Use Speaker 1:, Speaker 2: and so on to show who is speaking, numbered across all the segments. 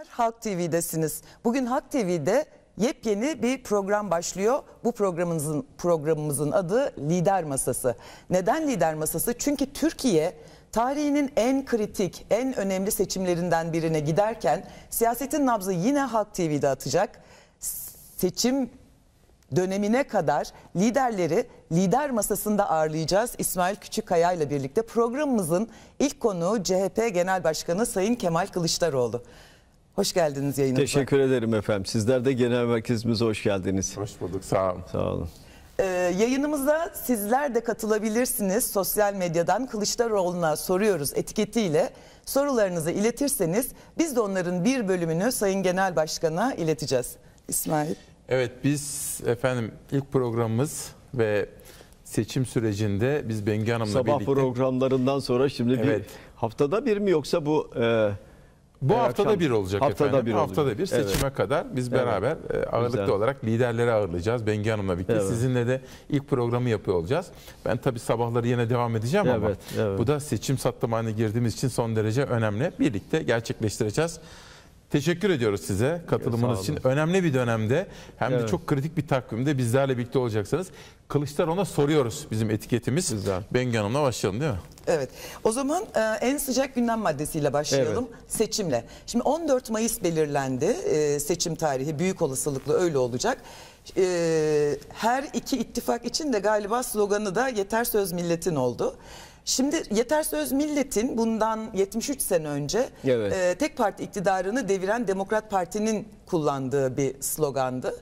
Speaker 1: Merhabalar, Halk TV'desiniz. Bugün Halk TV'de yepyeni bir program başlıyor. Bu programımızın programımızın adı Lider Masası. Neden Lider Masası? Çünkü Türkiye tarihinin en kritik, en önemli seçimlerinden birine giderken siyasetin nabzı yine Halk TV'de atacak. Seçim dönemine kadar liderleri lider masasında ağırlayacağız. İsmail Küçükkaya ile birlikte programımızın ilk konuğu CHP Genel Başkanı Sayın Kemal Kılıçdaroğlu. Hoş geldiniz yayınımıza. Teşekkür
Speaker 2: ederim efendim. Sizler de genel merkezimize hoş geldiniz. Hoş bulduk. Sağ olun. Sağ olun.
Speaker 1: Ee, yayınımıza sizler de katılabilirsiniz. Sosyal medyadan Kılıçdaroğlu'na soruyoruz etiketiyle. Sorularınızı iletirseniz biz de onların bir bölümünü Sayın Genel Başkan'a ileteceğiz. İsmail.
Speaker 3: Evet biz efendim ilk programımız ve seçim sürecinde biz Bengi Hanım'la Sabah birlikte... Sabah
Speaker 2: programlarından sonra şimdi evet. bir haftada bir mi yoksa bu... E bu Her haftada bir olacak haftada efendim. Bir haftada olacak. bir seçime evet. kadar biz beraber evet. ağırlıklı Güzel. olarak
Speaker 3: liderleri ağırlayacağız. Bengi Hanım'la birlikte evet. sizinle de ilk programı yapıyor olacağız. Ben tabii sabahları yine devam edeceğim evet, ama evet. bu da seçim sattımhane girdiğimiz için son derece önemli. Birlikte gerçekleştireceğiz. Teşekkür ediyoruz size katılımınız için. Önemli bir dönemde hem evet. de çok kritik bir takvimde bizlerle birlikte olacaksınız. Kılıçdaroğlu'na soruyoruz bizim etiketimiz. Güzel. Bengi Hanım'la başlayalım değil mi?
Speaker 1: Evet. O zaman e, en sıcak gündem maddesiyle başlayalım. Evet. Seçimle. Şimdi 14 Mayıs belirlendi. E, seçim tarihi büyük olasılıkla öyle olacak. E, her iki ittifak için de galiba sloganı da yeter söz milletin oldu. Şimdi Yeter Söz Millet'in bundan 73 sene önce evet. e, tek parti iktidarını deviren Demokrat Parti'nin kullandığı bir slogandı.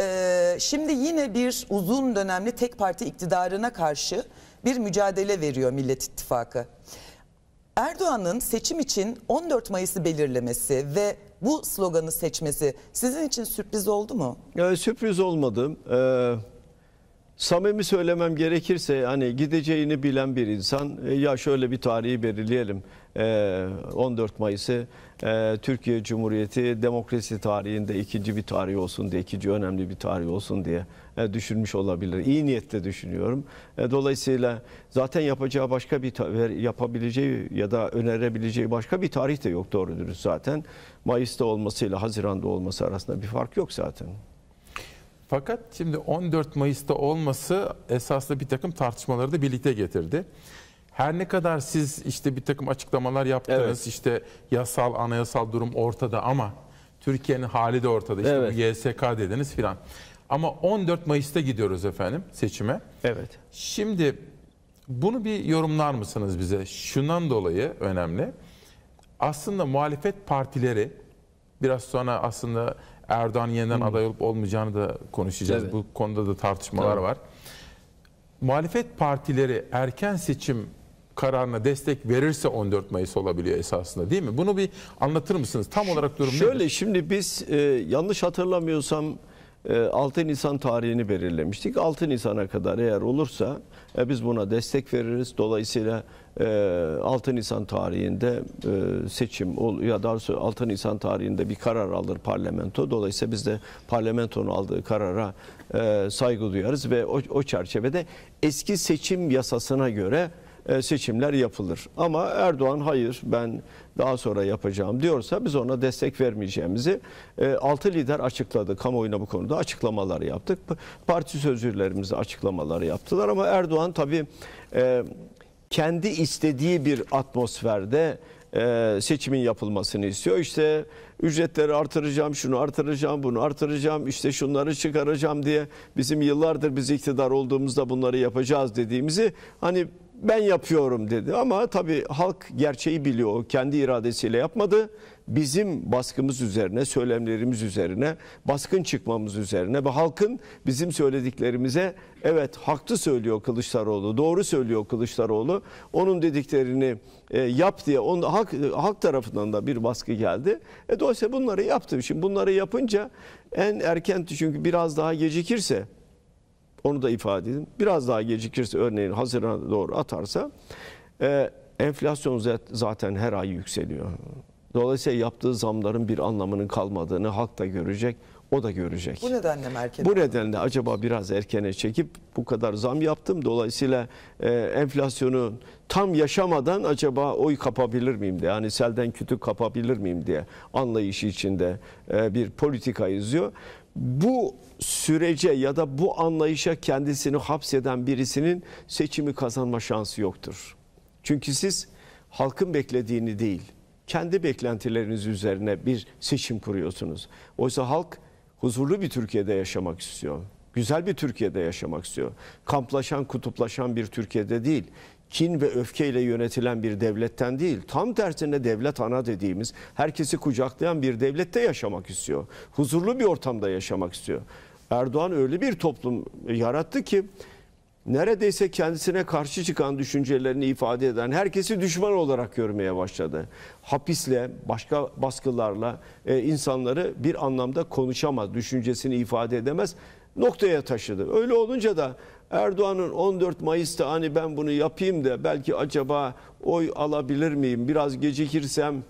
Speaker 1: Ee, şimdi yine bir uzun dönemli tek parti iktidarına karşı bir mücadele veriyor Millet İttifakı. Erdoğan'ın seçim için 14 Mayıs'ı belirlemesi ve bu sloganı seçmesi sizin için sürpriz oldu mu?
Speaker 2: Ee, sürpriz olmadı. Ee, Samimi söylemem gerekirse hani gideceğini bilen bir insan e, ya şöyle bir tarihi belirleyelim 14 e, Mayıs'ı e, Türkiye Cumhuriyeti demokrasi tarihinde ikinci bir tarih olsun diye ikinci önemli bir tarih olsun diye düşünmüş olabilir. İyi niyetle düşünüyorum. Dolayısıyla zaten yapacağı başka bir yapabileceği ya da önerebileceği başka bir tarih de yok doğru dürüst zaten. Mayıs'ta olmasıyla Haziran'da olması arasında bir fark yok zaten.
Speaker 3: Fakat şimdi 14 Mayıs'ta olması esaslı bir takım tartışmaları da birlikte getirdi. Her ne kadar siz işte bir takım açıklamalar yaptınız evet. işte yasal anayasal durum ortada ama Türkiye'nin hali de ortada işte evet. YSK dediniz filan. Ama 14 Mayıs'ta gidiyoruz efendim seçime. Evet. Şimdi bunu bir yorumlar mısınız bize? Şundan dolayı önemli. Aslında muhalefet partileri biraz sonra aslında Erdoğan yeniden hmm. aday olup olmayacağını da konuşacağız. Evet. Bu konuda da tartışmalar Tabii. var. Muhalefet partileri erken seçim kararına destek verirse 14 Mayıs olabiliyor esasında değil mi? Bunu bir anlatır mısınız? Tam olarak durum
Speaker 2: Şöyle nedir? şimdi biz e, yanlış hatırlamıyorsam 6 e, Nisan tarihini belirlemiştik. 6 Nisan'a kadar eğer olursa e, biz buna destek veririz. Dolayısıyla 6 e, Nisan tarihinde seçim ya da 6 Nisan tarihinde bir karar alır parlamento. Dolayısıyla biz de parlamentonun aldığı karara saygı duyarız ve o çerçevede eski seçim yasasına göre e, seçimler yapılır. Ama Erdoğan hayır ben daha sonra yapacağım diyorsa biz ona destek vermeyeceğimizi e, altı lider açıkladı. Kamuoyuna bu konuda açıklamalar yaptık. Parti sözcülerimiz açıklamalar yaptılar ama Erdoğan tabii e, kendi istediği bir atmosferde e, seçimin yapılmasını istiyor. İşte ücretleri artıracağım, şunu artıracağım, bunu artıracağım, işte şunları çıkaracağım diye bizim yıllardır biz iktidar olduğumuzda bunları yapacağız dediğimizi hani ben yapıyorum dedi. Ama tabii halk gerçeği biliyor. Kendi iradesiyle yapmadı. Bizim baskımız üzerine, söylemlerimiz üzerine, baskın çıkmamız üzerine ve halkın bizim söylediklerimize evet haklı söylüyor Kılıçdaroğlu, doğru söylüyor Kılıçdaroğlu. Onun dediklerini e, yap diye on, halk, halk tarafından da bir baskı geldi. E, dolayısıyla bunları yaptım. Şimdi bunları yapınca en erken çünkü biraz daha gecikirse onu da ifade edin. Biraz daha gecikirse örneğin Haziran'a doğru atarsa e, enflasyon zaten her ay yükseliyor. Dolayısıyla yaptığı zamların bir anlamının kalmadığını halk da görecek, o da görecek. Bu
Speaker 1: nedenle Merkez Bu
Speaker 2: nedenle acaba biraz erkene çekip bu kadar zam yaptım. Dolayısıyla e, enflasyonu tam yaşamadan acaba oy kapabilir miyim diye, yani selden kütük kapabilir miyim diye anlayışı içinde e, bir politika izliyor. Bu sürece ya da bu anlayışa kendisini hapseden birisinin seçimi kazanma şansı yoktur. Çünkü siz halkın beklediğini değil, kendi beklentileriniz üzerine bir seçim kuruyorsunuz. Oysa halk huzurlu bir Türkiye'de yaşamak istiyor. Güzel bir Türkiye'de yaşamak istiyor. Kamplaşan, kutuplaşan bir Türkiye'de değil. Kin ve öfkeyle yönetilen bir devletten değil. Tam tersine devlet ana dediğimiz, herkesi kucaklayan bir devlette yaşamak istiyor. Huzurlu bir ortamda yaşamak istiyor. Erdoğan öyle bir toplum yarattı ki neredeyse kendisine karşı çıkan düşüncelerini ifade eden herkesi düşman olarak görmeye başladı. Hapisle, başka baskılarla e, insanları bir anlamda konuşamaz, düşüncesini ifade edemez noktaya taşıdı. Öyle olunca da Erdoğan'ın 14 Mayıs'ta hani ben bunu yapayım da belki acaba oy alabilir miyim? Biraz gecikirsem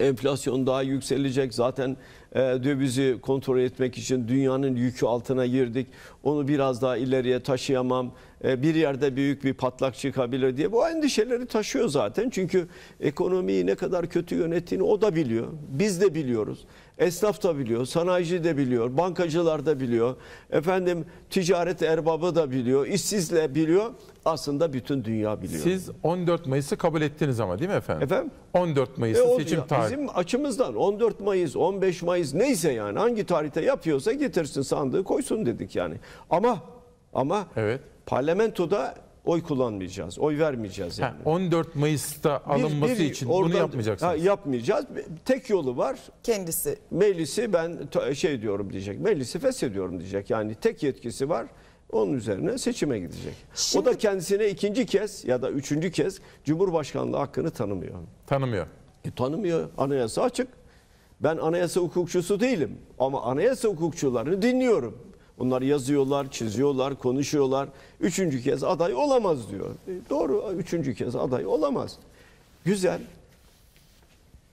Speaker 2: enflasyon daha yükselecek zaten ee, dövizi kontrol etmek için dünyanın yükü altına girdik. Onu biraz daha ileriye taşıyamam. Ee, bir yerde büyük bir patlak çıkabilir diye. Bu endişeleri taşıyor zaten. Çünkü ekonomiyi ne kadar kötü yönettiğini o da biliyor. Biz de biliyoruz. Esnaf da biliyor, sanayici de biliyor, bankacılar da biliyor, efendim ticaret erbabı da biliyor, işsizle biliyor. Aslında bütün dünya biliyor. Siz
Speaker 3: 14 Mayıs'ı kabul ettiniz ama değil mi efendim? Efendim? 14 Mayıs e, seçim tarihi. Bizim
Speaker 2: açımızdan 14 Mayıs, 15 Mayıs neyse yani hangi tarihte yapıyorsa getirsin sandığı koysun dedik yani. Ama ama evet. parlamentoda oy kullanmayacağız, oy vermeyeceğiz yani. Ha, 14 Mayıs'ta alınması bir, bir için oradan, bunu yapmayacaksınız. Ha, yapmayacağız. Tek yolu var. Kendisi. Meclisi ben şey diyorum diyecek. Meclisi feshediyorum diyecek. Yani tek yetkisi var. Onun üzerine seçime gidecek. Şimdi, o da kendisine ikinci kez ya da üçüncü kez Cumhurbaşkanlığı hakkını tanımıyor. Tanımıyor. E, tanımıyor. Anayasa açık. Ben anayasa hukukçusu değilim ama anayasa hukukçularını dinliyorum. Onlar yazıyorlar, çiziyorlar, konuşuyorlar. Üçüncü kez aday olamaz diyor. E doğru, üçüncü kez aday olamaz. Güzel.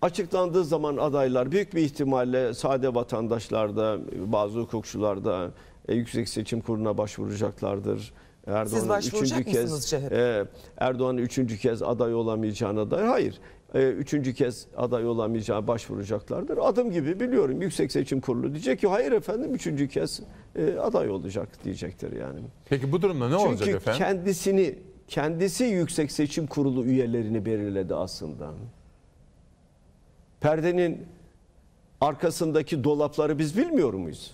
Speaker 2: Açıklandığı zaman adaylar büyük bir ihtimalle sade vatandaşlarda, bazı hukukçularda e, Yüksek Seçim Kurulu'na başvuracaklardır. Erdoğan'ın üçüncü kez, CHP? E, Erdoğan üçüncü kez aday olamayacağına dair. Hayır. E, üçüncü kez aday olamayacağı başvuracaklardır. Adım gibi biliyorum Yüksek Seçim Kurulu diyecek ki hayır efendim üçüncü kez e, aday olacak diyecektir yani.
Speaker 3: Peki bu durumda ne Çünkü olacak efendim? Çünkü
Speaker 2: kendisini kendisi Yüksek Seçim Kurulu üyelerini belirledi aslında. Perdenin arkasındaki dolapları biz bilmiyor muyuz?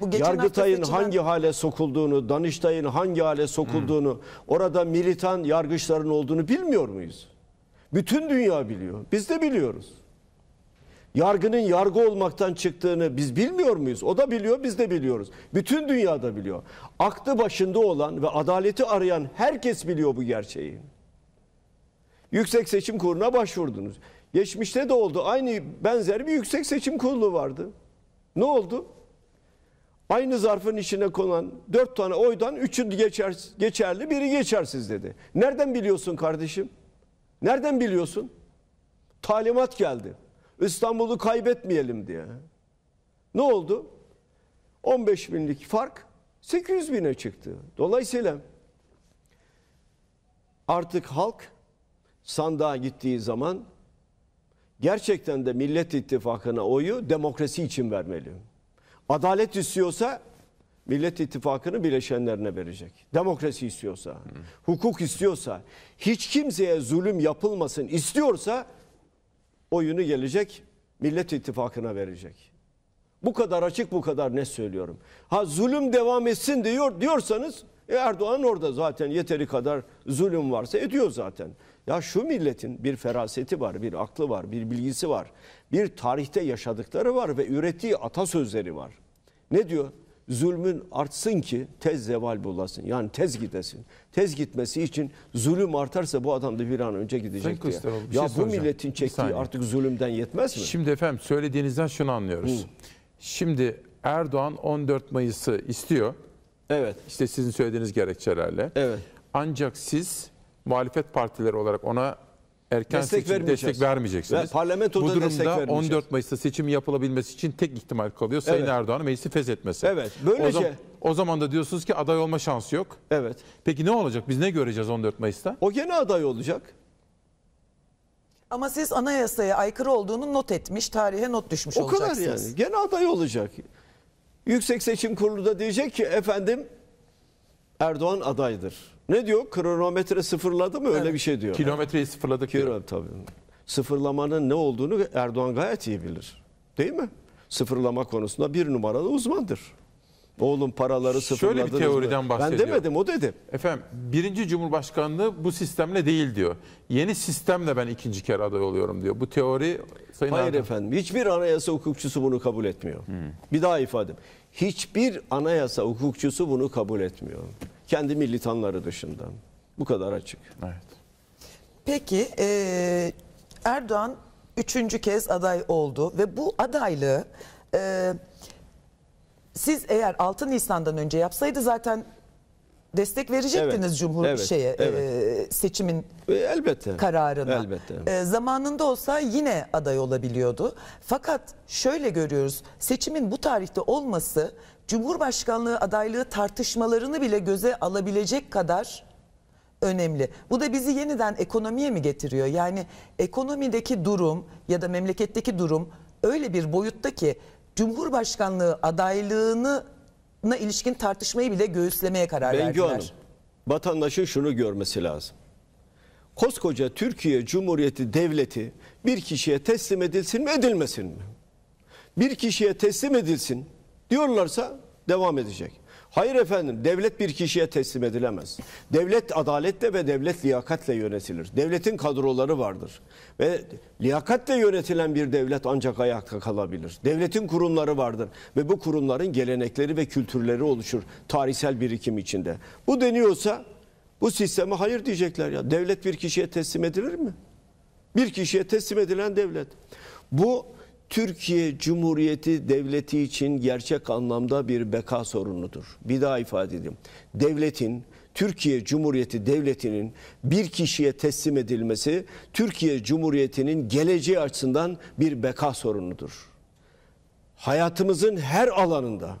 Speaker 2: Bu Yargıtay'ın seçilen... hangi hale sokulduğunu, Danıştay'ın hangi hale sokulduğunu, hmm. orada militan yargıçların olduğunu bilmiyor muyuz? Bütün dünya biliyor. Biz de biliyoruz. Yargının yargı olmaktan çıktığını biz bilmiyor muyuz? O da biliyor, biz de biliyoruz. Bütün dünya da biliyor. Aklı başında olan ve adaleti arayan herkes biliyor bu gerçeği. Yüksek Seçim Kurulu'na başvurdunuz. Geçmişte de oldu. Aynı benzer bir Yüksek Seçim Kurulu vardı. Ne oldu? Aynı zarfın içine konan dört tane oydan üçü geçer, geçerli, biri geçersiz dedi. Nereden biliyorsun kardeşim? Nereden biliyorsun? Talimat geldi. İstanbul'u kaybetmeyelim diye. Ne oldu? 15 binlik fark 800 bine çıktı. Dolayısıyla artık halk sandığa gittiği zaman gerçekten de Millet İttifakı'na oyu demokrasi için vermeli. Adalet istiyorsa Millet İttifakı'nı bileşenlerine verecek. Demokrasi istiyorsa, Hı. hukuk istiyorsa, hiç kimseye zulüm yapılmasın istiyorsa oyunu gelecek Millet İttifakı'na verecek. Bu kadar açık bu kadar ne söylüyorum. Ha zulüm devam etsin diyor diyorsanız e Erdoğan orada zaten yeteri kadar zulüm varsa ediyor zaten. Ya şu milletin bir feraseti var, bir aklı var, bir bilgisi var. Bir tarihte yaşadıkları var ve ürettiği atasözleri var. Ne diyor? zulmün artsın ki tez zeval bulasın. Yani tez gidesin. Tez gitmesi için zulüm artarsa bu adam da bir an önce gidecek Sayın diye. Ya şey bu milletin çektiği artık zulümden yetmez mi? Şimdi
Speaker 3: efendim söylediğinizden şunu anlıyoruz. Hı. Şimdi Erdoğan 14 Mayıs'ı istiyor. Evet. İşte sizin söylediğiniz gerekçelerle. Evet. Ancak siz muhalefet partileri olarak ona erken destek seçim destek vermeyeceksiniz. Ve parlamentoda Bu durumda 14 Mayıs'ta seçim yapılabilmesi için tek ihtimal kalıyor Sayın evet. Erdoğan'ın meclisi fezhetmesi. Evet. Böylece o zaman, o zaman da diyorsunuz ki aday olma şansı yok. Evet. Peki ne olacak? Biz ne göreceğiz 14 Mayıs'ta? O gene aday olacak.
Speaker 1: Ama siz anayasaya aykırı olduğunu not etmiş, tarihe not düşmüş o olacaksınız. O kadar yani.
Speaker 2: Gene aday olacak. Yüksek Seçim Kurulu da diyecek ki efendim Erdoğan adaydır. Ne diyor? Kronometre sıfırladı mı? Öyle evet. bir şey diyor. Kilometreyi sıfırladık. Kilo, tabii. Sıfırlamanın ne olduğunu Erdoğan gayet iyi bilir. Değil mi? Sıfırlama konusunda bir numaralı uzmandır. Oğlum paraları sıfırladınız Şöyle bir teoriden mı? bahsediyor. Ben demedim o dedi.
Speaker 3: Efendim birinci cumhurbaşkanlığı bu sistemle değil diyor. Yeni
Speaker 2: sistemle ben ikinci kere aday oluyorum diyor. Bu teori Sayın Hayır Erdoğan. efendim hiçbir anayasa hukukçusu bunu kabul etmiyor. Hmm. Bir daha ifade Hiçbir anayasa hukukçusu bunu kabul etmiyor. Kendi militanları dışında. Bu kadar açık. Evet.
Speaker 1: Peki e, Erdoğan üçüncü kez aday oldu ve bu adaylığı e, siz eğer 6 Nisan'dan önce yapsaydı zaten destek verecektiniz evet, Cumhur evet, şeye e, evet. E, seçimin
Speaker 2: elbette kararına. Elbette.
Speaker 1: E, zamanında olsa yine aday olabiliyordu. Fakat şöyle görüyoruz. Seçimin bu tarihte olması Cumhurbaşkanlığı adaylığı tartışmalarını bile göze alabilecek kadar önemli. Bu da bizi yeniden ekonomiye mi getiriyor? Yani ekonomideki durum ya da memleketteki durum öyle bir boyutta ki Cumhurbaşkanlığı adaylığını ilişkin tartışmayı bile göğüslemeye karar Bengü verdiler. Hanım,
Speaker 2: vatandaşın şunu görmesi lazım. Koskoca Türkiye Cumhuriyeti Devleti bir kişiye teslim edilsin mi edilmesin mi? Bir kişiye teslim edilsin diyorlarsa devam edecek. Hayır efendim devlet bir kişiye teslim edilemez. Devlet adaletle ve devlet liyakatle yönetilir. Devletin kadroları vardır. Ve liyakatle yönetilen bir devlet ancak ayakta kalabilir. Devletin kurumları vardır. Ve bu kurumların gelenekleri ve kültürleri oluşur tarihsel birikim içinde. Bu deniyorsa bu sisteme hayır diyecekler ya. Devlet bir kişiye teslim edilir mi? Bir kişiye teslim edilen devlet. Bu Türkiye Cumhuriyeti Devleti için gerçek anlamda bir beka sorunudur. Bir daha ifade edeyim. Devletin, Türkiye Cumhuriyeti Devleti'nin bir kişiye teslim edilmesi Türkiye Cumhuriyeti'nin geleceği açısından bir beka sorunudur. Hayatımızın her alanında,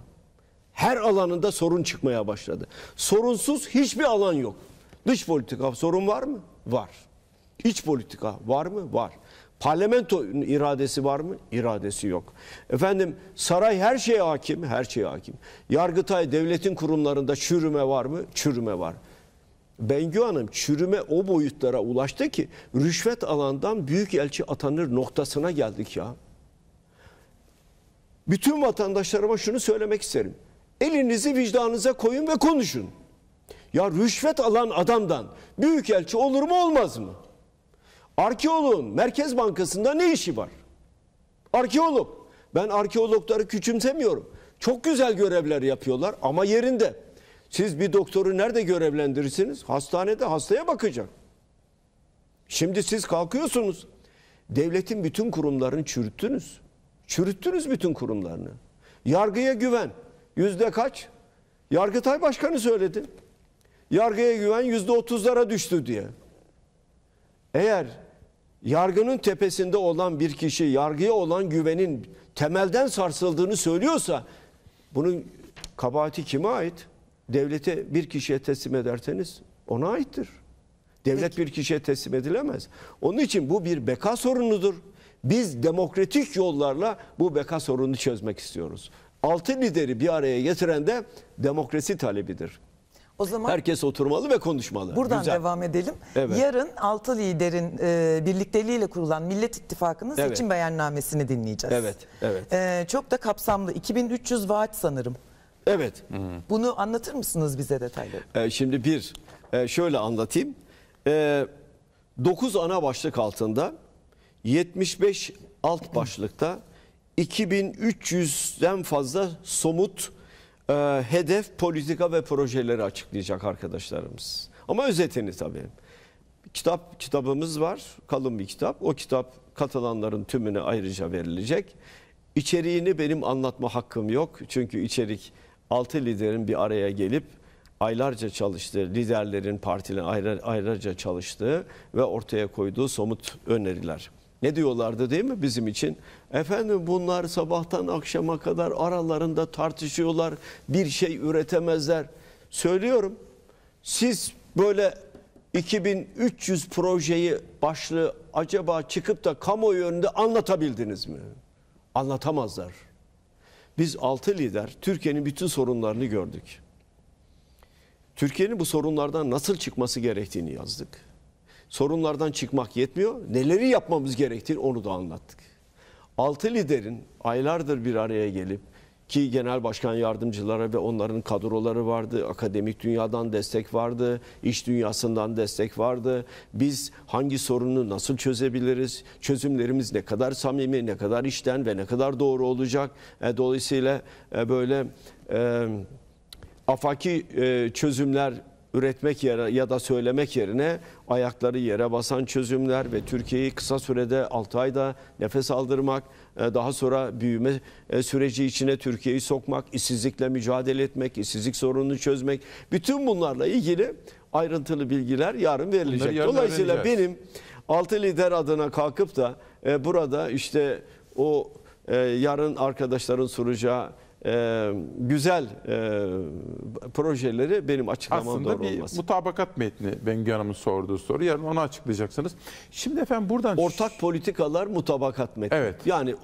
Speaker 2: her alanında sorun çıkmaya başladı. Sorunsuz hiçbir alan yok. Dış politika sorun var mı? Var. İç politika var mı? Var. Parlamento iradesi var mı? İradesi yok. Efendim saray her şeye hakim, her şeye hakim. Yargıtay devletin kurumlarında çürüme var mı? Çürüme var. Bengü Hanım çürüme o boyutlara ulaştı ki rüşvet alandan büyük elçi atanır noktasına geldik ya. Bütün vatandaşlarıma şunu söylemek isterim. Elinizi vicdanınıza koyun ve konuşun. Ya rüşvet alan adamdan büyük elçi olur mu olmaz mı? Arkeoloğun Merkez Bankası'nda ne işi var? Arkeolog. Ben arkeologları küçümsemiyorum. Çok güzel görevler yapıyorlar ama yerinde. Siz bir doktoru nerede görevlendirirsiniz? Hastanede hastaya bakacak. Şimdi siz kalkıyorsunuz. Devletin bütün kurumlarını çürüttünüz. Çürüttünüz bütün kurumlarını. Yargıya güven. Yüzde kaç? Yargıtay Başkanı söyledi. Yargıya güven yüzde otuzlara düştü diye. Eğer yargının tepesinde olan bir kişi yargıya olan güvenin temelden sarsıldığını söylüyorsa bunun kabahati kime ait? Devlete bir kişiye teslim ederseniz ona aittir. Devlet Peki. bir kişiye teslim edilemez. Onun için bu bir beka sorunudur. Biz demokratik yollarla bu beka sorununu çözmek istiyoruz. Altı lideri bir araya getiren de demokrasi talebidir. O zaman herkes oturmalı ve konuşmalı. Buradan Güzel. devam edelim. Evet. Yarın
Speaker 1: altı liderin e, birlikteliğiyle kurulan Millet İttifakı'nın evet. seçim beyannamesini dinleyeceğiz. Evet, evet. E, çok da kapsamlı 2300 vaat sanırım. Evet. Hı -hı. Bunu anlatır mısınız bize detaylı?
Speaker 2: E, şimdi bir e, şöyle anlatayım. E, 9 ana başlık altında 75 alt başlıkta 2300'den fazla somut e, hedef, politika ve projeleri açıklayacak arkadaşlarımız. Ama özetini tabii. Kitap kitabımız var. Kalın bir kitap. O kitap katılanların tümüne ayrıca verilecek. İçeriğini benim anlatma hakkım yok. Çünkü içerik 6 liderin bir araya gelip aylarca çalıştığı, liderlerin partilerin ayrı, ayrıca çalıştığı ve ortaya koyduğu somut öneriler. Ne diyorlardı değil mi bizim için? Efendim bunlar sabahtan akşama kadar aralarında tartışıyorlar. Bir şey üretemezler. Söylüyorum siz böyle 2300 projeyi başlığı acaba çıkıp da kamuoyu önünde anlatabildiniz mi? Anlatamazlar. Biz altı lider Türkiye'nin bütün sorunlarını gördük. Türkiye'nin bu sorunlardan nasıl çıkması gerektiğini yazdık. Sorunlardan çıkmak yetmiyor. Neleri yapmamız gerektiğini onu da anlattık. 6 liderin aylardır bir araya gelip ki genel başkan yardımcılara ve onların kadroları vardı. Akademik dünyadan destek vardı, iş dünyasından destek vardı. Biz hangi sorunu nasıl çözebiliriz? Çözümlerimiz ne kadar samimi, ne kadar işten ve ne kadar doğru olacak? E, dolayısıyla e, böyle e, afaki çözümler üretmek yerine ya da söylemek yerine ayakları yere basan çözümler ve Türkiye'yi kısa sürede 6 ayda nefes aldırmak, e, daha sonra büyüme e, süreci içine Türkiye'yi sokmak, işsizlikle mücadele etmek, işsizlik sorununu çözmek bütün bunlarla ilgili ayrıntılı bilgiler yarın verilecek. Dolayısıyla benim 6 lider adına kalkıp da e, burada işte o yarın arkadaşların soracağı. Ee, güzel e, projeleri benim açıklamam Aslında doğru olmaz. Aslında bir
Speaker 3: mutabakat metni Bengü Hanım'ın sorduğu soru. Yarın onu açıklayacaksınız.
Speaker 2: Şimdi efendim buradan... Ortak politikalar mutabakat metni. Evet. Yani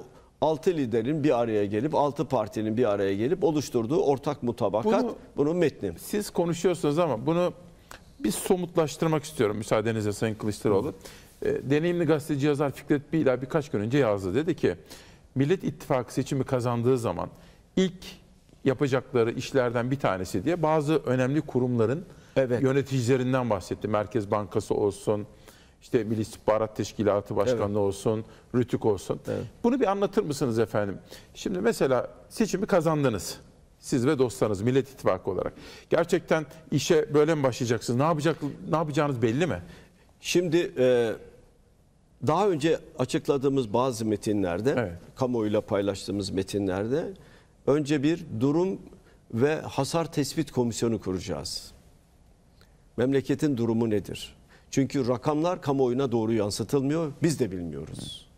Speaker 2: altı liderin bir araya gelip altı partinin bir araya gelip oluşturduğu ortak mutabakat bunu, bunun metni. Siz
Speaker 3: konuşuyorsunuz ama bunu bir somutlaştırmak istiyorum müsaadenizle Sayın Kılıçdaroğlu. Ee, deneyimli gazeteci yazar Fikret Bila birkaç gün önce yazdı. Dedi ki Millet İttifakı seçimi kazandığı zaman ilk yapacakları işlerden bir tanesi diye bazı önemli kurumların evet. yöneticilerinden bahsetti. Merkez Bankası olsun, işte Milli İstihbarat Teşkilatı Başkanlığı evet. olsun, RÜTÜK olsun. Evet. Bunu bir anlatır mısınız efendim? Şimdi mesela seçimi kazandınız. Siz ve dostlarınız Millet İttifakı olarak. Gerçekten
Speaker 2: işe böyle mi başlayacaksınız? Ne yapacak ne yapacağınız belli mi? Şimdi e, daha önce açıkladığımız bazı metinlerde, evet. kamuoyuyla paylaştığımız metinlerde önce bir durum ve hasar tespit komisyonu kuracağız. Memleketin durumu nedir? Çünkü rakamlar kamuoyuna doğru yansıtılmıyor. Biz de bilmiyoruz.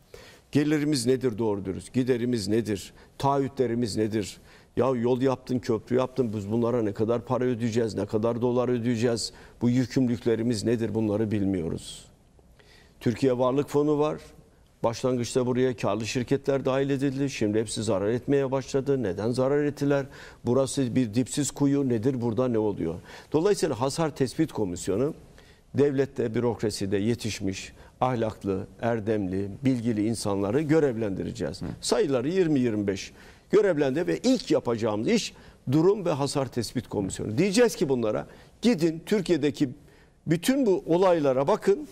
Speaker 2: Gelirimiz nedir doğru dürüst? Giderimiz nedir? Taahhütlerimiz nedir? Ya yol yaptın, köprü yaptın. Biz bunlara ne kadar para ödeyeceğiz? Ne kadar dolar ödeyeceğiz? Bu yükümlülüklerimiz nedir? Bunları bilmiyoruz. Türkiye Varlık Fonu var. Başlangıçta buraya karlı şirketler dahil edildi. Şimdi hepsi zarar etmeye başladı. Neden zarar ettiler? Burası bir dipsiz kuyu nedir? Burada ne oluyor? Dolayısıyla Hasar Tespit Komisyonu devlette, bürokraside yetişmiş, ahlaklı, erdemli, bilgili insanları görevlendireceğiz. Hı. Sayıları 20-25 görevlendi ve ilk yapacağımız iş durum ve hasar tespit komisyonu. Diyeceğiz ki bunlara gidin Türkiye'deki bütün bu olaylara bakın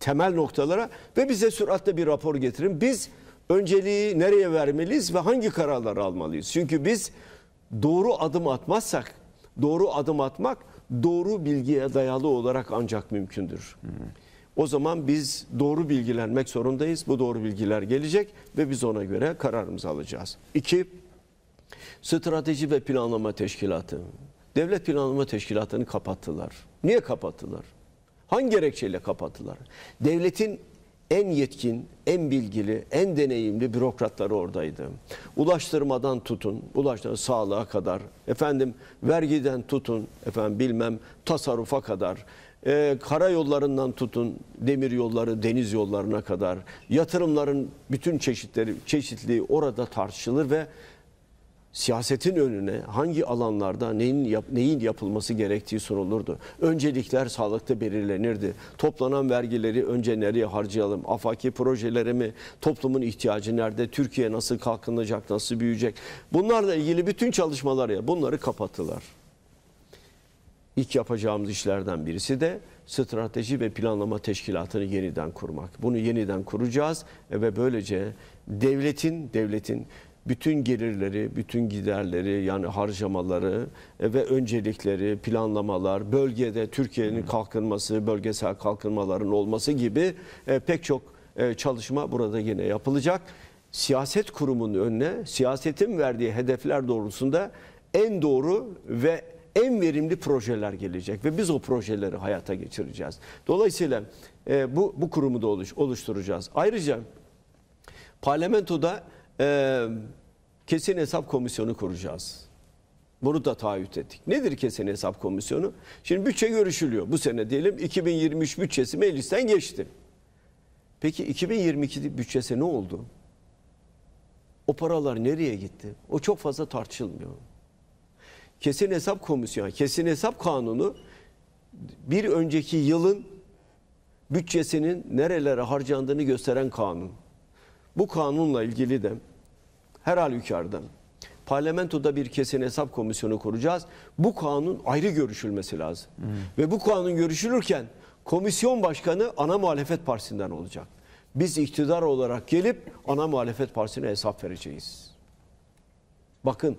Speaker 2: temel noktalara ve bize süratle bir rapor getirin. Biz önceliği nereye vermeliyiz ve hangi kararları almalıyız? Çünkü biz doğru adım atmazsak, doğru adım atmak doğru bilgiye dayalı olarak ancak mümkündür. O zaman biz doğru bilgilenmek zorundayız. Bu doğru bilgiler gelecek ve biz ona göre kararımızı alacağız. İki, strateji ve planlama teşkilatı. Devlet planlama teşkilatını kapattılar. Niye kapattılar? Hangi gerekçeyle kapattılar? Devletin en yetkin, en bilgili, en deneyimli bürokratları oradaydı. Ulaştırmadan tutun, ulaştırma sağlığa kadar, efendim vergiden tutun, efendim bilmem tasarrufa kadar, e, karayollarından tutun, demir yolları, deniz yollarına kadar, yatırımların bütün çeşitleri, çeşitliği orada tartışılır ve siyasetin önüne hangi alanlarda neyin, yap, neyin yapılması gerektiği sorulurdu. Öncelikler sağlıkta belirlenirdi. Toplanan vergileri önce nereye harcayalım? Afaki projelere mi? Toplumun ihtiyacı nerede? Türkiye nasıl kalkınacak? Nasıl büyüyecek? Bunlarla ilgili bütün çalışmalar ya bunları kapattılar. İlk yapacağımız işlerden birisi de strateji ve planlama teşkilatını yeniden kurmak. Bunu yeniden kuracağız ve böylece devletin devletin bütün gelirleri, bütün giderleri yani harcamaları e, ve öncelikleri, planlamalar, bölgede Türkiye'nin hmm. kalkınması, bölgesel kalkınmaların olması gibi e, pek çok e, çalışma burada yine yapılacak. Siyaset kurumunun önüne siyasetin verdiği hedefler doğrultusunda en doğru ve en verimli projeler gelecek ve biz o projeleri hayata geçireceğiz. Dolayısıyla bu, bu kurumu da oluşturacağız. Ayrıca parlamentoda ee, kesin hesap komisyonu kuracağız. Bunu da taahhüt ettik. Nedir kesin hesap komisyonu? Şimdi bütçe görüşülüyor. Bu sene diyelim 2023 bütçesi meclisten geçti. Peki 2022 bütçesi ne oldu? O paralar nereye gitti? O çok fazla tartışılmıyor. Kesin hesap komisyonu, kesin hesap kanunu bir önceki yılın bütçesinin nerelere harcandığını gösteren kanun. Bu kanunla ilgili de her halükarda parlamentoda bir kesin hesap komisyonu kuracağız. Bu kanun ayrı görüşülmesi lazım. Hmm. Ve bu kanun görüşülürken komisyon başkanı ana muhalefet partisinden olacak. Biz iktidar olarak gelip ana muhalefet partisine hesap vereceğiz. Bakın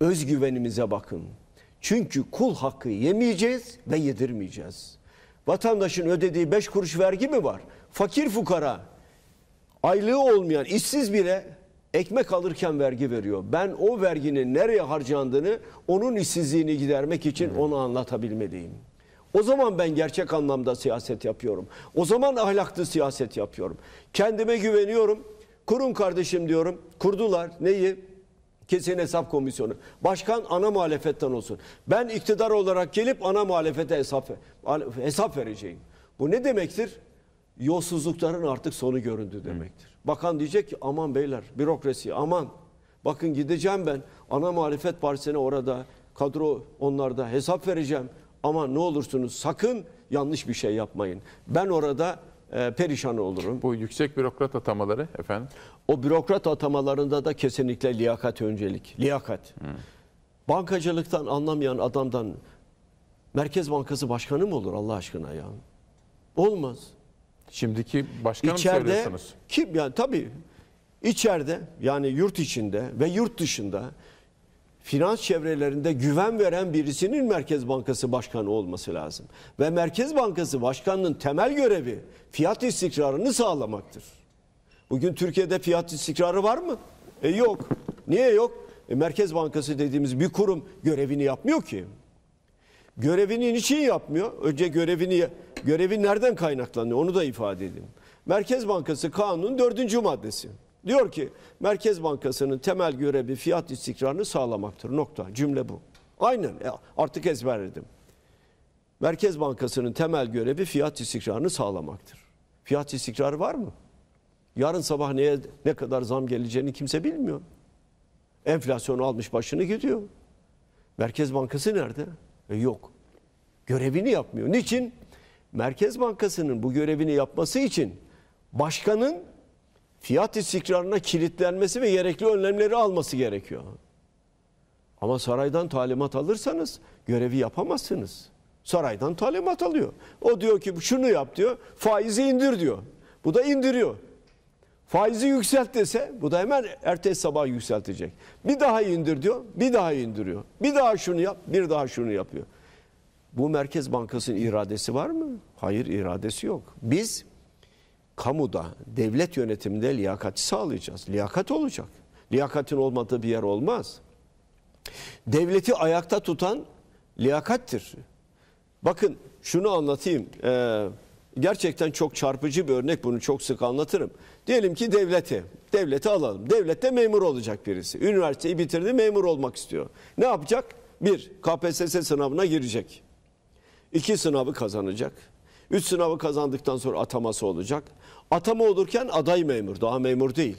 Speaker 2: özgüvenimize bakın. Çünkü kul hakkı yemeyeceğiz ve yedirmeyeceğiz. Vatandaşın ödediği 5 kuruş vergi mi var? Fakir fukara, aylığı olmayan, işsiz bile ekmek alırken vergi veriyor. Ben o verginin nereye harcandığını, onun işsizliğini gidermek için onu anlatabilmeliyim. O zaman ben gerçek anlamda siyaset yapıyorum. O zaman ahlaklı siyaset yapıyorum. Kendime güveniyorum. Kurun kardeşim diyorum. Kurdular. Neyi? Kesin hesap komisyonu. Başkan ana muhalefetten olsun. Ben iktidar olarak gelip ana muhalefete hesap, hesap vereceğim. Bu ne demektir? Yolsuzlukların artık sonu göründü demektir. Bakan diyecek ki aman beyler bürokrasi aman. Bakın gideceğim ben ana muhalefet partisine orada kadro onlarda hesap vereceğim. Ama ne olursunuz sakın yanlış bir şey yapmayın. Ben orada e, perişan olurum. Bu yüksek bürokrat atamaları efendim? O bürokrat atamalarında da kesinlikle liyakat öncelik. Liyakat. Hmm. Bankacılıktan anlamayan adamdan Merkez Bankası Başkanı mı olur Allah aşkına ya? Olmaz. Şimdiki başkanım mı söylüyorsunuz. Kim yani tabii içeride yani yurt içinde ve yurt dışında finans çevrelerinde güven veren birisinin Merkez Bankası Başkanı olması lazım. Ve Merkez Bankası Başkanı'nın temel görevi fiyat istikrarını sağlamaktır. Bugün Türkiye'de fiyat istikrarı var mı? E yok. Niye yok? E Merkez Bankası dediğimiz bir kurum görevini yapmıyor ki. Görevini niçin yapmıyor? Önce görevini görevi nereden kaynaklanıyor onu da ifade edeyim. Merkez Bankası Kanunun dördüncü maddesi. Diyor ki Merkez Bankası'nın temel görevi fiyat istikrarını sağlamaktır. Nokta. Cümle bu. Aynen. Artık ezberledim. Merkez Bankası'nın temel görevi fiyat istikrarını sağlamaktır. Fiyat istikrarı var mı? Yarın sabah neye ne kadar zam geleceğini kimse bilmiyor. Enflasyon almış başını gidiyor. Merkez Bankası nerede? E yok. Görevini yapmıyor. Niçin? Merkez Bankası'nın bu görevini yapması için başkanın fiyat istikrarına kilitlenmesi ve gerekli önlemleri alması gerekiyor. Ama saraydan talimat alırsanız görevi yapamazsınız. Saraydan talimat alıyor. O diyor ki şunu yap diyor. Faizi indir diyor. Bu da indiriyor. Faizi yükselt dese bu da hemen ertesi sabah yükseltecek. Bir daha indir diyor. Bir daha indiriyor. Bir daha şunu yap. Bir daha şunu yapıyor. Bu Merkez Bankası'nın iradesi var mı? Hayır iradesi yok. Biz kamuda, devlet yönetiminde liyakati sağlayacağız. Liyakat olacak. Liyakatin olmadığı bir yer olmaz. Devleti ayakta tutan liyakattir. Bakın şunu anlatayım. Ee, gerçekten çok çarpıcı bir örnek bunu çok sık anlatırım. Diyelim ki devleti, devleti alalım. Devlette memur olacak birisi. Üniversiteyi bitirdi memur olmak istiyor. Ne yapacak? Bir, KPSS sınavına girecek. İki sınavı kazanacak. Üç sınavı kazandıktan sonra ataması olacak. Atama olurken aday memur, daha memur değil.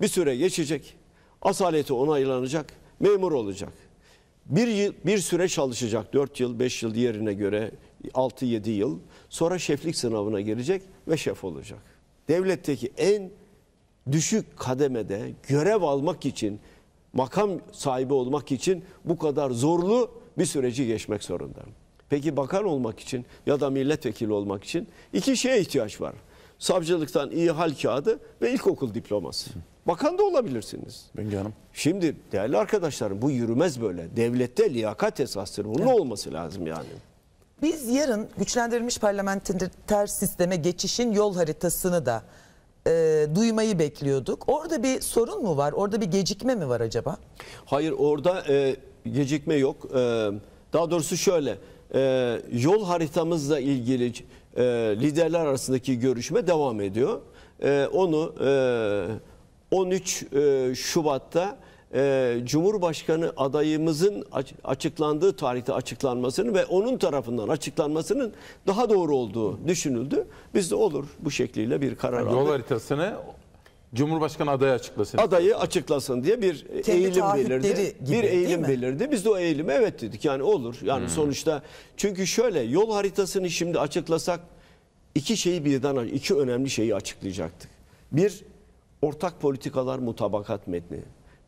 Speaker 2: Bir süre geçecek. Asaleti onaylanacak, memur olacak. Bir, yıl, bir süre çalışacak, dört yıl, beş yıl yerine göre altı yedi yıl. Sonra şeflik sınavına girecek ve şef olacak. Devletteki en düşük kademede görev almak için, makam sahibi olmak için bu kadar zorlu bir süreci geçmek zorunda. Peki bakan olmak için ya da milletvekili olmak için iki şeye ihtiyaç var. Savcılıktan iyi hal kağıdı ve ilkokul diploması. Bakan da olabilirsiniz. Benge Hanım. Şimdi değerli arkadaşlarım bu yürümez böyle. Devlette liyakat esastır. Bunun evet. olması lazım yani.
Speaker 1: Biz yarın güçlendirilmiş parlamenter sisteme geçişin yol haritasını da e, duymayı bekliyorduk. Orada bir sorun mu var? Orada bir gecikme mi var acaba?
Speaker 2: Hayır orada e, gecikme yok. E, daha doğrusu şöyle ee, yol haritamızla ilgili e, liderler arasındaki görüşme devam ediyor. Ee, onu 13 e, e, Şubat'ta Cumhurbaşkanı adayımızın açıklandığı tarihte açıklanmasının ve onun tarafından açıklanmasının daha doğru olduğu düşünüldü. Biz de olur bu şekliyle bir karar aldık. Yol
Speaker 3: haritasını Cumhurbaşkanı adayı açıklasın.
Speaker 2: adayı açıklasın diye bir eğilim belirdi. gibi, bir eğilim belirdi. Biz de o eğilime evet dedik. Yani olur. Yani hmm. sonuçta çünkü şöyle yol haritasını şimdi açıklasak iki şeyi birden iki önemli şeyi açıklayacaktık. Bir ortak politikalar mutabakat metni.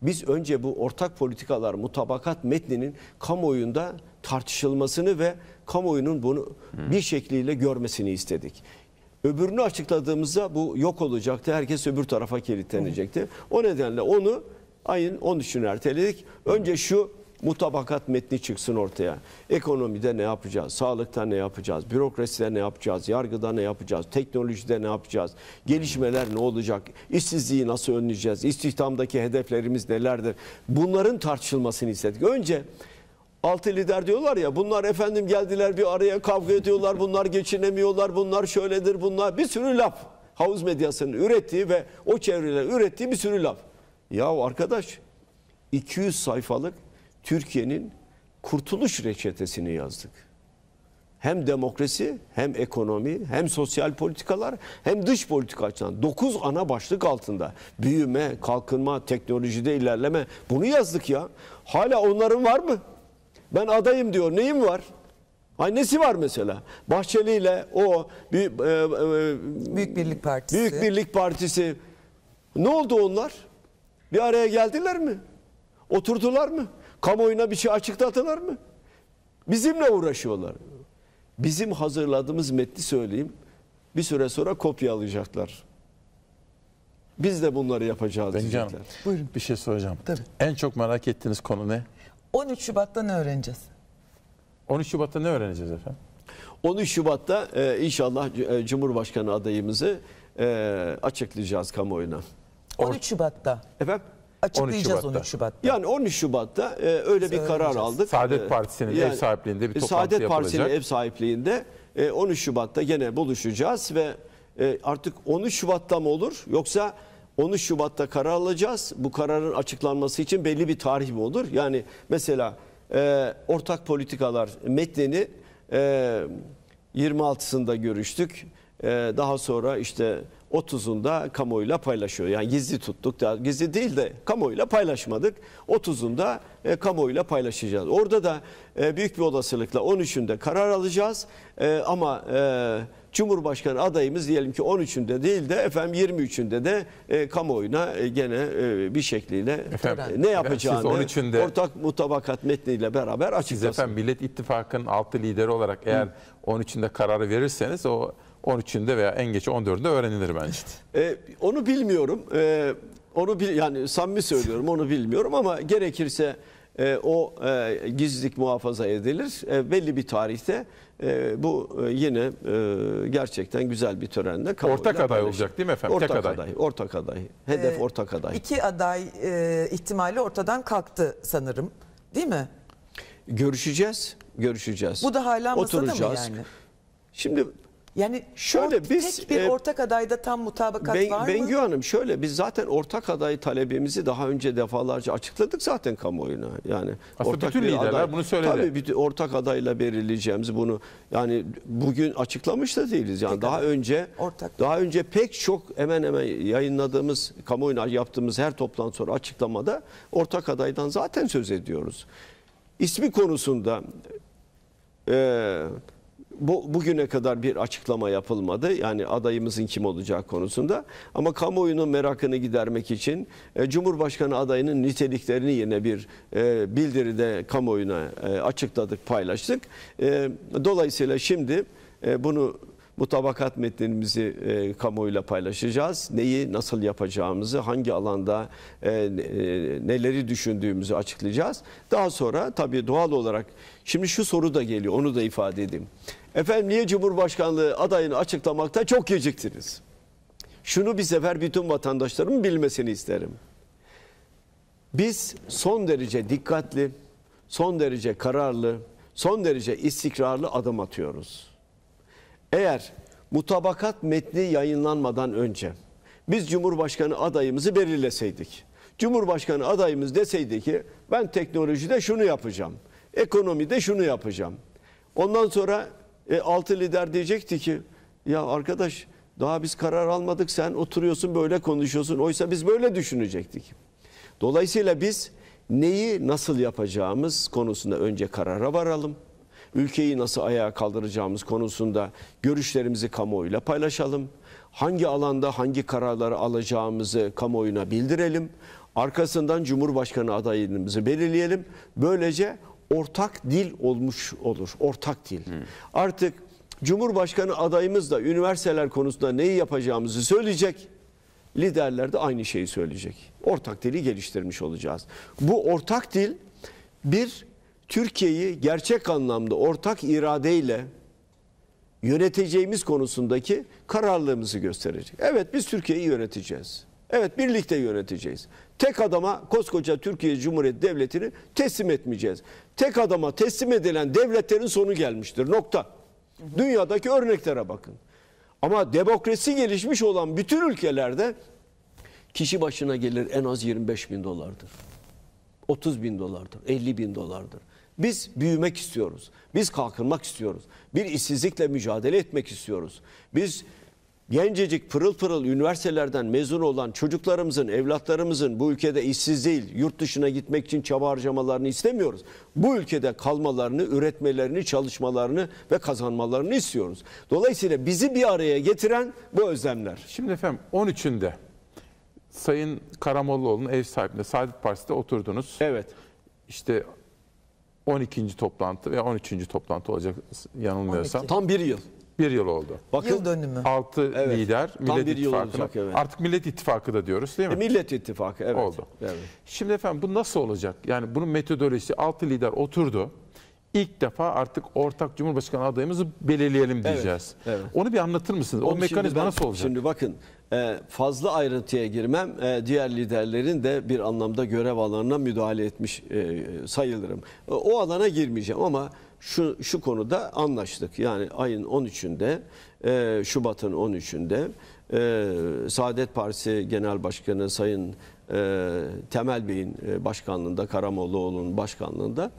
Speaker 2: Biz önce bu ortak politikalar mutabakat metninin kamuoyunda tartışılmasını ve kamuoyunun bunu hmm. bir şekliyle görmesini istedik. Öbürünü açıkladığımızda bu yok olacaktı. Herkes öbür tarafa kilitlenecekti. O nedenle onu ayın 13'ünü erteledik. Önce şu mutabakat metni çıksın ortaya. Ekonomide ne yapacağız? Sağlıkta ne yapacağız? Bürokraside ne yapacağız? Yargıda ne yapacağız? Teknolojide ne yapacağız? Gelişmeler ne olacak? İşsizliği nasıl önleyeceğiz? İstihdamdaki hedeflerimiz nelerdir? Bunların tartışılmasını istedik. Önce Altı lider diyorlar ya bunlar efendim geldiler bir araya kavga ediyorlar bunlar geçinemiyorlar bunlar şöyledir bunlar bir sürü laf. Havuz medyasının ürettiği ve o çevreler ürettiği bir sürü laf. Yahu arkadaş 200 sayfalık Türkiye'nin kurtuluş reçetesini yazdık. Hem demokrasi, hem ekonomi, hem sosyal politikalar, hem dış politika açısından 9 ana başlık altında. Büyüme, kalkınma, teknolojide ilerleme bunu yazdık ya. Hala onların var mı? Ben adayım diyor. Neyim var? Ay nesi var mesela. Bahçeli ile o bir, e, e, Büyük Birlik Partisi. Büyük Birlik Partisi. Ne oldu onlar? Bir araya geldiler mi? Oturdular mı? Kamuoyuna bir şey açıkladılar mı? Bizimle uğraşıyorlar. Bizim hazırladığımız metni söyleyeyim. Bir süre sonra kopya alacaklar. Biz de bunları yapacağız Bence diyecekler. Buyurun. Bir şey soracağım. Tabii. En çok
Speaker 3: merak ettiğiniz konu ne?
Speaker 1: 13 Şubat'ta ne öğreneceğiz?
Speaker 2: 13 Şubat'ta ne öğreneceğiz efendim? 13 Şubat'ta e, inşallah e, Cumhurbaşkanı adayımızı e, açıklayacağız kamuoyuna. 13 Şubat'ta. Efendim? Açıklayacağız 13 Şubat'ta. Yani 13 Şubat'ta e, öyle bir karar aldık. Saadet e, Partisi'nin yani, ev sahipliğinde bir e, toplantı Saadet yapılacak. Saadet Partisi'nin ev sahipliğinde e, 13 Şubat'ta gene buluşacağız ve e, artık 13 Şubat'ta mı olur yoksa 13 Şubat'ta karar alacağız. Bu kararın açıklanması için belli bir tarih mi olur? Yani mesela e, ortak politikalar metnini e, 26'sında görüştük. E, daha sonra işte 30'unda kamuoyuyla paylaşıyor. Yani gizli tuttuk. Da, gizli değil de kamuoyuyla paylaşmadık. 30'unda e, kamuoyuyla paylaşacağız. Orada da e, büyük bir olasılıkla 13'ünde karar alacağız. E, ama... E, Cumhurbaşkanı adayımız diyelim ki 13'ünde değil de efendim 23'ünde de e, kamuoyuna e, gene e, bir şekliyle e, efendim, ne yapacağını 13'ünde, ortak mutabakat metniyle
Speaker 3: beraber açıklasın. Siz efendim Millet İttifakı'nın altı lideri olarak eğer Hı. 13'ünde kararı verirseniz o 13'ünde veya en geç 14'ünde öğrenilir bence.
Speaker 2: E, onu bilmiyorum. E, onu bil, yani samimi söylüyorum onu bilmiyorum ama gerekirse e, o e, gizlilik muhafaza edilir. E, belli bir tarihte ee, e, bu yine e, gerçekten güzel bir törenle kamuoyuyla Ortak aday paylaşıldı. olacak değil mi efendim? Ortak Tek aday. aday. Ortak aday. Hedef Ee, ortak aday.
Speaker 1: İki aday e, ihtimali ortadan kalktı sanırım. Değil mi?
Speaker 2: Görüşeceğiz. Görüşeceğiz. Bu da hala masada mı yani? Şimdi
Speaker 1: yani şöyle ort, biz tek bir e, ortak adayda tam mutabakat ben, var mı? Bengü
Speaker 2: Hanım şöyle biz zaten ortak aday talebimizi daha önce defalarca açıkladık zaten kamuoyuna. Yani Aslında ortak bütün bir liderler aday, bunu söyledi. Tabii bir ortak adayla belirleyeceğimiz bunu yani bugün açıklamış da değiliz. Yani tek daha önce ortak. daha önce pek çok hemen hemen yayınladığımız kamuoyuna yaptığımız her toplantı sonra açıklamada ortak adaydan zaten söz ediyoruz. İsmi konusunda eee bu, bugüne kadar bir açıklama yapılmadı. Yani adayımızın kim olacağı konusunda. Ama kamuoyunun merakını gidermek için e, Cumhurbaşkanı adayının niteliklerini yine bir e, bildiride kamuoyuna e, açıkladık, paylaştık. E, dolayısıyla şimdi e, bunu mutabakat metnimizi e, kamuoyuyla paylaşacağız. Neyi nasıl yapacağımızı, hangi alanda e, e, neleri düşündüğümüzü açıklayacağız. Daha sonra tabii doğal olarak şimdi şu soru da geliyor onu da ifade edeyim. Efendim niye Cumhurbaşkanlığı adayını açıklamakta çok geciktiniz? Şunu bir sefer bütün vatandaşlarım bilmesini isterim. Biz son derece dikkatli, son derece kararlı, son derece istikrarlı adım atıyoruz. Eğer mutabakat metni yayınlanmadan önce biz Cumhurbaşkanı adayımızı belirleseydik, Cumhurbaşkanı adayımız deseydi ki ben teknolojide şunu yapacağım, ekonomide şunu yapacağım. Ondan sonra e, altı lider diyecekti ki ya arkadaş daha biz karar almadık sen oturuyorsun böyle konuşuyorsun. Oysa biz böyle düşünecektik. Dolayısıyla biz neyi nasıl yapacağımız konusunda önce karara varalım. Ülkeyi nasıl ayağa kaldıracağımız konusunda görüşlerimizi kamuoyuyla paylaşalım. Hangi alanda hangi kararları alacağımızı kamuoyuna bildirelim. Arkasından Cumhurbaşkanı adayımızı belirleyelim. Böylece ortak dil olmuş olur. Ortak dil. Hmm. Artık Cumhurbaşkanı adayımız da üniversiteler konusunda neyi yapacağımızı söyleyecek. Liderler de aynı şeyi söyleyecek. Ortak dili geliştirmiş olacağız. Bu ortak dil bir Türkiye'yi gerçek anlamda ortak iradeyle yöneteceğimiz konusundaki kararlılığımızı gösterecek. Evet biz Türkiye'yi yöneteceğiz. Evet birlikte yöneteceğiz. Tek adama koskoca Türkiye Cumhuriyeti Devleti'ni teslim etmeyeceğiz. Tek adama teslim edilen devletlerin sonu gelmiştir. Nokta. Dünyadaki örneklere bakın. Ama demokrasi gelişmiş olan bütün ülkelerde kişi başına gelir en az 25 bin dolardır. 30 bin dolardır, 50 bin dolardır. Biz büyümek istiyoruz. Biz kalkınmak istiyoruz. Bir işsizlikle mücadele etmek istiyoruz. Biz gencecik pırıl pırıl üniversitelerden mezun olan çocuklarımızın, evlatlarımızın bu ülkede işsiz değil, yurt dışına gitmek için çaba harcamalarını istemiyoruz. Bu ülkede kalmalarını, üretmelerini, çalışmalarını ve kazanmalarını istiyoruz. Dolayısıyla bizi bir araya getiren bu özlemler. Şimdi efendim 13'ünde Sayın Karamollaoğlu'nun ev sahibinde Saadet
Speaker 3: Partisi'de oturdunuz. Evet. İşte 12. toplantı veya 13. toplantı olacak yanılmıyorsam. 12.
Speaker 2: Tam bir yıl. Bir
Speaker 3: yıl oldu. Bakın, yıl dönümü. Altı evet, lider Millet tam bir yıl Olacak, evet. Artık Millet İttifakı da diyoruz değil mi? E, Millet İttifakı evet. Oldu. Evet. Şimdi efendim bu nasıl olacak? Yani bunun metodolojisi altı lider oturdu. İlk defa artık ortak Cumhurbaşkanı adayımızı belirleyelim diyeceğiz. Evet, evet. Onu bir anlatır mısınız? Onu o mekanizma nasıl olacak?
Speaker 2: Şimdi bakın e, fazla ayrıntıya girmem e, diğer liderlerin de bir anlamda görev alanına müdahale etmiş e, sayılırım. O alana girmeyeceğim ama şu, şu konuda anlaştık. Yani ayın 13'ünde, e, Şubat'ın 13'ünde e, Saadet Partisi Genel Başkanı Sayın e, Temel Bey'in e, başkanlığında, Karamollaoğlu'nun başkanlığında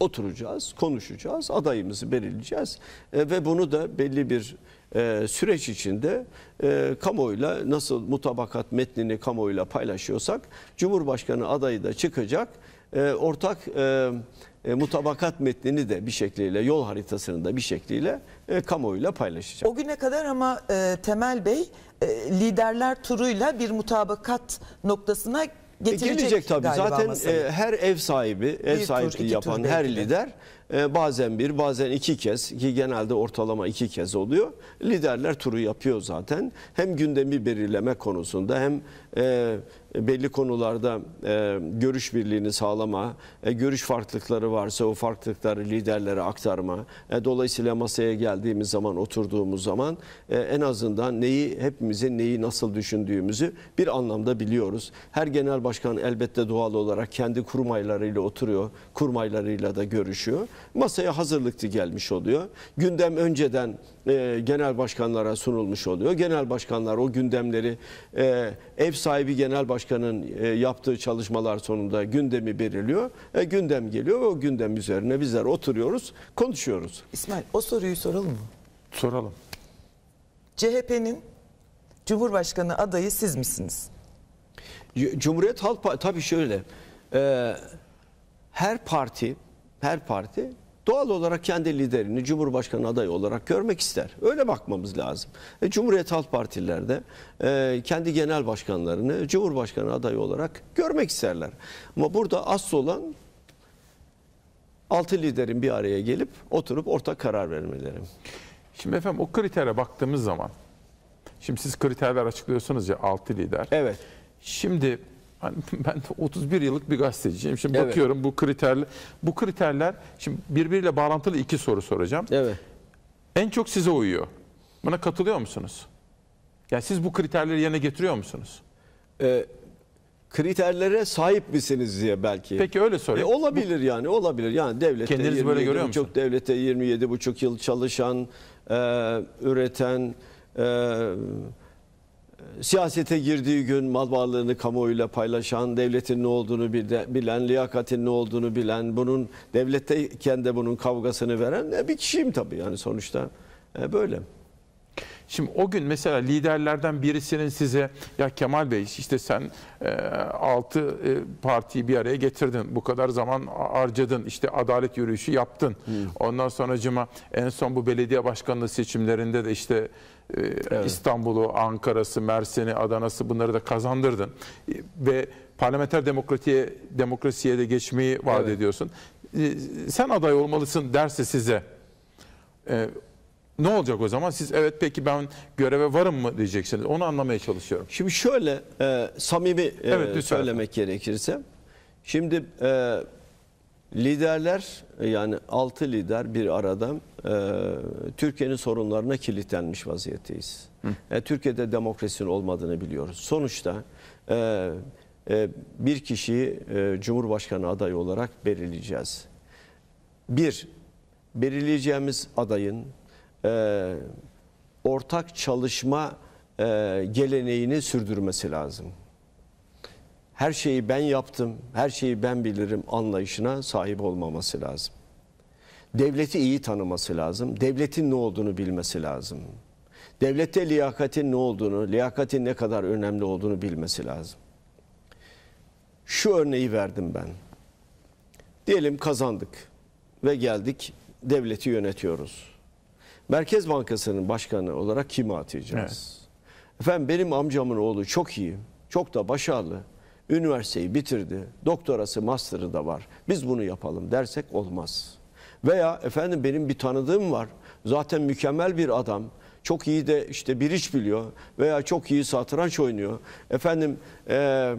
Speaker 2: oturacağız, konuşacağız, adayımızı belirleyeceğiz e, ve bunu da belli bir e, süreç içinde e, kamuoyuyla nasıl mutabakat metnini kamuoyuyla paylaşıyorsak Cumhurbaşkanı adayı da çıkacak. E, ortak e, e, mutabakat metnini de bir şekliyle yol haritasını da bir şekliyle e, kamuoyuyla paylaşacak.
Speaker 1: O güne kadar ama e, Temel Bey e, liderler turuyla bir mutabakat noktasına e, getirecek. E, gelecek tabii. Zaten e,
Speaker 2: her ev sahibi, ev sahibi yapan tur her lider e, bazen bir, bazen iki kez ki genelde ortalama iki kez oluyor. Liderler turu yapıyor zaten. Hem gündemi belirleme konusunda hem e, belli konularda e, görüş birliğini sağlama, e, görüş farklılıkları varsa o farklılıkları liderlere aktarma. E, dolayısıyla masaya geldiğimiz zaman, oturduğumuz zaman e, en azından neyi hepimizin neyi nasıl düşündüğümüzü bir anlamda biliyoruz. Her genel başkan elbette doğal olarak kendi kurmaylarıyla oturuyor, kurmaylarıyla da görüşüyor. Masaya hazırlıklı gelmiş oluyor. Gündem önceden e, genel başkanlara sunulmuş oluyor. Genel başkanlar o gündemleri e, ev sahibi genel başkanın e, yaptığı çalışmalar sonunda gündemi belirliyor. gündem geliyor ve o gündem üzerine bizler oturuyoruz, konuşuyoruz.
Speaker 1: İsmail o soruyu soralım mı? Soralım. CHP'nin
Speaker 2: Cumhurbaşkanı adayı siz misiniz? Cumhuriyet Halk Partisi tabii şöyle. her parti her parti doğal olarak kendi liderini Cumhurbaşkanı adayı olarak görmek ister. Öyle bakmamız lazım. E, Cumhuriyet Halk Partilerde e, kendi genel başkanlarını Cumhurbaşkanı adayı olarak görmek isterler. Ama burada asıl olan altı liderin bir araya gelip oturup ortak karar vermeleri. Şimdi efendim o kritere baktığımız zaman, şimdi siz
Speaker 3: kriterler açıklıyorsunuz ya altı lider. Evet. Şimdi Hani ben de 31 yıllık bir gazeteciyim. Şimdi evet. bakıyorum bu kriterler bu kriterler şimdi birbiriyle bağlantılı iki soru soracağım. Evet. En çok size uyuyor. Buna katılıyor musunuz? Yani
Speaker 2: siz bu kriterleri yerine getiriyor musunuz? Ee, kriterlere sahip misiniz diye belki. Peki öyle sorayım. E, olabilir bu, yani olabilir. Yani devlete kendiniz 27 böyle görüyor buçuk, musun? devlette 27 buçuk yıl çalışan, e, üreten, e, siyasete girdiği gün mal varlığını kamuoyuyla paylaşan, devletin ne olduğunu bilen, liyakatin ne olduğunu bilen, bunun devletteyken de bunun kavgasını veren e, bir kişiyim tabii yani sonuçta e, böyle. Şimdi o gün mesela liderlerden
Speaker 3: birisinin size ya Kemal Bey işte sen e, e, partiyi bir araya getirdin. Bu kadar zaman harcadın. işte adalet yürüyüşü yaptın. Hmm. Ondan sonracıma en son bu belediye başkanlığı seçimlerinde de işte ee, evet. İstanbul'u, Ankara'sı, Mersin'i, Adana'sı bunları da kazandırdın. Ee, ve parlamenter demokratiye demokrasiye de geçmeyi vaat evet. ediyorsun. Ee, sen aday olmalısın derse size. E, ne olacak o zaman? Siz evet peki ben göreve varım mı diyeceksiniz.
Speaker 2: Onu anlamaya çalışıyorum. Şimdi şöyle e, samimi e, evet, söylemek gerekirse. Şimdi e, Liderler e, yani 6 lider bir arada e, Türkiye'nin sorunlarına kilitlenmiş vaziyetteyiz. E, Türkiye'de demokrasinin olmadığını biliyoruz. Sonuçta e, e, bir kişi e, Cumhurbaşkanı adayı olarak belirleyeceğiz. Bir, belirleyeceğimiz adayın e, ortak çalışma e, geleneğini sürdürmesi lazım her şeyi ben yaptım, her şeyi ben bilirim anlayışına sahip olmaması lazım. Devleti iyi tanıması lazım. Devletin ne olduğunu bilmesi lazım. Devlette liyakatin ne olduğunu, liyakatin ne kadar önemli olduğunu bilmesi lazım. Şu örneği verdim ben. Diyelim kazandık ve geldik devleti yönetiyoruz. Merkez Bankası'nın başkanı olarak kimi atayacağız? Evet. Efendim benim amcamın oğlu çok iyi, çok da başarılı üniversiteyi bitirdi, doktorası, master'ı da var. Biz bunu yapalım dersek olmaz. Veya efendim benim bir tanıdığım var. Zaten mükemmel bir adam. Çok iyi de işte bir iş biliyor veya çok iyi satranç oynuyor. Efendim e,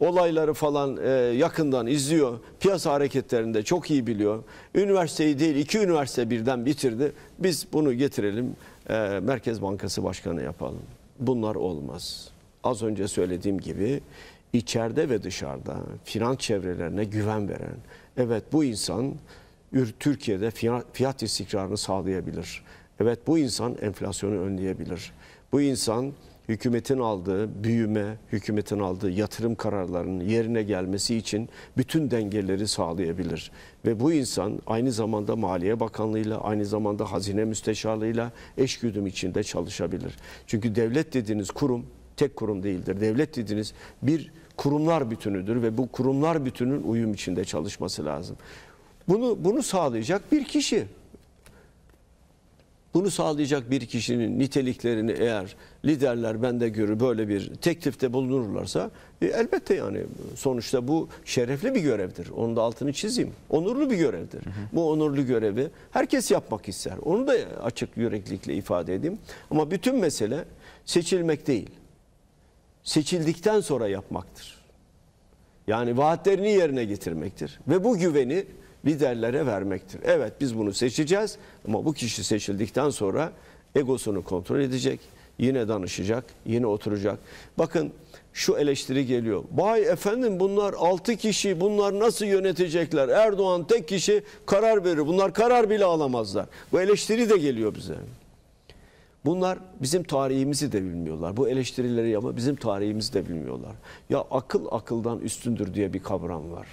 Speaker 2: olayları falan e, yakından izliyor. Piyasa hareketlerinde çok iyi biliyor. Üniversiteyi değil iki üniversite birden bitirdi. Biz bunu getirelim e, Merkez Bankası Başkanı yapalım. Bunlar olmaz. Az önce söylediğim gibi içeride ve dışarıda finans çevrelerine güven veren, evet bu insan Türkiye'de fiyat istikrarını sağlayabilir. Evet bu insan enflasyonu önleyebilir. Bu insan hükümetin aldığı büyüme, hükümetin aldığı yatırım kararlarının yerine gelmesi için bütün dengeleri sağlayabilir. Ve bu insan aynı zamanda Maliye Bakanlığı'yla, aynı zamanda Hazine Müsteşarlığı'yla eşgüdüm içinde çalışabilir. Çünkü devlet dediğiniz kurum tek kurum değildir. Devlet dediğiniz bir kurumlar bütünüdür ve bu kurumlar bütünün uyum içinde çalışması lazım. Bunu bunu sağlayacak bir kişi. Bunu sağlayacak bir kişinin niteliklerini eğer liderler bende görür böyle bir teklifte bulunurlarsa e, elbette yani sonuçta bu şerefli bir görevdir. Onu da altını çizeyim. Onurlu bir görevdir. Hı hı. Bu onurlu görevi herkes yapmak ister. Onu da açık yüreklikle ifade edeyim. Ama bütün mesele seçilmek değil seçildikten sonra yapmaktır. Yani vaatlerini yerine getirmektir. Ve bu güveni liderlere vermektir. Evet biz bunu seçeceğiz ama bu kişi seçildikten sonra egosunu kontrol edecek. Yine danışacak, yine oturacak. Bakın şu eleştiri geliyor. Vay efendim bunlar 6 kişi bunlar nasıl yönetecekler? Erdoğan tek kişi karar verir. Bunlar karar bile alamazlar. Bu eleştiri de geliyor bize. Bunlar bizim tarihimizi de bilmiyorlar. Bu eleştirileri ama bizim tarihimizi de bilmiyorlar. Ya akıl akıldan üstündür diye bir kavram var.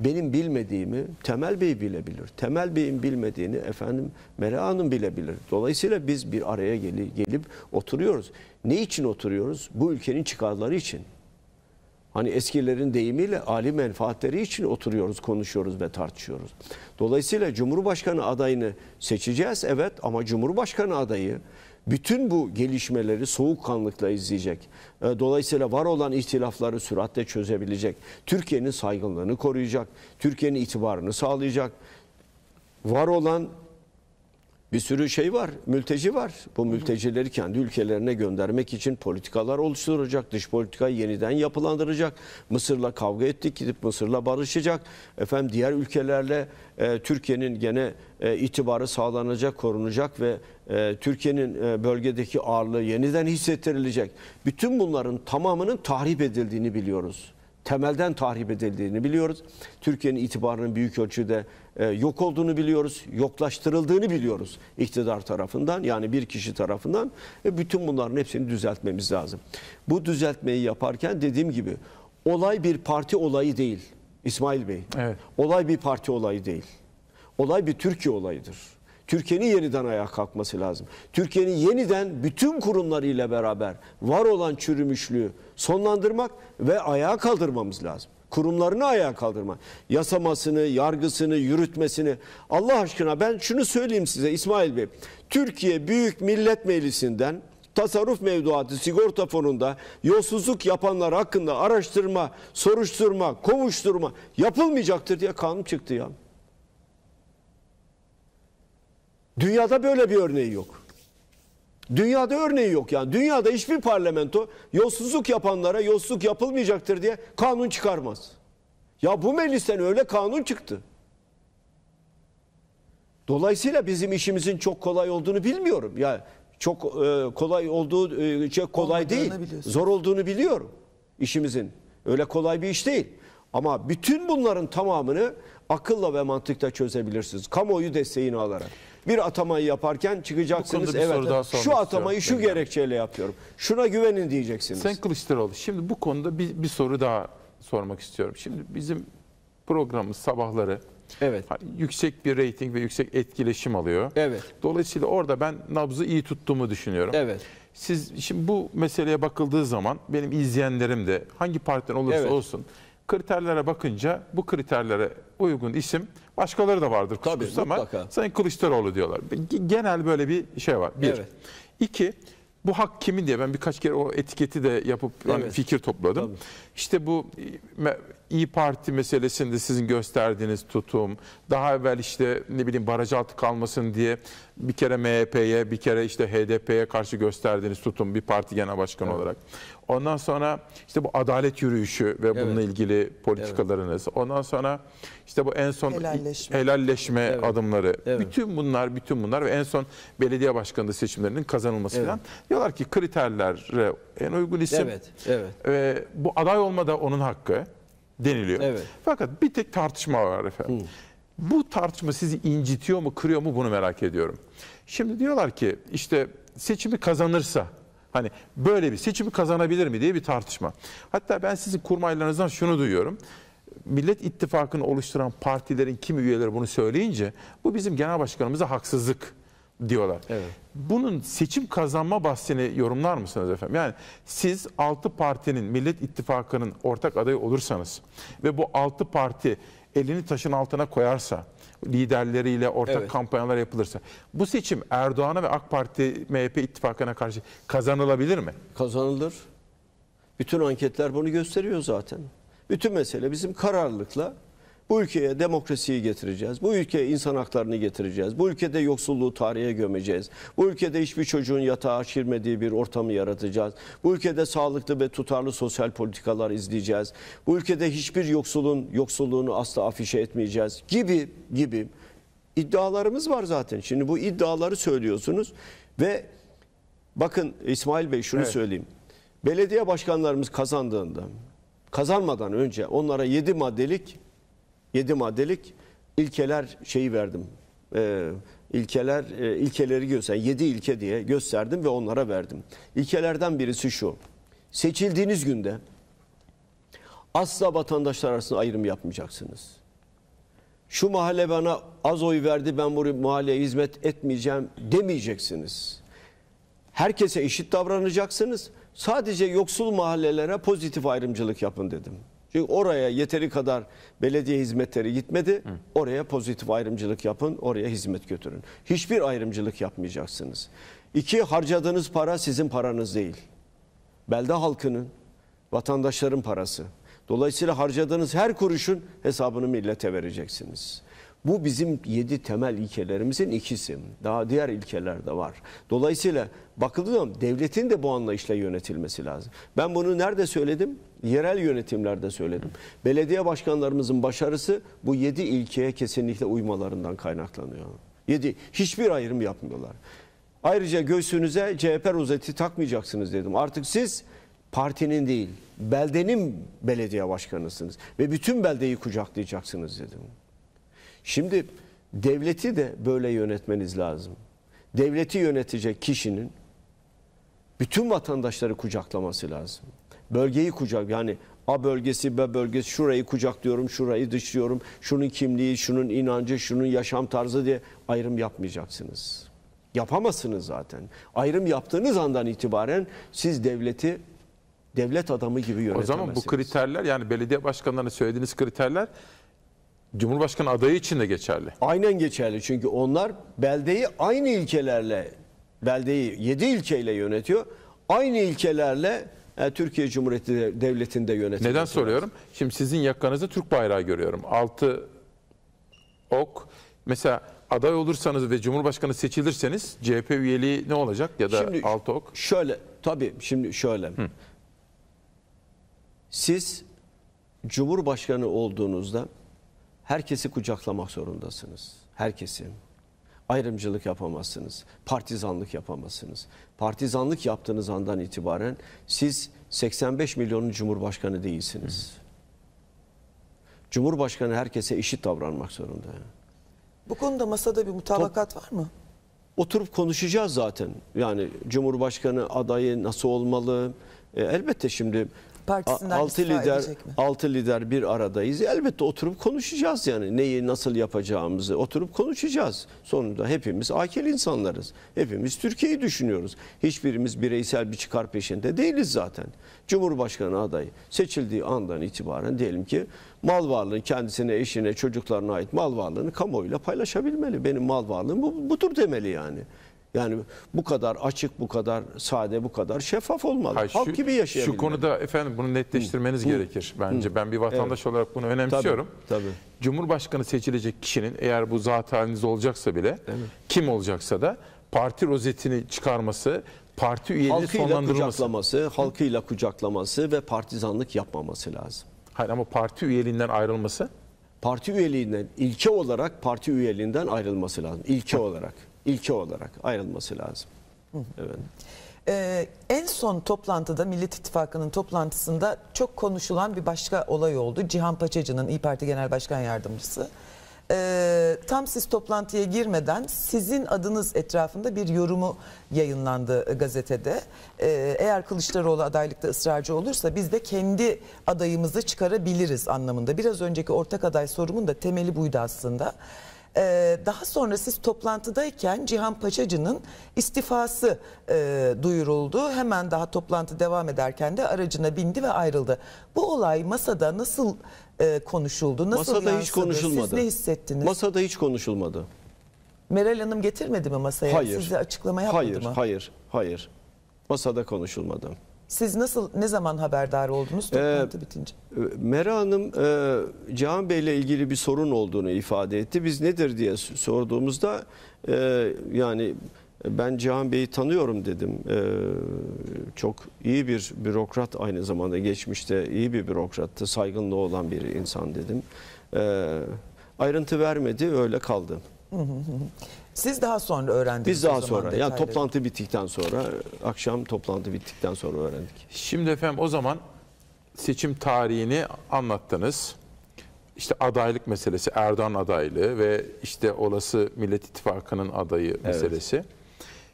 Speaker 2: Benim bilmediğimi Temel Bey bilebilir. Temel Bey'in bilmediğini efendim Mera Hanım bilebilir. Dolayısıyla biz bir araya gelip, gelip oturuyoruz. Ne için oturuyoruz? Bu ülkenin çıkarları için. Hani eskilerin deyimiyle ali menfaatleri için oturuyoruz, konuşuyoruz ve tartışıyoruz. Dolayısıyla Cumhurbaşkanı adayını seçeceğiz evet ama Cumhurbaşkanı adayı bütün bu gelişmeleri soğukkanlıkla izleyecek. Ee, dolayısıyla var olan ihtilafları süratle çözebilecek. Türkiye'nin saygınlığını koruyacak. Türkiye'nin itibarını sağlayacak. Var olan bir sürü şey var, mülteci var. Bu mültecileri kendi ülkelerine göndermek için politikalar oluşturacak, dış politikayı yeniden yapılandıracak. Mısır'la kavga ettik, gidip Mısır'la barışacak. Efendim diğer ülkelerle e, Türkiye'nin gene e, itibarı sağlanacak, korunacak ve e, Türkiye'nin e, bölgedeki ağırlığı yeniden hissettirilecek. Bütün bunların tamamının tahrip edildiğini biliyoruz temelden tahrip edildiğini biliyoruz. Türkiye'nin itibarının büyük ölçüde e, yok olduğunu biliyoruz. Yoklaştırıldığını biliyoruz iktidar tarafından yani bir kişi tarafından. ve Bütün bunların hepsini düzeltmemiz lazım. Bu düzeltmeyi yaparken dediğim gibi olay bir parti olayı değil İsmail Bey. Evet. Olay bir parti olayı değil. Olay bir Türkiye olayıdır. Türkiye'nin yeniden ayağa kalkması lazım. Türkiye'nin yeniden bütün kurumlarıyla beraber var olan çürümüşlüğü sonlandırmak ve ayağa kaldırmamız lazım. Kurumlarını ayağa kaldırmak. Yasamasını, yargısını, yürütmesini. Allah aşkına ben şunu söyleyeyim size İsmail Bey. Türkiye Büyük Millet Meclisi'nden tasarruf mevduatı sigorta fonunda yolsuzluk yapanlar hakkında araştırma, soruşturma, kovuşturma yapılmayacaktır diye kanun çıktı ya. Dünyada böyle bir örneği yok. Dünyada örneği yok yani. Dünyada hiçbir parlamento yolsuzluk yapanlara yolsuzluk yapılmayacaktır diye kanun çıkarmaz. Ya bu meclisten öyle kanun çıktı. Dolayısıyla bizim işimizin çok kolay olduğunu bilmiyorum. Ya yani çok e, kolay olduğu e, çok kolay değil. Zor olduğunu biliyorum işimizin. Öyle kolay bir iş değil. Ama bütün bunların tamamını akılla ve mantıkla çözebilirsiniz. Kamuoyu desteğini alarak bir atamayı yaparken çıkacaksınız. evet. şu atamayı şu gerekçeyle yapıyorum. Şuna güvenin diyeceksiniz. Sen Kılıçdaroğlu şimdi bu konuda bir, bir soru daha sormak istiyorum. Şimdi
Speaker 3: bizim programımız sabahları Evet. Hani yüksek bir reyting ve yüksek etkileşim alıyor. Evet. Dolayısıyla orada ben nabzı iyi tuttuğumu düşünüyorum.
Speaker 2: Evet. Siz şimdi bu
Speaker 3: meseleye bakıldığı zaman benim izleyenlerim de hangi partiden olursa evet. olsun kriterlere bakınca bu kriterlere uygun isim Başkaları da vardır kuşkusuz ama mutlaka. Sayın Kılıçdaroğlu diyorlar. Genel böyle bir şey var. Bir. Evet. İki, bu hak kimin diye ben birkaç kere o etiketi de yapıp hani evet. hani fikir topladım. Tabii. İşte bu İyi Parti meselesinde sizin gösterdiğiniz tutum, daha evvel işte ne bileyim baraj altı kalmasın diye bir kere MHP'ye, bir kere işte HDP'ye karşı gösterdiğiniz tutum bir parti genel başkanı evet. olarak. Ondan sonra işte bu adalet yürüyüşü ve bununla evet. ilgili politikalarınız. Evet. Ondan sonra işte bu en son helalleşme, helalleşme evet. adımları. Evet. Bütün bunlar, bütün bunlar ve en son belediye başkanlığı seçimlerinin kazanılması evet. falan. Diyorlar ki kriterlere en uygun isim. Evet. Evet. Ee, bu aday olma da onun hakkı deniliyor. Evet. Fakat bir tek tartışma var efendim. Hı. Bu tartışma sizi incitiyor mu, kırıyor mu bunu merak ediyorum. Şimdi diyorlar ki işte seçimi kazanırsa Hani böyle bir seçimi kazanabilir mi diye bir tartışma. Hatta ben sizin kurmaylarınızdan şunu duyuyorum. Millet İttifakı'nı oluşturan partilerin kim üyeleri bunu söyleyince bu bizim genel başkanımıza haksızlık diyorlar. Evet. Bunun seçim kazanma bahsini yorumlar mısınız efendim? Yani siz 6 partinin Millet İttifakı'nın ortak adayı olursanız ve bu 6 parti elini taşın altına koyarsa liderleriyle ortak evet. kampanyalar yapılırsa. Bu seçim Erdoğan'a ve AK Parti MHP ittifakına karşı kazanılabilir mi?
Speaker 2: Kazanılır. Bütün anketler bunu gösteriyor zaten. Bütün mesele bizim kararlılıkla bu ülkeye demokrasiyi getireceğiz. Bu ülkeye insan haklarını getireceğiz. Bu ülkede yoksulluğu tarihe gömeceğiz. Bu ülkede hiçbir çocuğun yatağa şirmediği bir ortamı yaratacağız. Bu ülkede sağlıklı ve tutarlı sosyal politikalar izleyeceğiz. Bu ülkede hiçbir yoksulun yoksulluğunu asla afişe etmeyeceğiz gibi gibi iddialarımız var zaten. Şimdi bu iddiaları söylüyorsunuz ve bakın İsmail Bey şunu evet. söyleyeyim. Belediye başkanlarımız kazandığında kazanmadan önce onlara 7 maddelik 7 maddelik ilkeler şeyi verdim. E, ilkeler e, ilkeleri göster 7 ilke diye gösterdim ve onlara verdim. İlkelerden birisi şu. Seçildiğiniz günde asla vatandaşlar arasında ayrım yapmayacaksınız. Şu mahalle bana az oy verdi ben bu mahalleye hizmet etmeyeceğim demeyeceksiniz. Herkese eşit davranacaksınız. Sadece yoksul mahallelere pozitif ayrımcılık yapın dedim. Çünkü oraya yeteri kadar belediye hizmetleri gitmedi. Oraya pozitif ayrımcılık yapın, oraya hizmet götürün. Hiçbir ayrımcılık yapmayacaksınız. İki, harcadığınız para sizin paranız değil. Belde halkının, vatandaşların parası. Dolayısıyla harcadığınız her kuruşun hesabını millete vereceksiniz. Bu bizim yedi temel ilkelerimizin ikisi. Daha diğer ilkeler de var. Dolayısıyla bakıldığında devletin de bu anlayışla yönetilmesi lazım. Ben bunu nerede söyledim? yerel yönetimlerde söyledim. Belediye başkanlarımızın başarısı bu 7 ilkeye kesinlikle uymalarından kaynaklanıyor. 7. Hiçbir ayrım yapmıyorlar. Ayrıca göğsünüze CHP rozeti takmayacaksınız dedim. Artık siz partinin değil, beldenin belediye başkanısınız ve bütün beldeyi kucaklayacaksınız dedim. Şimdi devleti de böyle yönetmeniz lazım. Devleti yönetecek kişinin bütün vatandaşları kucaklaması lazım bölgeyi kucak yani A bölgesi, B bölgesi, şurayı kucaklıyorum, şurayı dışlıyorum, şunun kimliği, şunun inancı, şunun yaşam tarzı diye ayrım yapmayacaksınız. Yapamazsınız zaten. Ayrım yaptığınız andan itibaren siz devleti devlet adamı gibi yönetemezsiniz. O zaman bu
Speaker 3: kriterler yani belediye başkanlarına söylediğiniz kriterler
Speaker 2: Cumhurbaşkanı adayı için de geçerli. Aynen geçerli çünkü onlar beldeyi aynı ilkelerle beldeyi 7 ilkeyle yönetiyor. Aynı ilkelerle e, Türkiye Cumhuriyeti Devleti'nde yönetilir. Neden soruyorum?
Speaker 3: Şimdi sizin yakanızda Türk bayrağı görüyorum. Altı ok. Mesela aday olursanız ve Cumhurbaşkanı seçilirseniz CHP üyeliği ne olacak ya da şimdi, altı ok? Şöyle tabii
Speaker 2: şimdi şöyle. Hı. Siz Cumhurbaşkanı olduğunuzda herkesi kucaklamak zorundasınız. Herkesi ayrımcılık yapamazsınız. Partizanlık yapamazsınız. Partizanlık yaptığınız andan itibaren siz 85 milyonun cumhurbaşkanı değilsiniz. Cumhurbaşkanı herkese eşit davranmak zorunda.
Speaker 1: Bu konuda masada bir mutabakat Top, var mı?
Speaker 2: Oturup konuşacağız zaten. Yani Cumhurbaşkanı adayı nasıl olmalı? E, elbette şimdi partisinden altı lider mi? altı lider bir aradayız. Elbette oturup konuşacağız yani neyi nasıl yapacağımızı oturup konuşacağız. Sonunda hepimiz akil insanlarız. Hepimiz Türkiye'yi düşünüyoruz. Hiçbirimiz bireysel bir çıkar peşinde değiliz zaten. Cumhurbaşkanı adayı seçildiği andan itibaren diyelim ki mal varlığını kendisine, eşine, çocuklarına ait mal varlığını kamuoyuyla paylaşabilmeli. Benim mal varlığım bu, budur demeli yani. Yani bu kadar açık, bu kadar sade, bu kadar şeffaf olmalı. Hayır, Halk şu, gibi yaşayabilmeli. Şu
Speaker 3: konuda efendim bunu netleştirmeniz Hı. gerekir bence. Hı. Ben bir vatandaş evet. olarak bunu önemsiyorum. Tabii, tabii. Cumhurbaşkanı seçilecek kişinin eğer bu zat haliniz olacaksa bile kim olacaksa da parti rozetini çıkarması, parti üyeliğini halkıyla sonlandırılması. Kucaklaması,
Speaker 2: halkıyla kucaklaması ve partizanlık yapmaması lazım. Hayır ama parti üyeliğinden ayrılması? Parti üyeliğinden, ilke olarak parti üyeliğinden ayrılması lazım. İlke olarak ilke olarak ayrılması lazım. Evet. Ee, en son toplantıda
Speaker 1: Millet İttifakı'nın toplantısında çok konuşulan bir başka olay oldu. Cihan Paçacı'nın İyi Parti Genel Başkan Yardımcısı. Ee, tam siz toplantıya girmeden sizin adınız etrafında bir yorumu yayınlandı gazetede. Ee, eğer Kılıçdaroğlu adaylıkta ısrarcı olursa biz de kendi adayımızı çıkarabiliriz anlamında. Biraz önceki ortak aday sorumun da temeli buydu aslında. Ee, daha sonra siz toplantıdayken Cihan Paçacının istifası e, duyuruldu. Hemen daha toplantı devam ederken de aracına bindi ve ayrıldı. Bu olay masada nasıl e, konuşuldu?
Speaker 2: Nasıl Masada yansıdı? hiç konuşulmadı. Siz ne hissettiniz? Masada hiç konuşulmadı. Meral Hanım getirmedi mi masaya? Hayır. Size açıklama yapmadı hayır, mı? Hayır, hayır, hayır. Masada konuşulmadı.
Speaker 1: Siz nasıl ne zaman haberdar oldunuz ee,
Speaker 2: toplantı ee, bitince? E, Mera Hanım e, Cihan Bey ile ilgili bir sorun olduğunu ifade etti. Biz nedir diye sorduğumuzda e, yani ben Cihan Bey'i tanıyorum dedim. E, çok iyi bir bürokrat aynı zamanda geçmişte iyi bir bürokrattı. Saygınlığı olan bir insan dedim. E, ayrıntı vermedi öyle kaldım.
Speaker 1: Siz daha sonra öğrendiniz. Biz daha sonra detayları. yani toplantı
Speaker 2: bittikten sonra akşam toplantı bittikten sonra
Speaker 3: öğrendik. Şimdi efendim o zaman seçim tarihini anlattınız. İşte adaylık meselesi, Erdoğan adaylığı ve işte olası Millet İttifakı'nın adayı evet. meselesi.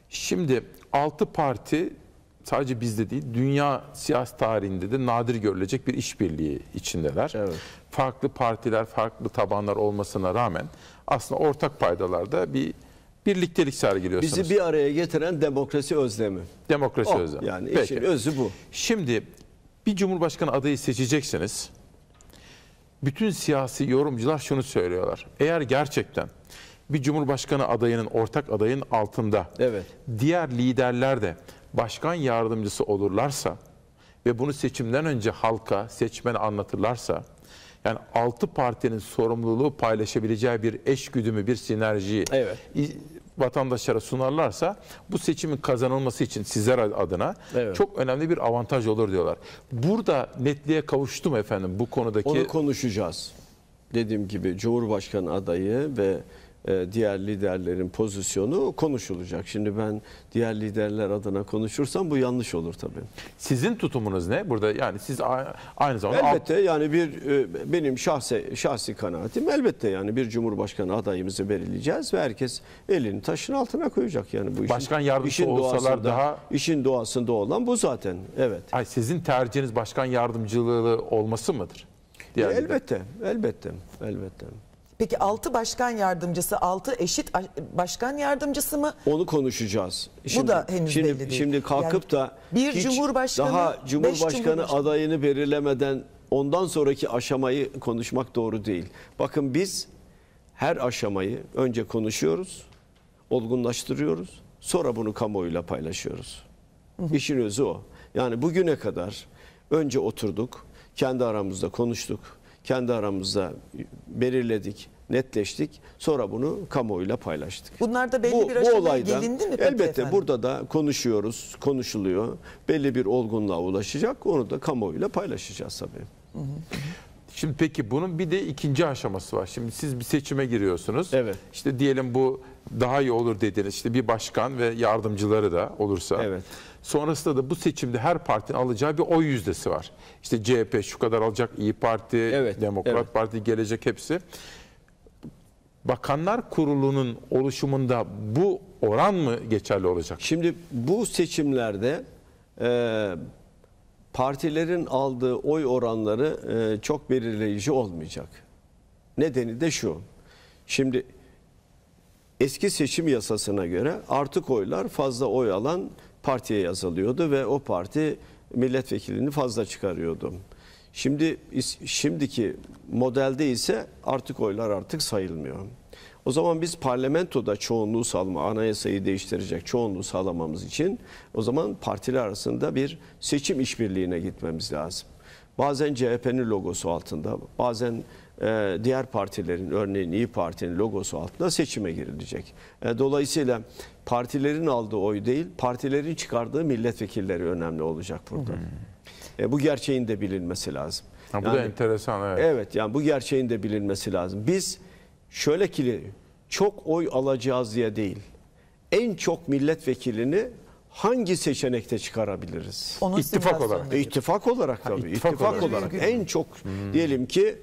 Speaker 3: Şimdi 6 parti sadece bizde değil, dünya siyasi tarihinde de nadir görülecek bir işbirliği içindeler. Evet. Farklı partiler, farklı tabanlar olmasına rağmen aslında ortak paydalarda bir birliktelik sergiliyorsunuz. Bizi
Speaker 2: bir araya getiren demokrasi özlemi. Demokrasi o, özlemi. Yani Peki. işin özü bu.
Speaker 3: Şimdi bir cumhurbaşkanı adayı seçeceksiniz. Bütün siyasi yorumcular şunu söylüyorlar. Eğer gerçekten bir cumhurbaşkanı adayının ortak adayın altında evet. diğer liderler de başkan yardımcısı olurlarsa ve bunu seçimden önce halka, seçmene anlatırlarsa yani altı partinin sorumluluğu paylaşabileceği bir eş güdümü, bir sinerjiyi evet vatandaşlara sunarlarsa bu seçimin kazanılması için sizler adına evet. çok önemli bir
Speaker 2: avantaj olur diyorlar. Burada netliğe kavuştum efendim bu konudaki. Onu konuşacağız. Dediğim gibi Cumhurbaşkanı adayı ve e, diğer liderlerin pozisyonu konuşulacak. Şimdi ben diğer liderler adına konuşursam bu yanlış olur tabii. Sizin tutumunuz ne? Burada yani siz aynı zamanda Elbette yani bir e, benim şahsi şahsi kanaatim elbette yani bir cumhurbaşkanı adayımızı belirleyeceğiz ve herkes elini taşın altına koyacak yani bu işin. Başkan yardımcısı işin olsalar daha işin doğasında olan bu zaten.
Speaker 3: Evet. Ay sizin tercihiniz başkan yardımcılığı olması mıdır? Diğer e, elbette,
Speaker 2: elbette, elbette. elbette.
Speaker 1: Peki 6 başkan yardımcısı 6 eşit başkan yardımcısı mı?
Speaker 2: Onu konuşacağız. Şimdi, Bu da henüz şimdi, belli değil. Şimdi kalkıp yani da bir hiç cumhurbaşkanı, daha cumhurbaşkanı, cumhurbaşkanı adayını belirlemeden ondan sonraki aşamayı konuşmak doğru değil. Bakın biz her aşamayı önce konuşuyoruz, olgunlaştırıyoruz. Sonra bunu kamuoyuyla paylaşıyoruz. İşin özü o. Yani bugüne kadar önce oturduk, kendi aramızda konuştuk kendi aramızda belirledik, netleştik. Sonra bunu kamuoyuyla paylaştık.
Speaker 1: Bunlar da belli bu, bir aşamaya olaydan, gelindi mi? Elbette efendim?
Speaker 2: burada da konuşuyoruz, konuşuluyor. Belli bir olgunluğa ulaşacak. Onu da kamuoyuyla paylaşacağız tabii. Şimdi peki bunun bir de
Speaker 3: ikinci aşaması var. Şimdi siz bir seçime giriyorsunuz. Evet. İşte diyelim bu daha iyi olur dediniz. İşte bir başkan ve yardımcıları da olursa. Evet. Sonrasında da bu seçimde her partinin alacağı bir oy yüzdesi var. İşte CHP şu kadar alacak, İyi Parti, evet, Demokrat evet. Parti gelecek hepsi. Bakanlar Kurulu'nun oluşumunda bu
Speaker 2: oran mı geçerli olacak? Şimdi bu seçimlerde e, partilerin aldığı oy oranları e, çok belirleyici olmayacak. Nedeni de şu. Şimdi eski seçim yasasına göre artık oylar fazla oy alan partiye yazılıyordu ve o parti milletvekilini fazla çıkarıyordu. Şimdi şimdiki modelde ise artık oylar artık sayılmıyor. O zaman biz parlamentoda çoğunluğu sağlama, anayasayı değiştirecek çoğunluğu sağlamamız için o zaman partiler arasında bir seçim işbirliğine gitmemiz lazım. Bazen CHP'nin logosu altında, bazen e, diğer partilerin, örneğin İyi Parti'nin logosu altında seçime girilecek. E, dolayısıyla partilerin aldığı oy değil, partilerin çıkardığı milletvekilleri önemli olacak burada. Hmm. E, bu gerçeğin de bilinmesi lazım. Ha, bu yani, da enteresan. Evet. evet yani bu gerçeğin de bilinmesi lazım. Biz şöyle ki çok oy alacağız diye değil, en çok milletvekilini hangi seçenekte çıkarabiliriz? Onun ittifak olarak. E, ittifak olarak tabii. Ha, ittifak, ittifak olarak. olarak. En çok hmm. diyelim ki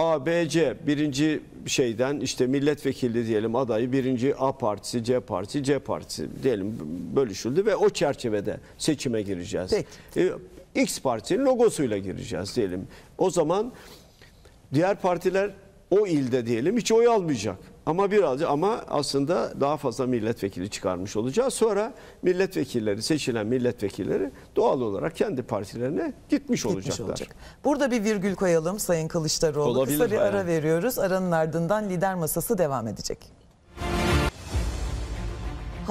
Speaker 2: ABC birinci şeyden işte milletvekili diyelim adayı birinci A partisi, C partisi, C partisi diyelim bölüşüldü ve o çerçevede seçime gireceğiz. Peki. Ee, X partinin logosuyla gireceğiz diyelim. O zaman diğer partiler o ilde diyelim hiç oy almayacak. Ama birazcık ama aslında daha fazla milletvekili çıkarmış olacağız. Sonra milletvekilleri seçilen milletvekilleri doğal olarak kendi partilerine gitmiş, gitmiş olacaklar. Olacak.
Speaker 1: Burada bir virgül koyalım Sayın Kılıçdaroğlu. Olabilir, Kısa bir yani. ara veriyoruz. Aranın ardından lider masası devam edecek.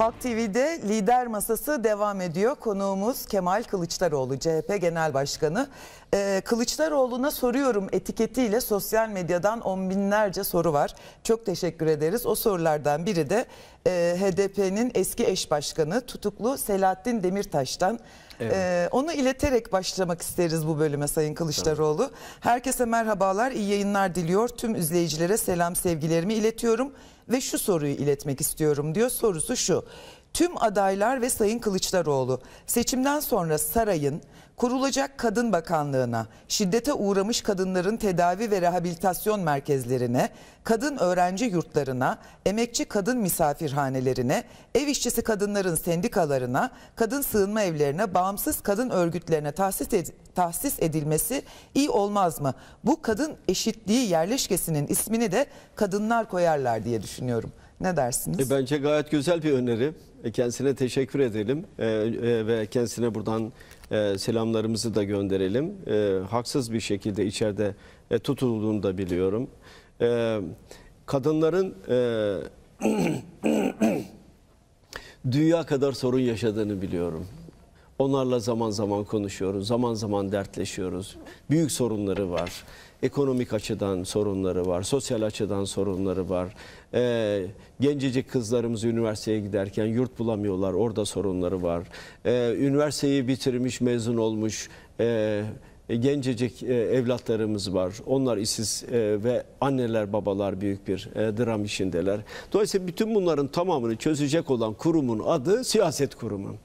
Speaker 1: Halk TV'de lider masası devam ediyor. Konuğumuz Kemal Kılıçdaroğlu, CHP Genel Başkanı. Ee, Kılıçdaroğlu'na soruyorum etiketiyle sosyal medyadan on binlerce soru var. Çok teşekkür ederiz. O sorulardan biri de e, HDP'nin eski eş başkanı tutuklu Selahattin Demirtaş'tan. Evet. Ee, onu ileterek başlamak isteriz bu bölüme Sayın Kılıçdaroğlu. Tamam. Herkese merhabalar, iyi yayınlar diliyor. Tüm izleyicilere selam sevgilerimi iletiyorum ve şu soruyu iletmek istiyorum diyor. Sorusu şu tüm adaylar ve Sayın Kılıçdaroğlu seçimden sonra sarayın kurulacak kadın bakanlığına, şiddete uğramış kadınların tedavi ve rehabilitasyon merkezlerine, kadın öğrenci yurtlarına, emekçi kadın misafirhanelerine, ev işçisi kadınların sendikalarına, kadın sığınma evlerine, bağımsız kadın örgütlerine tahsis, ed tahsis edilmesi iyi olmaz mı? Bu kadın eşitliği yerleşkesinin ismini de kadınlar koyarlar diye düşünüyorum. Ne dersiniz?
Speaker 2: E, bence gayet güzel bir öneri. E, kendisine teşekkür edelim e, e, ve kendisine buradan e, selamlarımızı da gönderelim. E, haksız bir şekilde içeride e, tutulduğunu da biliyorum. E, kadınların e, dünya kadar sorun yaşadığını biliyorum. Onlarla zaman zaman konuşuyoruz, zaman zaman dertleşiyoruz. Büyük sorunları var ekonomik açıdan sorunları var, sosyal açıdan sorunları var. E, gencecik kızlarımız üniversiteye giderken yurt bulamıyorlar, orada sorunları var. E, üniversiteyi bitirmiş, mezun olmuş ee, e, gencecik evlatlarımız var. Onlar işsiz e, ve anneler babalar büyük bir e, dram içindeler. Dolayısıyla bütün bunların tamamını çözecek olan kurumun adı siyaset kurumu.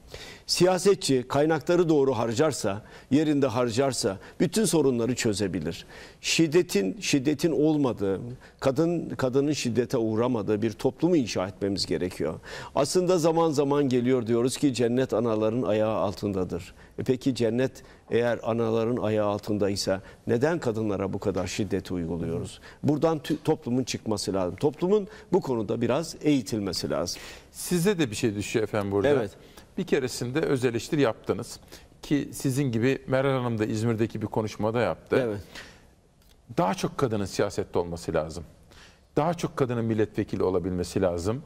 Speaker 2: Siyasetçi kaynakları doğru harcarsa, yerinde harcarsa bütün sorunları çözebilir. Şiddetin şiddetin olmadığı, kadın kadının şiddete uğramadığı bir toplumu inşa etmemiz gerekiyor. Aslında zaman zaman geliyor diyoruz ki cennet anaların ayağı altındadır. E peki cennet eğer anaların ayağı altındaysa neden kadınlara bu kadar şiddeti uyguluyoruz? Buradan toplumun çıkması lazım. Toplumun bu konuda biraz eğitilmesi lazım. Size de bir şey düşüyor efendim burada. Evet. Bir keresinde öz eleştiri yaptınız. Ki
Speaker 3: sizin gibi Meral Hanım da İzmir'deki bir konuşmada yaptı. Evet. Daha çok kadının siyasette olması lazım. Daha çok kadının milletvekili olabilmesi lazım.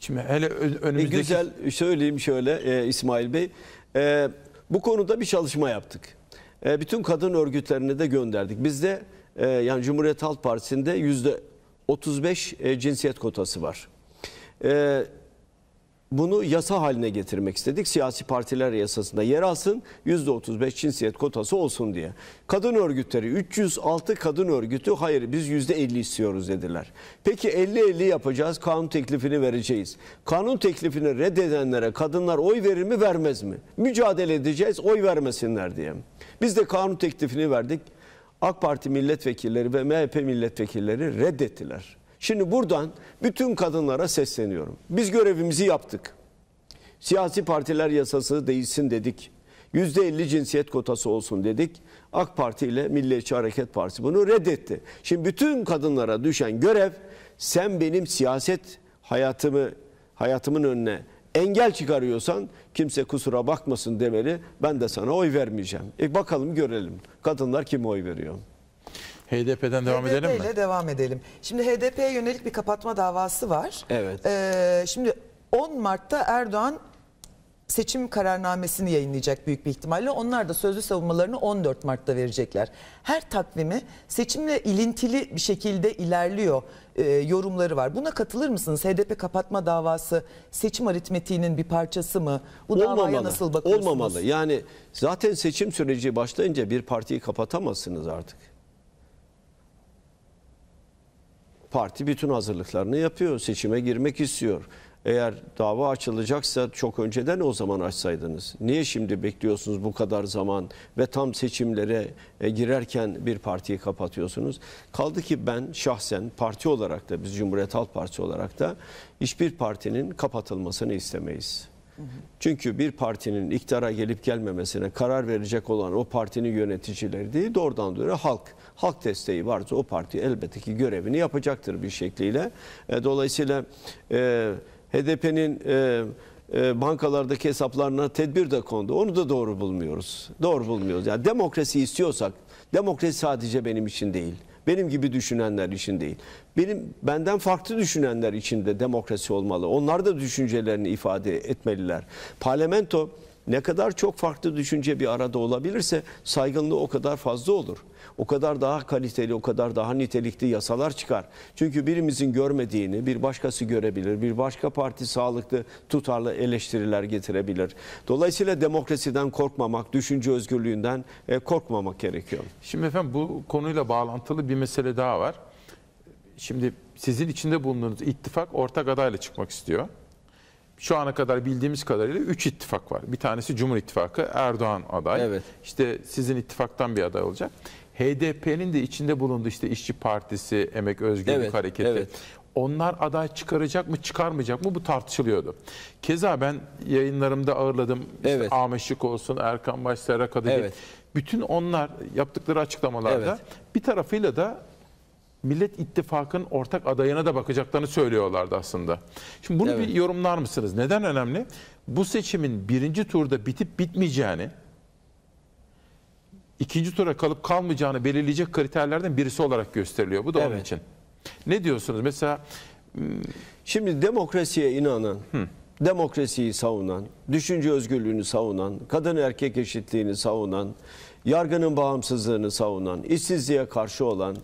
Speaker 2: Şimdi hele önümüzdeki... E güzel söyleyeyim şöyle e, İsmail Bey. E, bu konuda bir çalışma yaptık. E, bütün kadın örgütlerine de gönderdik. Bizde e, yani Cumhuriyet Halk Partisi'nde yüzde 35 e, cinsiyet kotası var. E, bunu yasa haline getirmek istedik. Siyasi partiler yasasında yer alsın %35 cinsiyet kotası olsun diye. Kadın örgütleri 306 kadın örgütü hayır biz %50 istiyoruz dediler. Peki 50-50 yapacağız kanun teklifini vereceğiz. Kanun teklifini reddedenlere kadınlar oy verir mi vermez mi? Mücadele edeceğiz oy vermesinler diye. Biz de kanun teklifini verdik. AK Parti milletvekilleri ve MHP milletvekilleri reddettiler. Şimdi buradan bütün kadınlara sesleniyorum. Biz görevimizi yaptık. Siyasi partiler yasası değilsin dedik. %50 cinsiyet kotası olsun dedik. AK Parti ile Milliyetçi Hareket Partisi bunu reddetti. Şimdi bütün kadınlara düşen görev sen benim siyaset hayatımı hayatımın önüne engel çıkarıyorsan kimse kusura bakmasın demeli. Ben de sana oy vermeyeceğim. E bakalım görelim. Kadınlar kime oy veriyor? HDP'den devam HDP edelim mi? ile
Speaker 1: devam edelim. Şimdi HDP'ye yönelik bir kapatma davası var. Evet. Ee, şimdi 10 Mart'ta Erdoğan seçim kararnamesini yayınlayacak büyük bir ihtimalle. Onlar da sözlü savunmalarını 14 Mart'ta verecekler. Her takvimi seçimle ilintili bir şekilde ilerliyor e, yorumları var. Buna katılır mısınız? HDP kapatma davası seçim aritmetiğinin bir parçası mı? Bu olmamalı, davaya nasıl bakıyorsunuz? Olmamalı.
Speaker 2: Yani zaten seçim süreci başlayınca bir partiyi kapatamazsınız artık. parti bütün hazırlıklarını yapıyor. Seçime girmek istiyor. Eğer dava açılacaksa çok önceden o zaman açsaydınız. Niye şimdi bekliyorsunuz bu kadar zaman ve tam seçimlere e, girerken bir partiyi kapatıyorsunuz? Kaldı ki ben şahsen parti olarak da biz Cumhuriyet Halk Partisi olarak da hiçbir partinin kapatılmasını istemeyiz. Çünkü bir partinin iktidara gelip gelmemesine karar verecek olan o partinin yöneticileri değil doğrudan doğruya halk halk desteği varsa o parti elbette ki görevini yapacaktır bir şekliyle. E, dolayısıyla e, HDP'nin e, e, bankalardaki hesaplarına tedbir de kondu. Onu da doğru bulmuyoruz. Doğru bulmuyoruz. Yani demokrasi istiyorsak, demokrasi sadece benim için değil. Benim gibi düşünenler için değil. Benim benden farklı düşünenler için de demokrasi olmalı. Onlar da düşüncelerini ifade etmeliler. Parlamento ne kadar çok farklı düşünce bir arada olabilirse saygınlığı o kadar fazla olur o kadar daha kaliteli, o kadar daha nitelikli yasalar çıkar. Çünkü birimizin görmediğini bir başkası görebilir, bir başka parti sağlıklı, tutarlı eleştiriler getirebilir. Dolayısıyla demokrasiden korkmamak, düşünce özgürlüğünden e, korkmamak gerekiyor.
Speaker 3: Şimdi efendim bu konuyla bağlantılı bir mesele daha var. Şimdi sizin içinde bulunduğunuz ittifak ortak adayla çıkmak istiyor. Şu ana kadar bildiğimiz kadarıyla 3 ittifak var. Bir tanesi Cumhur İttifakı, Erdoğan aday. Evet. İşte sizin ittifaktan bir aday olacak. HDP'nin de içinde bulunduğu işte İşçi Partisi, Emek Özgürlük evet, Hareketi. Evet. Onlar aday çıkaracak mı çıkarmayacak mı bu tartışılıyordu. Keza ben yayınlarımda ağırladım. İşte Ahmet Şık olsun, Erkan Başsera Kadıgil. Evet. Bütün onlar yaptıkları açıklamalarda evet. bir tarafıyla da Millet İttifakı'nın ortak adayına da bakacaklarını söylüyorlardı aslında. Şimdi bunu evet. bir yorumlar mısınız? Neden önemli? Bu seçimin birinci turda bitip bitmeyeceğini, ikinci tura kalıp kalmayacağını belirleyecek kriterlerden birisi olarak gösteriliyor. Bu da evet. onun için.
Speaker 2: Ne diyorsunuz? Mesela hmm, Şimdi demokrasiye inanan, Hı. demokrasiyi savunan, düşünce özgürlüğünü savunan, kadın erkek eşitliğini savunan, yargının bağımsızlığını savunan, işsizliğe karşı olan,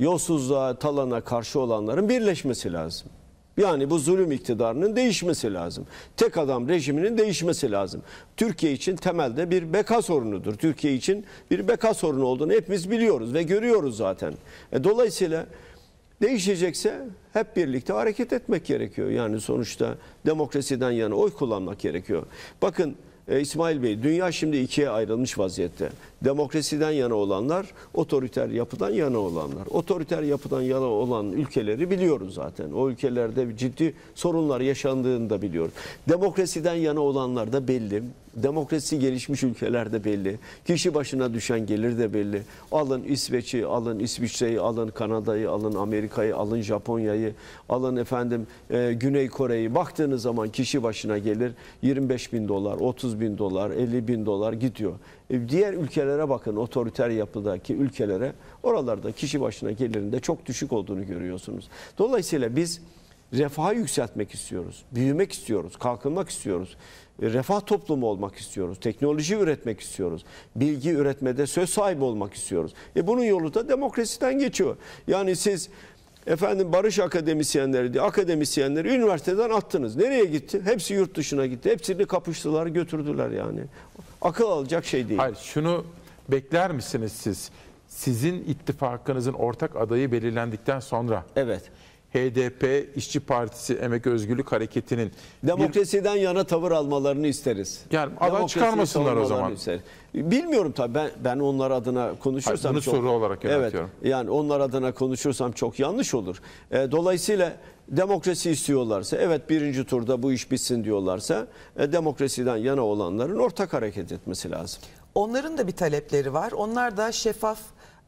Speaker 2: yolsuzluğa, talana karşı olanların birleşmesi lazım. Yani bu zulüm iktidarının değişmesi lazım. Tek adam rejiminin değişmesi lazım. Türkiye için temelde bir beka sorunudur. Türkiye için bir beka sorunu olduğunu hepimiz biliyoruz ve görüyoruz zaten. E, dolayısıyla değişecekse hep birlikte hareket etmek gerekiyor. Yani sonuçta demokrasiden yana oy kullanmak gerekiyor. Bakın e, İsmail Bey dünya şimdi ikiye ayrılmış vaziyette demokrasiden yana olanlar, otoriter yapıdan yana olanlar. Otoriter yapıdan yana olan ülkeleri biliyoruz zaten. O ülkelerde ciddi sorunlar yaşandığını da biliyoruz. Demokrasiden yana olanlar da belli. Demokrasi gelişmiş ülkelerde belli. Kişi başına düşen gelir de belli. Alın İsveç'i, alın İsviçre'yi, alın Kanada'yı, alın Amerika'yı, alın Japonya'yı, alın efendim e, Güney Kore'yi. Baktığınız zaman kişi başına gelir 25 bin dolar, 30 bin dolar, 50 bin dolar gidiyor. E, diğer ülkelere bakın otoriter yapıdaki ülkelere oralarda kişi başına gelirinde çok düşük olduğunu görüyorsunuz. Dolayısıyla biz refahı yükseltmek istiyoruz, büyümek istiyoruz, kalkınmak istiyoruz, e, refah toplumu olmak istiyoruz, teknoloji üretmek istiyoruz, bilgi üretmede söz sahibi olmak istiyoruz. E bunun yolu da demokrasiden geçiyor. Yani siz efendim barış akademisyenleri diye akademisyenleri üniversiteden attınız. Nereye gitti? Hepsi yurt dışına gitti. Hepsini kapıştılar götürdüler yani akıl alacak şey değil.
Speaker 3: Hayır şunu bekler misiniz siz? Sizin ittifakınızın ortak adayı belirlendikten sonra. Evet. HDP, İşçi Partisi, Emek Özgürlük Hareketi'nin
Speaker 2: demokrasiden bir... yana tavır almalarını isteriz. Yani aday çıkarmasınlar o zaman. Isteriz. Bilmiyorum tabii ben ben onlar adına konuşursam Hayır, bunu çok, soru olarak Evet. Yani onlar adına konuşursam çok yanlış olur. E, dolayısıyla demokrasi istiyorlarsa, evet birinci turda bu iş bitsin diyorlarsa e, demokrasiden yana olanların ortak hareket etmesi lazım.
Speaker 1: Onların da bir talepleri var. Onlar da şeffaf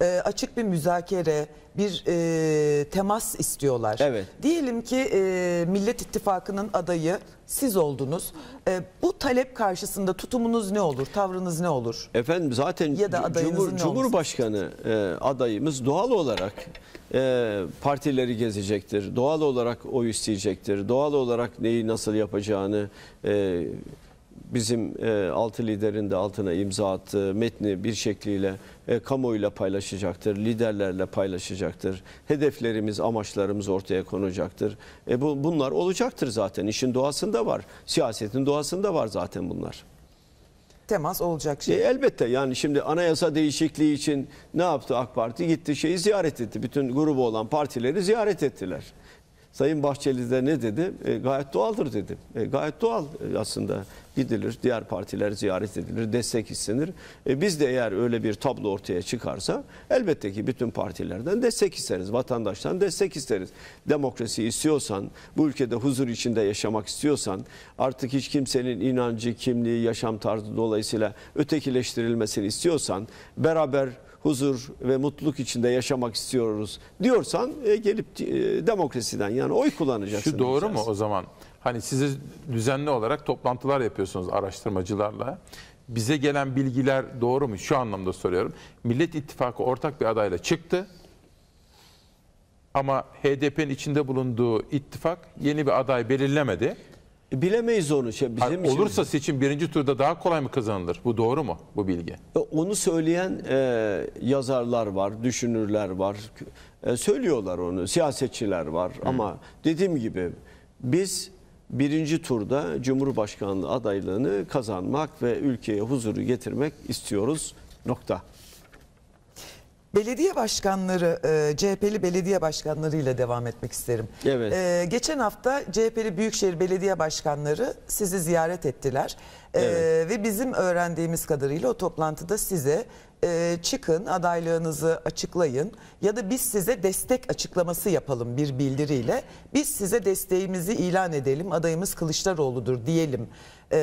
Speaker 1: e, açık bir müzakere, bir e, temas istiyorlar. Evet. Diyelim ki e, Millet İttifakı'nın adayı siz oldunuz. E, bu talep karşısında tutumunuz ne olur, tavrınız ne olur?
Speaker 2: Efendim zaten ya da Cumhur, ne Cumhurbaşkanı e, adayımız doğal olarak e, partileri gezecektir. Doğal olarak oy isteyecektir. Doğal olarak neyi nasıl yapacağını... E, bizim e, altı liderin de altına imza attığı metni bir şekliyle e, kamuoyuyla paylaşacaktır, liderlerle paylaşacaktır. Hedeflerimiz, amaçlarımız ortaya konacaktır. E, bu, bunlar olacaktır zaten. İşin doğasında var. Siyasetin doğasında var zaten bunlar
Speaker 1: temas olacak
Speaker 2: e, şey. E, elbette yani şimdi anayasa değişikliği için ne yaptı AK Parti? Gitti şeyi ziyaret etti. Bütün grubu olan partileri ziyaret ettiler. Sayın Bahçeli de ne dedi? E, gayet doğaldır dedi. E, gayet doğal e, aslında gidilir, diğer partiler ziyaret edilir, destek istenir. E, biz de eğer öyle bir tablo ortaya çıkarsa elbette ki bütün partilerden destek isteriz, vatandaştan destek isteriz. Demokrasi istiyorsan, bu ülkede huzur içinde yaşamak istiyorsan, artık hiç kimsenin inancı, kimliği, yaşam tarzı dolayısıyla ötekileştirilmesini istiyorsan, beraber huzur ve mutluluk içinde yaşamak istiyoruz diyorsan e, gelip e, demokrasiden yani oy kullanacaksın. Şu doğru diyeceğiz. mu o zaman? Hani siz
Speaker 3: düzenli olarak toplantılar yapıyorsunuz araştırmacılarla. Bize gelen bilgiler doğru mu? Şu anlamda soruyorum. Millet İttifakı ortak bir adayla çıktı. Ama HDP'nin içinde bulunduğu ittifak yeni bir aday belirlemedi. E, bilemeyiz onu. Şey, bizim Hayır, için- olursa seçim birinci turda daha kolay mı kazanılır? Bu doğru mu bu bilgi?
Speaker 2: E, onu söyleyen e, yazarlar var, düşünürler var. E, söylüyorlar onu, siyasetçiler var. Ama dediğim gibi biz birinci turda Cumhurbaşkanlığı adaylığını kazanmak ve ülkeye huzuru getirmek istiyoruz. Nokta.
Speaker 1: Belediye başkanları, e, CHP'li belediye başkanlarıyla devam etmek isterim. Evet. E, geçen hafta CHP'li Büyükşehir Belediye Başkanları sizi ziyaret ettiler. E, evet. Ve bizim öğrendiğimiz kadarıyla o toplantıda size e, çıkın adaylığınızı açıklayın ya da biz size destek açıklaması yapalım bir bildiriyle. Biz size desteğimizi ilan edelim adayımız Kılıçdaroğlu'dur diyelim e,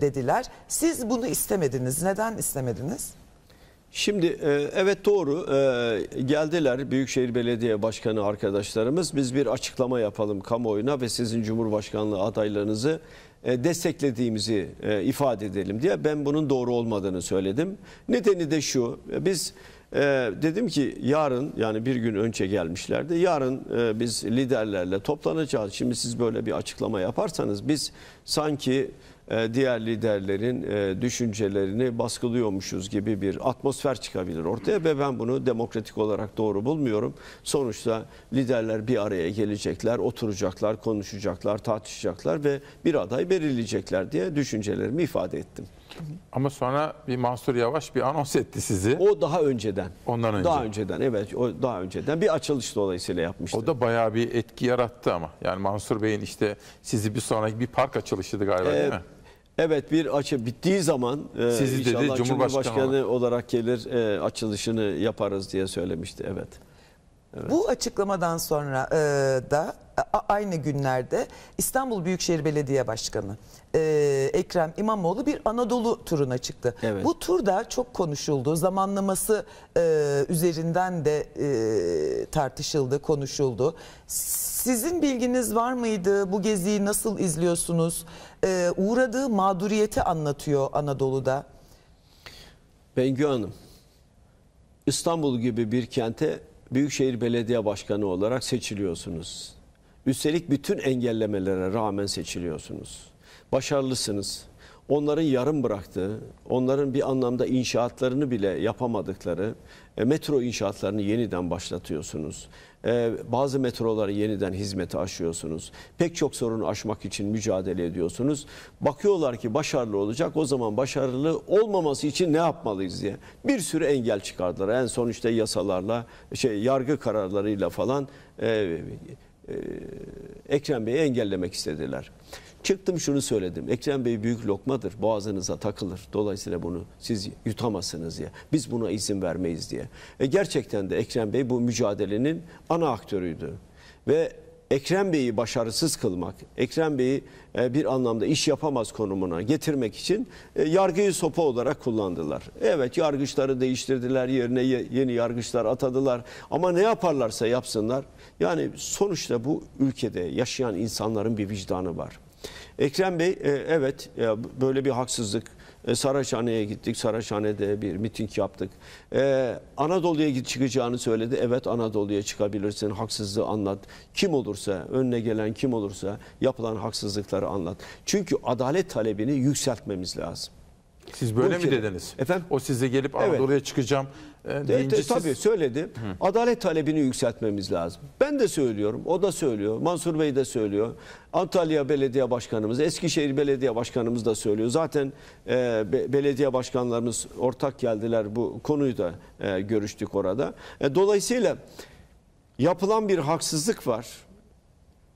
Speaker 1: dediler. Siz bunu istemediniz. Neden istemediniz?
Speaker 2: Şimdi e, evet doğru e, geldiler Büyükşehir Belediye Başkanı arkadaşlarımız. Biz bir açıklama yapalım kamuoyuna ve sizin Cumhurbaşkanlığı adaylarınızı e, desteklediğimizi ifade edelim diye ben bunun doğru olmadığını söyledim. Nedeni de şu biz dedim ki yarın yani bir gün önce gelmişlerdi yarın biz liderlerle toplanacağız. Şimdi siz böyle bir açıklama yaparsanız biz sanki e, diğer liderlerin e, düşüncelerini baskılıyormuşuz gibi bir atmosfer çıkabilir ortaya ve ben bunu demokratik olarak doğru bulmuyorum. Sonuçta liderler bir araya gelecekler, oturacaklar, konuşacaklar, tartışacaklar ve bir aday belirleyecekler diye düşüncelerimi ifade ettim. Ama sonra bir Mansur Yavaş bir anons etti sizi. O daha önceden. Ondan önce. Daha önceden evet o daha önceden bir açılış
Speaker 3: dolayısıyla yapmıştı. O da bayağı bir etki yarattı ama. Yani Mansur Bey'in işte sizi bir sonraki bir park
Speaker 2: açılışıydı galiba ee, değil mi? Evet bir açı bittiği zaman e, Sizi inşallah dedi, Cumhurbaşkanı, Cumhurbaşkanı olarak gelir e, açılışını yaparız diye söylemişti. Evet. Evet. Bu
Speaker 1: açıklamadan sonra e, da e, aynı günlerde İstanbul Büyükşehir Belediye Başkanı e, Ekrem İmamoğlu bir Anadolu turuna çıktı. Evet. Bu turda çok konuşuldu. Zamanlaması e, üzerinden de e, tartışıldı, konuşuldu. Sizin bilginiz var mıydı? Bu geziyi nasıl izliyorsunuz? e, uğradığı mağduriyeti anlatıyor Anadolu'da.
Speaker 2: Bengü Hanım, İstanbul gibi bir kente Büyükşehir Belediye Başkanı olarak seçiliyorsunuz. Üstelik bütün engellemelere rağmen seçiliyorsunuz. Başarılısınız. Onların yarım bıraktığı, onların bir anlamda inşaatlarını bile yapamadıkları e, metro inşaatlarını yeniden başlatıyorsunuz. E, bazı metroları yeniden hizmete aşıyorsunuz. Pek çok sorunu aşmak için mücadele ediyorsunuz. Bakıyorlar ki başarılı olacak. O zaman başarılı olmaması için ne yapmalıyız diye. Bir sürü engel çıkardılar. En son işte yasalarla, şey yargı kararlarıyla falan e, Ekrem Bey'i engellemek istediler. Çıktım şunu söyledim. Ekrem Bey büyük lokmadır. Boğazınıza takılır. Dolayısıyla bunu siz yutamazsınız diye. Biz buna izin vermeyiz diye. E gerçekten de Ekrem Bey bu mücadelenin ana aktörüydü. Ve Ekrem Bey'i başarısız kılmak, Ekrem Bey'i e, bir anlamda iş yapamaz konumuna getirmek için e, yargıyı sopa olarak kullandılar. Evet yargıçları değiştirdiler, yerine yeni yargıçlar atadılar ama ne yaparlarsa yapsınlar. Yani sonuçta bu ülkede yaşayan insanların bir vicdanı var. Ekrem Bey e, evet e, böyle bir haksızlık. E, Saraçhane'ye gittik. Saraçhane'de bir miting yaptık. E, Anadolu'ya çıkacağını söyledi. Evet Anadolu'ya çıkabilirsin. Haksızlığı anlat. Kim olursa, önüne gelen kim olursa yapılan haksızlıkları anlat. Çünkü adalet talebini yükseltmemiz lazım. Siz böyle Bu mi ülkede- dediniz? Efendim? O size gelip Anadolu'ya çıkacağım deyince ee, siz... Tabii söyledi. Hı. Adalet talebini yükseltmemiz lazım. Ben de söylüyorum, o da söylüyor, Mansur Bey de söylüyor. Antalya Belediye Başkanımız, Eskişehir Belediye Başkanımız da söylüyor. Zaten e, be, belediye başkanlarımız ortak geldiler bu konuyu da e, görüştük orada. E, dolayısıyla yapılan bir haksızlık var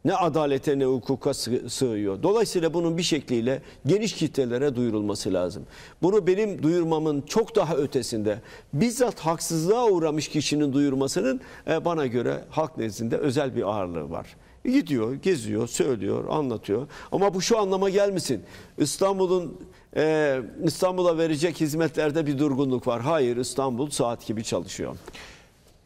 Speaker 2: ne adalete ne hukuka sığıyor. Dolayısıyla bunun bir şekliyle geniş kitlelere duyurulması lazım. Bunu benim duyurmamın çok daha ötesinde bizzat haksızlığa uğramış kişinin duyurmasının e, bana göre halk nezdinde özel bir ağırlığı var. Gidiyor, geziyor, söylüyor, anlatıyor. Ama bu şu anlama gelmesin. İstanbul'un e, İstanbul'a verecek hizmetlerde bir durgunluk var. Hayır, İstanbul saat gibi çalışıyor.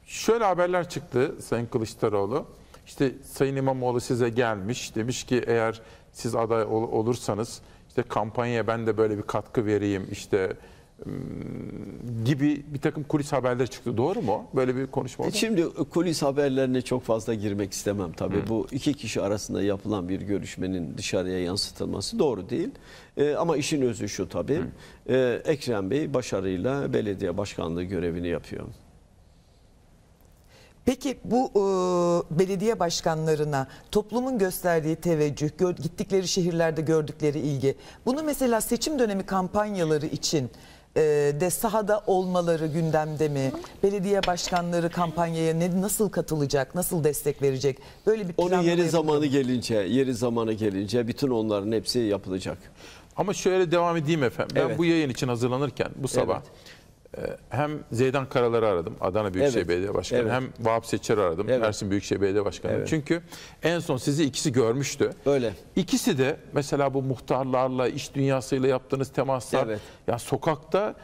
Speaker 2: Şöyle haberler çıktı Sayın
Speaker 3: Kılıçdaroğlu. İşte Sayın İmamoğlu size gelmiş demiş ki eğer siz aday ol olursanız işte kampanyaya ben de böyle bir katkı vereyim işte hmm, gibi bir takım kulis haberleri çıktı. Doğru mu? Böyle bir konuşma oldu.
Speaker 2: Şimdi kulis haberlerine çok fazla girmek istemem. Tabii hmm. bu iki kişi arasında yapılan bir görüşmenin dışarıya yansıtılması doğru değil. Ee, ama işin özü şu tabii. Hmm. Ekrem Bey başarıyla belediye başkanlığı görevini yapıyor.
Speaker 1: Peki bu e, belediye başkanlarına toplumun gösterdiği teveccüh, gör, gittikleri şehirlerde gördükleri ilgi. Bunu mesela seçim dönemi kampanyaları için e, de sahada olmaları gündemde mi? Belediye başkanları kampanyaya ne, nasıl katılacak,
Speaker 2: nasıl destek verecek? Böyle bir planlama Onun yeri zamanı gelince, yeri zamanı gelince bütün onların hepsi yapılacak. Ama şöyle devam edeyim efendim. Ben evet. bu
Speaker 3: yayın için hazırlanırken bu sabah... Evet ee, hem Zeydan Karalar'ı aradım Adana Büyükşehir evet. Belediye Başkanı evet. hem Vahap Seçer'i aradım evet. Ersin Büyükşehir Belediye Başkanı. Evet. Çünkü en son sizi ikisi görmüştü. Öyle. İkisi de mesela bu muhtarlarla iş dünyasıyla yaptığınız temaslar evet. ya sokakta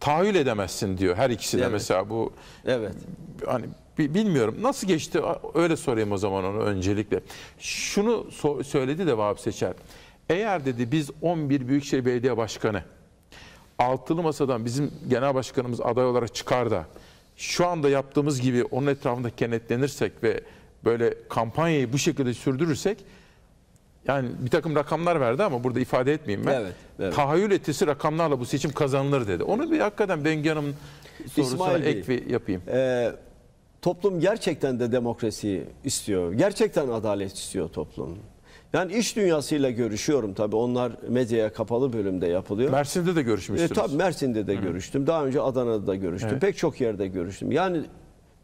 Speaker 3: tahayyül edemezsin diyor her ikisi de evet. mesela bu. Evet. Hani bilmiyorum nasıl geçti öyle sorayım o zaman onu öncelikle. Şunu so söyledi de Vahap Seçer. Eğer dedi biz 11 Büyükşehir Belediye Başkanı altılı masadan bizim genel başkanımız aday olarak çıkar da şu anda yaptığımız gibi onun etrafında kenetlenirsek ve böyle kampanyayı bu şekilde sürdürürsek yani bir takım rakamlar verdi ama burada ifade etmeyeyim ben. Evet, evet. Tahayyül etisi rakamlarla bu seçim kazanılır dedi. Onu bir hakikaten Bengi Hanım'ın sorusuna İsmail ek Bey,
Speaker 2: yapayım. E, toplum gerçekten de demokrasiyi istiyor. Gerçekten adalet istiyor toplum. Yani iş dünyasıyla görüşüyorum tabii. Onlar medyaya kapalı bölümde yapılıyor. Mersin'de de görüşmüşsünüz. E, tabii Mersin'de de Hı. görüştüm. Daha önce Adana'da da görüştüm. Evet. Pek çok yerde görüştüm. Yani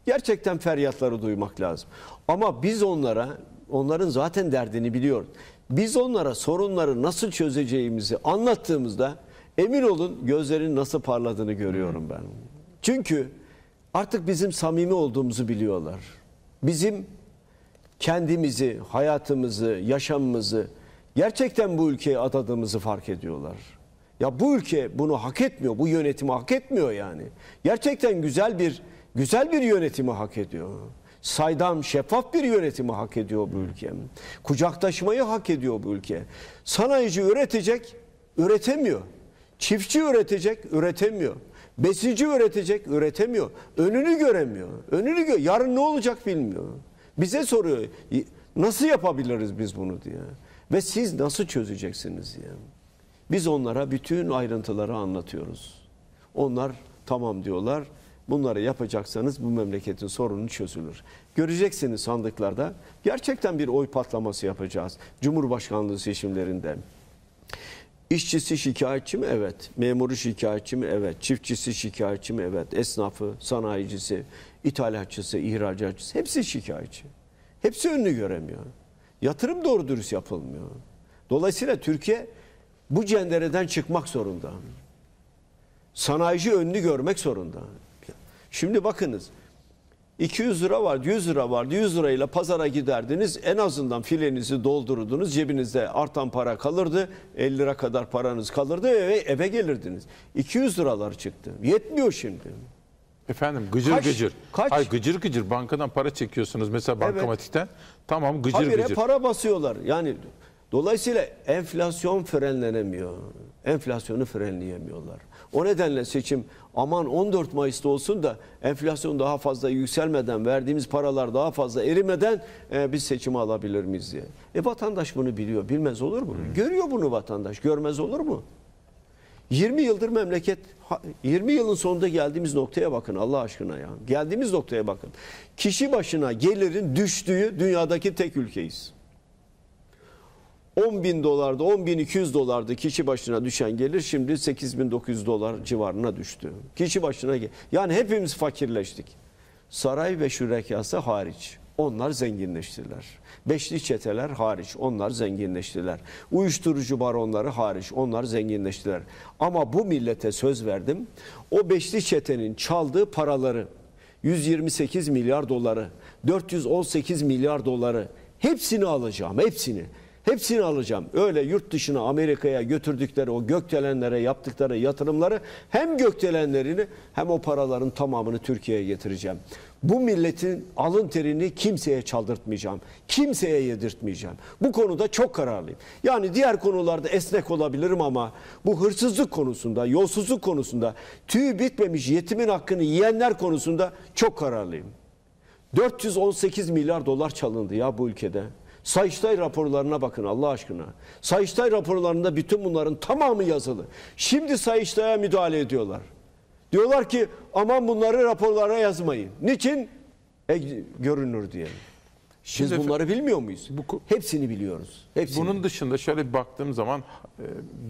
Speaker 2: gerçekten feryatları duymak lazım. Ama biz onlara, onların zaten derdini biliyoruz. Biz onlara sorunları nasıl çözeceğimizi anlattığımızda emin olun gözlerin nasıl parladığını görüyorum ben. Çünkü artık bizim samimi olduğumuzu biliyorlar. Bizim kendimizi, hayatımızı, yaşamımızı gerçekten bu ülkeye adadığımızı fark ediyorlar. Ya bu ülke bunu hak etmiyor. Bu yönetimi hak etmiyor yani. Gerçekten güzel bir güzel bir yönetimi hak ediyor. Saydam, şeffaf bir yönetimi hak ediyor bu ülke. Kucaklaşmayı hak ediyor bu ülke. Sanayici üretecek, üretemiyor. Çiftçi üretecek, üretemiyor. Besici üretecek, üretemiyor. Önünü göremiyor. Önünü gö Yarın ne olacak bilmiyor. Bize soruyor nasıl yapabiliriz biz bunu diye. Ve siz nasıl çözeceksiniz diye. Biz onlara bütün ayrıntıları anlatıyoruz. Onlar tamam diyorlar. Bunları yapacaksanız bu memleketin sorunu çözülür. Göreceksiniz sandıklarda gerçekten bir oy patlaması yapacağız. Cumhurbaşkanlığı seçimlerinde. İşçisi şikayetçi mi? Evet. Memuru şikayetçi mi? Evet. Çiftçisi şikayetçi mi? Evet. Esnafı, sanayicisi, İthalatçısı, ihracatçısı hepsi şikayetçi. Hepsi önünü göremiyor. Yatırım doğru dürüst yapılmıyor. Dolayısıyla Türkiye bu cendereden çıkmak zorunda. Sanayici önünü görmek zorunda. Şimdi bakınız 200 lira var, 100 lira var, 100 lirayla pazara giderdiniz. En azından filenizi doldururdunuz. Cebinizde artan para kalırdı. 50 lira kadar paranız kalırdı ve eve gelirdiniz. 200 liralar çıktı. Yetmiyor şimdi. Efendim gıcır kaç, gıcır. Kaç? Hayır
Speaker 3: gıcır gıcır bankadan para çekiyorsunuz mesela bankamatikten.
Speaker 2: Evet. Tamam gıcır Habire gıcır. para basıyorlar. Yani dolayısıyla enflasyon frenlenemiyor. Enflasyonu frenleyemiyorlar. O nedenle seçim aman 14 Mayıs'ta olsun da enflasyon daha fazla yükselmeden verdiğimiz paralar daha fazla erimeden e, biz seçimi alabilir miyiz diye. E vatandaş bunu biliyor. Bilmez olur mu? Hmm. Görüyor bunu vatandaş. Görmez olur mu? 20 yıldır memleket 20 yılın sonunda geldiğimiz noktaya bakın Allah aşkına ya. Geldiğimiz noktaya bakın. Kişi başına gelirin düştüğü dünyadaki tek ülkeyiz. 10 bin dolardı, 10 bin 200 dolardı kişi başına düşen gelir şimdi 8 bin 900 dolar civarına düştü. Kişi başına yani hepimiz fakirleştik. Saray ve şürekası hariç onlar zenginleştirdiler. Beşli çeteler hariç onlar zenginleştirdiler. Uyuşturucu baronları hariç onlar zenginleştirdiler. Ama bu millete söz verdim. O beşli çetenin çaldığı paraları 128 milyar doları, 418 milyar doları hepsini alacağım, hepsini. Hepsini alacağım. Öyle yurt dışına Amerika'ya götürdükleri o gökdelenlere yaptıkları yatırımları hem gökdelenlerini hem o paraların tamamını Türkiye'ye getireceğim. Bu milletin alın terini kimseye çaldırtmayacağım. Kimseye yedirtmeyeceğim. Bu konuda çok kararlıyım. Yani diğer konularda esnek olabilirim ama bu hırsızlık konusunda, yolsuzluk konusunda, tüy bitmemiş yetimin hakkını yiyenler konusunda çok kararlıyım. 418 milyar dolar çalındı ya bu ülkede. Sayıştay raporlarına bakın Allah aşkına. Sayıştay raporlarında bütün bunların tamamı yazılı. Şimdi Sayıştay'a müdahale ediyorlar. Diyorlar ki aman bunları raporlara yazmayın. Niçin? E, görünür diye. Biz bunları bilmiyor muyuz? Bu, Hepsini biliyoruz. Hepsini.
Speaker 3: Bunun dışında şöyle bir baktığım zaman e,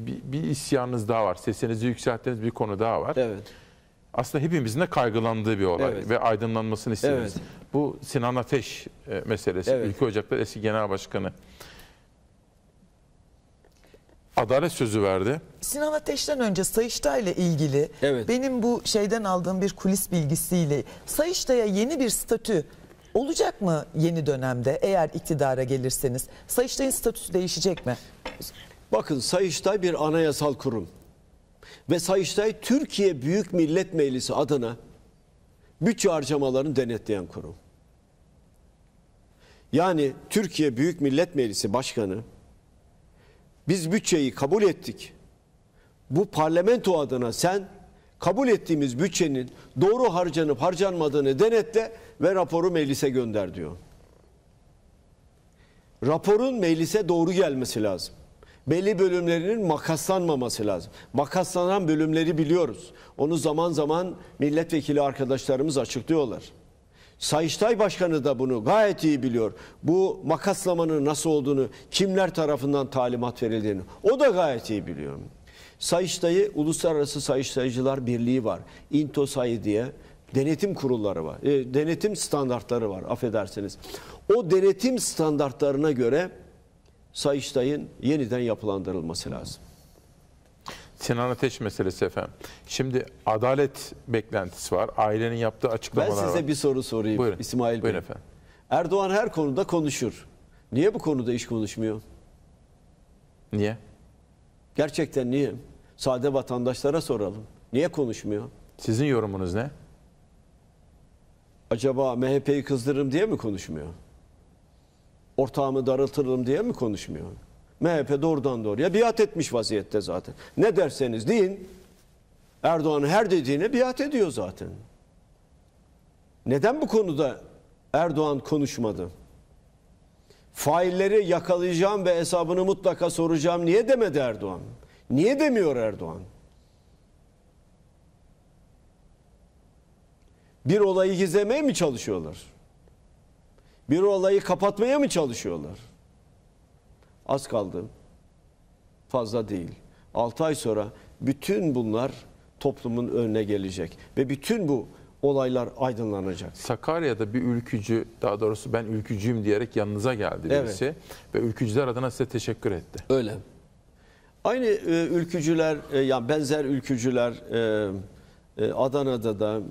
Speaker 3: bir, bir isyanınız daha var. Sesinizi yükselttiğiniz bir konu daha var. Evet aslında hepimizin de kaygılandığı bir olay evet. ve aydınlanmasını isteriz. Evet. Bu Sinan Ateş e, meselesi, evet. Ülke Ocakları eski genel başkanı. Adalet sözü verdi.
Speaker 1: Sinan Ateş'ten önce Sayıştay ile ilgili evet. benim bu şeyden aldığım bir kulis bilgisiyle Sayıştay'a yeni bir statü olacak mı yeni dönemde eğer iktidara gelirseniz? Sayıştay'ın statüsü değişecek mi?
Speaker 2: Bakın Sayıştay bir anayasal kurum. Ve Sayıştay Türkiye Büyük Millet Meclisi adına bütçe harcamalarını denetleyen kurum. Yani Türkiye Büyük Millet Meclisi Başkanı biz bütçeyi kabul ettik. Bu parlamento adına sen kabul ettiğimiz bütçenin doğru harcanıp harcanmadığını denetle ve raporu meclise gönder diyor. Raporun meclise doğru gelmesi lazım belli bölümlerinin makaslanmaması lazım. Makaslanan bölümleri biliyoruz. Onu zaman zaman milletvekili arkadaşlarımız açıklıyorlar. Sayıştay Başkanı da bunu gayet iyi biliyor. Bu makaslamanın nasıl olduğunu, kimler tarafından talimat verildiğini o da gayet iyi biliyor. Sayıştay'ı Uluslararası Sayıştaycılar Birliği var. İntosay diye denetim kurulları var. E, denetim standartları var affedersiniz. O denetim standartlarına göre Sayıştay'ın yeniden yapılandırılması lazım.
Speaker 3: Sinan Ateş meselesi efendim. Şimdi adalet beklentisi var. Ailenin yaptığı açıklamalar var. Ben size var. bir
Speaker 2: soru sorayım Buyurun. İsmail Bey. Buyurun efendim. Erdoğan her konuda konuşur. Niye bu konuda hiç konuşmuyor? Niye? Gerçekten niye? Sade vatandaşlara soralım. Niye konuşmuyor? Sizin yorumunuz ne? Acaba MHP'yi kızdırırım diye mi konuşmuyor? ortağımı daraltırım diye mi konuşmuyor? MHP doğrudan doğruya biat etmiş vaziyette zaten. Ne derseniz deyin Erdoğan her dediğine biat ediyor zaten. Neden bu konuda Erdoğan konuşmadı? Failleri yakalayacağım ve hesabını mutlaka soracağım niye demedi Erdoğan? Niye demiyor Erdoğan? Bir olayı gizlemeye mi çalışıyorlar? Bir olayı kapatmaya mı çalışıyorlar? Az kaldı. Fazla değil. 6 ay sonra bütün bunlar toplumun önüne gelecek. Ve bütün bu olaylar aydınlanacak. Sakarya'da bir ülkücü, daha doğrusu ben
Speaker 3: ülkücüyüm diyerek yanınıza geldi birisi. Evet. Ve ülkücüler adına size teşekkür etti.
Speaker 2: Öyle. Aynı e, ülkücüler, e, yani benzer ülkücüler e, e, Adana'da da,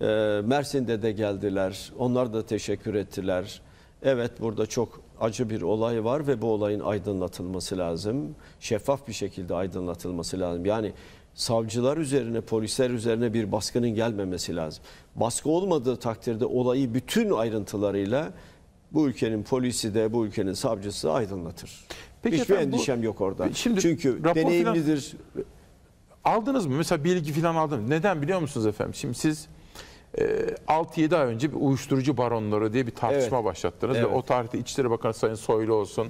Speaker 2: ee, Mersin'de de geldiler. Onlar da teşekkür ettiler. Evet burada çok acı bir olay var ve bu olayın aydınlatılması lazım. Şeffaf bir şekilde aydınlatılması lazım. Yani savcılar üzerine, polisler üzerine bir baskının gelmemesi lazım. Baskı olmadığı takdirde olayı bütün ayrıntılarıyla bu ülkenin polisi de bu ülkenin savcısı aydınlatır. Peki Hiçbir efendim, endişem bu, yok orada. Şimdi Çünkü deneyimlidir.
Speaker 3: Falan, aldınız mı? Mesela bilgi falan aldınız. Neden biliyor musunuz efendim? Şimdi siz 6-7 ee, ay önce bir uyuşturucu baronları diye bir tartışma evet. başlattınız. Evet. Ve o tarihte İçişleri Bakanı Sayın Soylu olsun,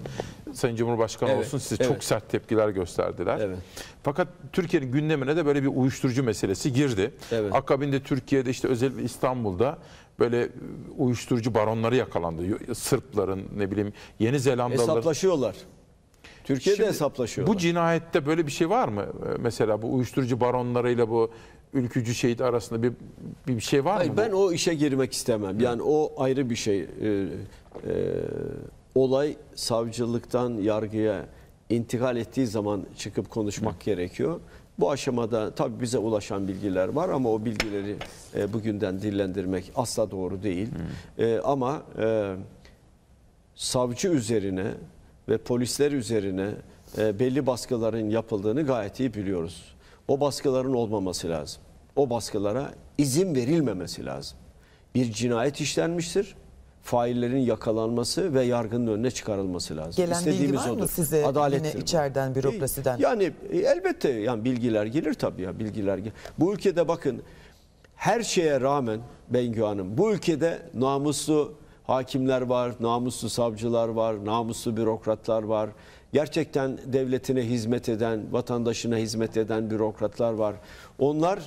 Speaker 3: Sayın Cumhurbaşkanı evet. olsun size evet. çok sert tepkiler gösterdiler. Evet. Fakat Türkiye'nin gündemine de böyle bir uyuşturucu meselesi girdi. Evet. Akabinde Türkiye'de işte özellikle İstanbul'da böyle uyuşturucu baronları yakalandı. Sırpların ne bileyim Yeni Zelandalıların.
Speaker 2: Hesaplaşıyorlar. Türkiye'de Şimdi, hesaplaşıyorlar.
Speaker 3: Bu cinayette böyle bir şey var mı? Ee, mesela bu uyuşturucu baronlarıyla bu ülkücü şehit
Speaker 2: arasında bir bir şey var Hayır, mı? Ben bu? o işe girmek istemem. Yani o ayrı bir şey. Ee, e, olay savcılıktan yargıya intikal ettiği zaman çıkıp konuşmak Hı. gerekiyor. Bu aşamada tabii bize ulaşan bilgiler var ama o bilgileri e, bugünden dillendirmek asla doğru değil. E, ama e, savcı üzerine ve polisler üzerine e, belli baskıların yapıldığını gayet iyi biliyoruz. O baskıların olmaması lazım. O baskılara izin verilmemesi lazım. Bir cinayet işlenmiştir. Faillerin yakalanması ve yargının önüne çıkarılması lazım. Gelen İstediğimiz bilgi var odur. mı size Adalettir
Speaker 1: içeriden, bürokrasiden?
Speaker 2: Yani e, elbette yani bilgiler gelir tabii ya bilgiler gel. Bu ülkede bakın her şeye rağmen Bengü Hanım bu ülkede namuslu hakimler var, namuslu savcılar var, namuslu bürokratlar var. Gerçekten devletine hizmet eden, vatandaşına hizmet eden bürokratlar var. Onlar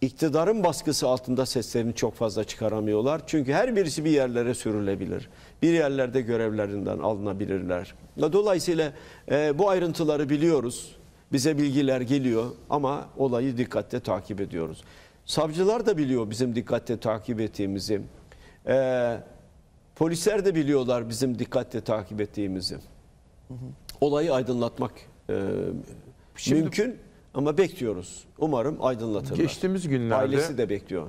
Speaker 2: iktidarın baskısı altında seslerini çok fazla çıkaramıyorlar. Çünkü her birisi bir yerlere sürülebilir. Bir yerlerde görevlerinden alınabilirler. Dolayısıyla e, bu ayrıntıları biliyoruz. Bize bilgiler geliyor ama olayı dikkatle takip ediyoruz. Savcılar da biliyor bizim dikkatle takip ettiğimizi. Ee, Polisler de biliyorlar bizim dikkatle takip ettiğimizi. Olayı aydınlatmak e, Şimdi, mümkün ama bekliyoruz. Umarım aydınlatırlar. Geçtiğimiz günlerde ailesi de bekliyor.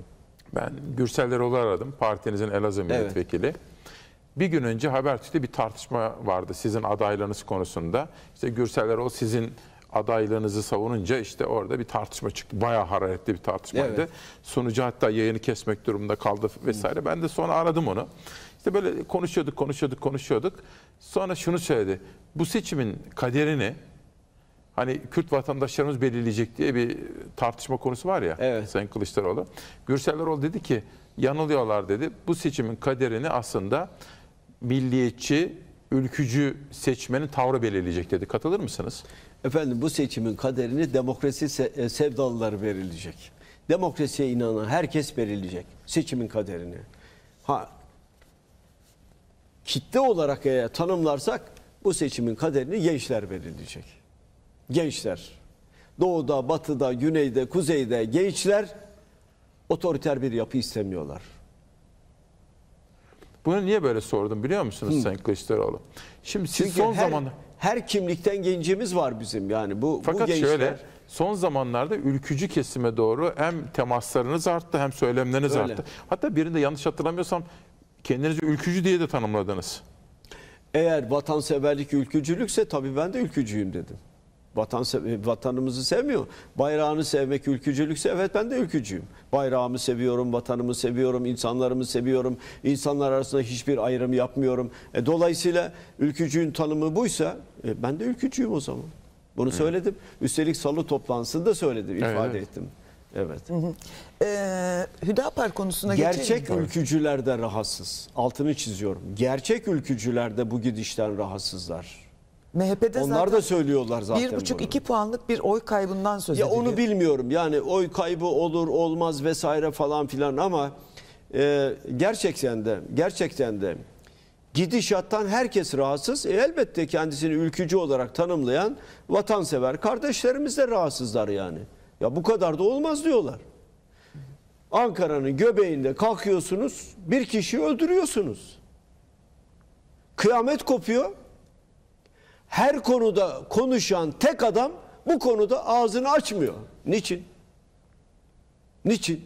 Speaker 3: Ben Gürsel Erol'u aradım. Partinizin Elazığ milletvekili. Evet. Bir gün önce Habertürk'te bir tartışma vardı sizin adaylığınız konusunda. İşte Gürsel Erol sizin adaylığınızı savununca işte orada bir tartışma çıktı. Bayağı hararetli bir tartışmaydı. Evet. Sunucu hatta yayını kesmek durumunda kaldı vesaire. Ben de sonra aradım onu. İşte böyle konuşuyorduk, konuşuyorduk, konuşuyorduk. Sonra şunu söyledi. Bu seçimin kaderini hani Kürt vatandaşlarımız belirleyecek diye bir tartışma konusu var ya evet. Sayın Kılıçdaroğlu. Gürsel Erol dedi ki yanılıyorlar dedi. Bu seçimin kaderini aslında
Speaker 2: milliyetçi, ülkücü seçmenin tavrı belirleyecek dedi. Katılır mısınız? Efendim bu seçimin kaderini demokrasi e, sevdalıları verilecek. Demokrasiye inanan herkes belirleyecek seçimin kaderini. Ha kitle olarak e, tanımlarsak bu seçimin kaderini gençler belirleyecek. Gençler. Doğuda, batıda, güneyde, kuzeyde gençler otoriter bir yapı istemiyorlar.
Speaker 3: Bunu niye böyle sordum biliyor musunuz Hı. Sayın Kılıçdaroğlu?
Speaker 2: Şimdi siz Çünkü son her, zamanda her kimlikten gencimiz var
Speaker 3: bizim yani bu Fakat bu gençler. şöyle son zamanlarda ülkücü kesime doğru hem temaslarınız arttı hem söylemleriniz Öyle. arttı. Hatta birinde yanlış hatırlamıyorsam Kendinizi ülkücü diye de
Speaker 2: tanımladınız. Eğer vatanseverlik ülkücülükse tabii ben de ülkücüyüm dedim. Vatan, e, vatanımızı sevmiyor. Bayrağını sevmek ülkücülükse evet ben de ülkücüyüm. Bayrağımı seviyorum, vatanımı seviyorum, insanlarımı seviyorum. İnsanlar arasında hiçbir ayrım yapmıyorum. E, dolayısıyla ülkücüğün tanımı buysa e, ben de ülkücüyüm o zaman. Bunu evet. söyledim. Üstelik salı toplantısında söyledim, ifade evet. ettim. Evet. Hı hı. Ee, Hüdapar konusuna Gerçek geçelim. ülkücüler de rahatsız. Altını çiziyorum. Gerçek ülkücüler de bu gidişten rahatsızlar.
Speaker 1: MHP'de Onlar zaten da söylüyorlar
Speaker 2: zaten. Bir buçuk iki puanlık bir oy kaybından söz ya ediliyor. Onu bilmiyorum yani oy kaybı olur olmaz vesaire falan filan ama e, gerçekten de gerçekten de gidişattan herkes rahatsız. E, elbette kendisini ülkücü olarak tanımlayan vatansever kardeşlerimiz de rahatsızlar yani. Ya bu kadar da olmaz diyorlar. Ankara'nın göbeğinde kalkıyorsunuz, bir kişiyi öldürüyorsunuz. Kıyamet kopuyor. Her konuda konuşan tek adam bu konuda ağzını açmıyor. Niçin? Niçin?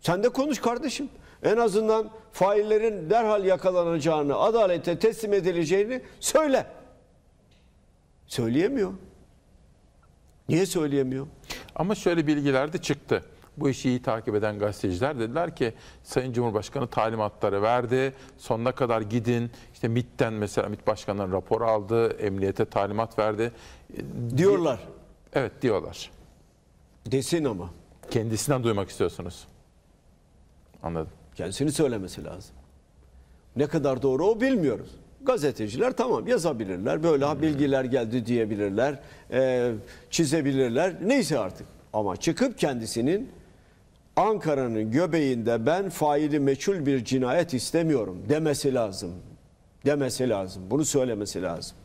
Speaker 2: Sen de konuş kardeşim. En azından faillerin derhal yakalanacağını, adalete teslim edileceğini söyle. Söyleyemiyor. Niye söyleyemiyor?
Speaker 3: Ama şöyle bilgiler de çıktı. Bu işi iyi takip eden gazeteciler dediler ki Sayın Cumhurbaşkanı talimatları verdi. Sonuna kadar gidin. İşte MIT'ten mesela MIT Başkanı'ndan rapor aldı. Emniyete talimat verdi. Diyorlar. Evet diyorlar. Desin ama. Kendisinden duymak
Speaker 2: istiyorsunuz. Anladım. Kendisini söylemesi lazım. Ne kadar doğru o bilmiyoruz. Gazeteciler tamam yazabilirler, böyle hmm. bilgiler geldi diyebilirler, e, çizebilirler, neyse artık. Ama çıkıp kendisinin Ankara'nın göbeğinde ben faili meçhul bir cinayet istemiyorum demesi lazım. Demesi lazım, bunu söylemesi lazım.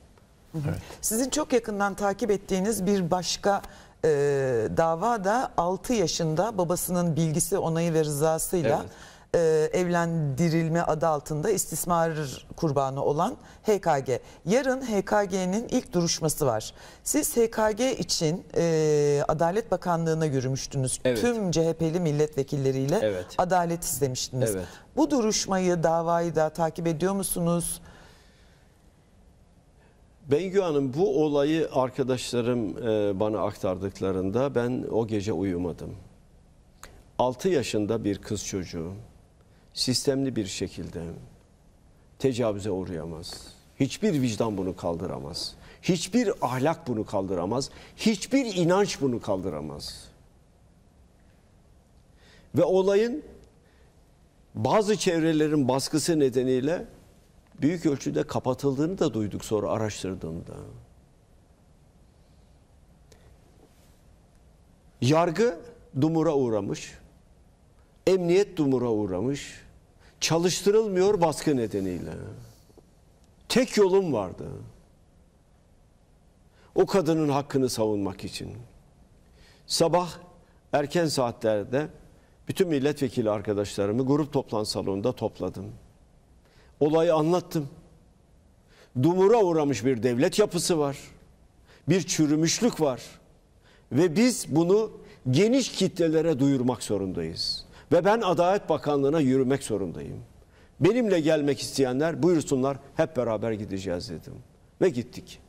Speaker 1: Evet. Sizin çok yakından takip ettiğiniz bir başka e, dava da 6 yaşında babasının bilgisi, onayı ve rızasıyla... Evet e, evlendirilme adı altında istismar kurbanı olan HKG. Yarın HKG'nin ilk duruşması var. Siz HKG için e, Adalet Bakanlığı'na yürümüştünüz. Evet. Tüm CHP'li milletvekilleriyle evet. adalet istemiştiniz. Evet. Bu duruşmayı, davayı da takip
Speaker 2: ediyor musunuz? Bengü Hanım bu olayı arkadaşlarım e, bana aktardıklarında ben o gece uyumadım. 6 yaşında bir kız çocuğu sistemli bir şekilde tecavüze uğrayamaz. Hiçbir vicdan bunu kaldıramaz. Hiçbir ahlak bunu kaldıramaz. Hiçbir inanç bunu kaldıramaz. Ve olayın bazı çevrelerin baskısı nedeniyle büyük ölçüde kapatıldığını da duyduk sonra araştırdığımda. Yargı dumura uğramış emniyet dumura uğramış. Çalıştırılmıyor baskı nedeniyle. Tek yolum vardı. O kadının hakkını savunmak için. Sabah erken saatlerde bütün milletvekili arkadaşlarımı grup toplantı salonunda topladım. Olayı anlattım. Dumura uğramış bir devlet yapısı var. Bir çürümüşlük var. Ve biz bunu geniş kitlelere duyurmak zorundayız. Ve ben Adalet Bakanlığı'na yürümek zorundayım. Benimle gelmek isteyenler buyursunlar hep beraber gideceğiz dedim. Ve gittik.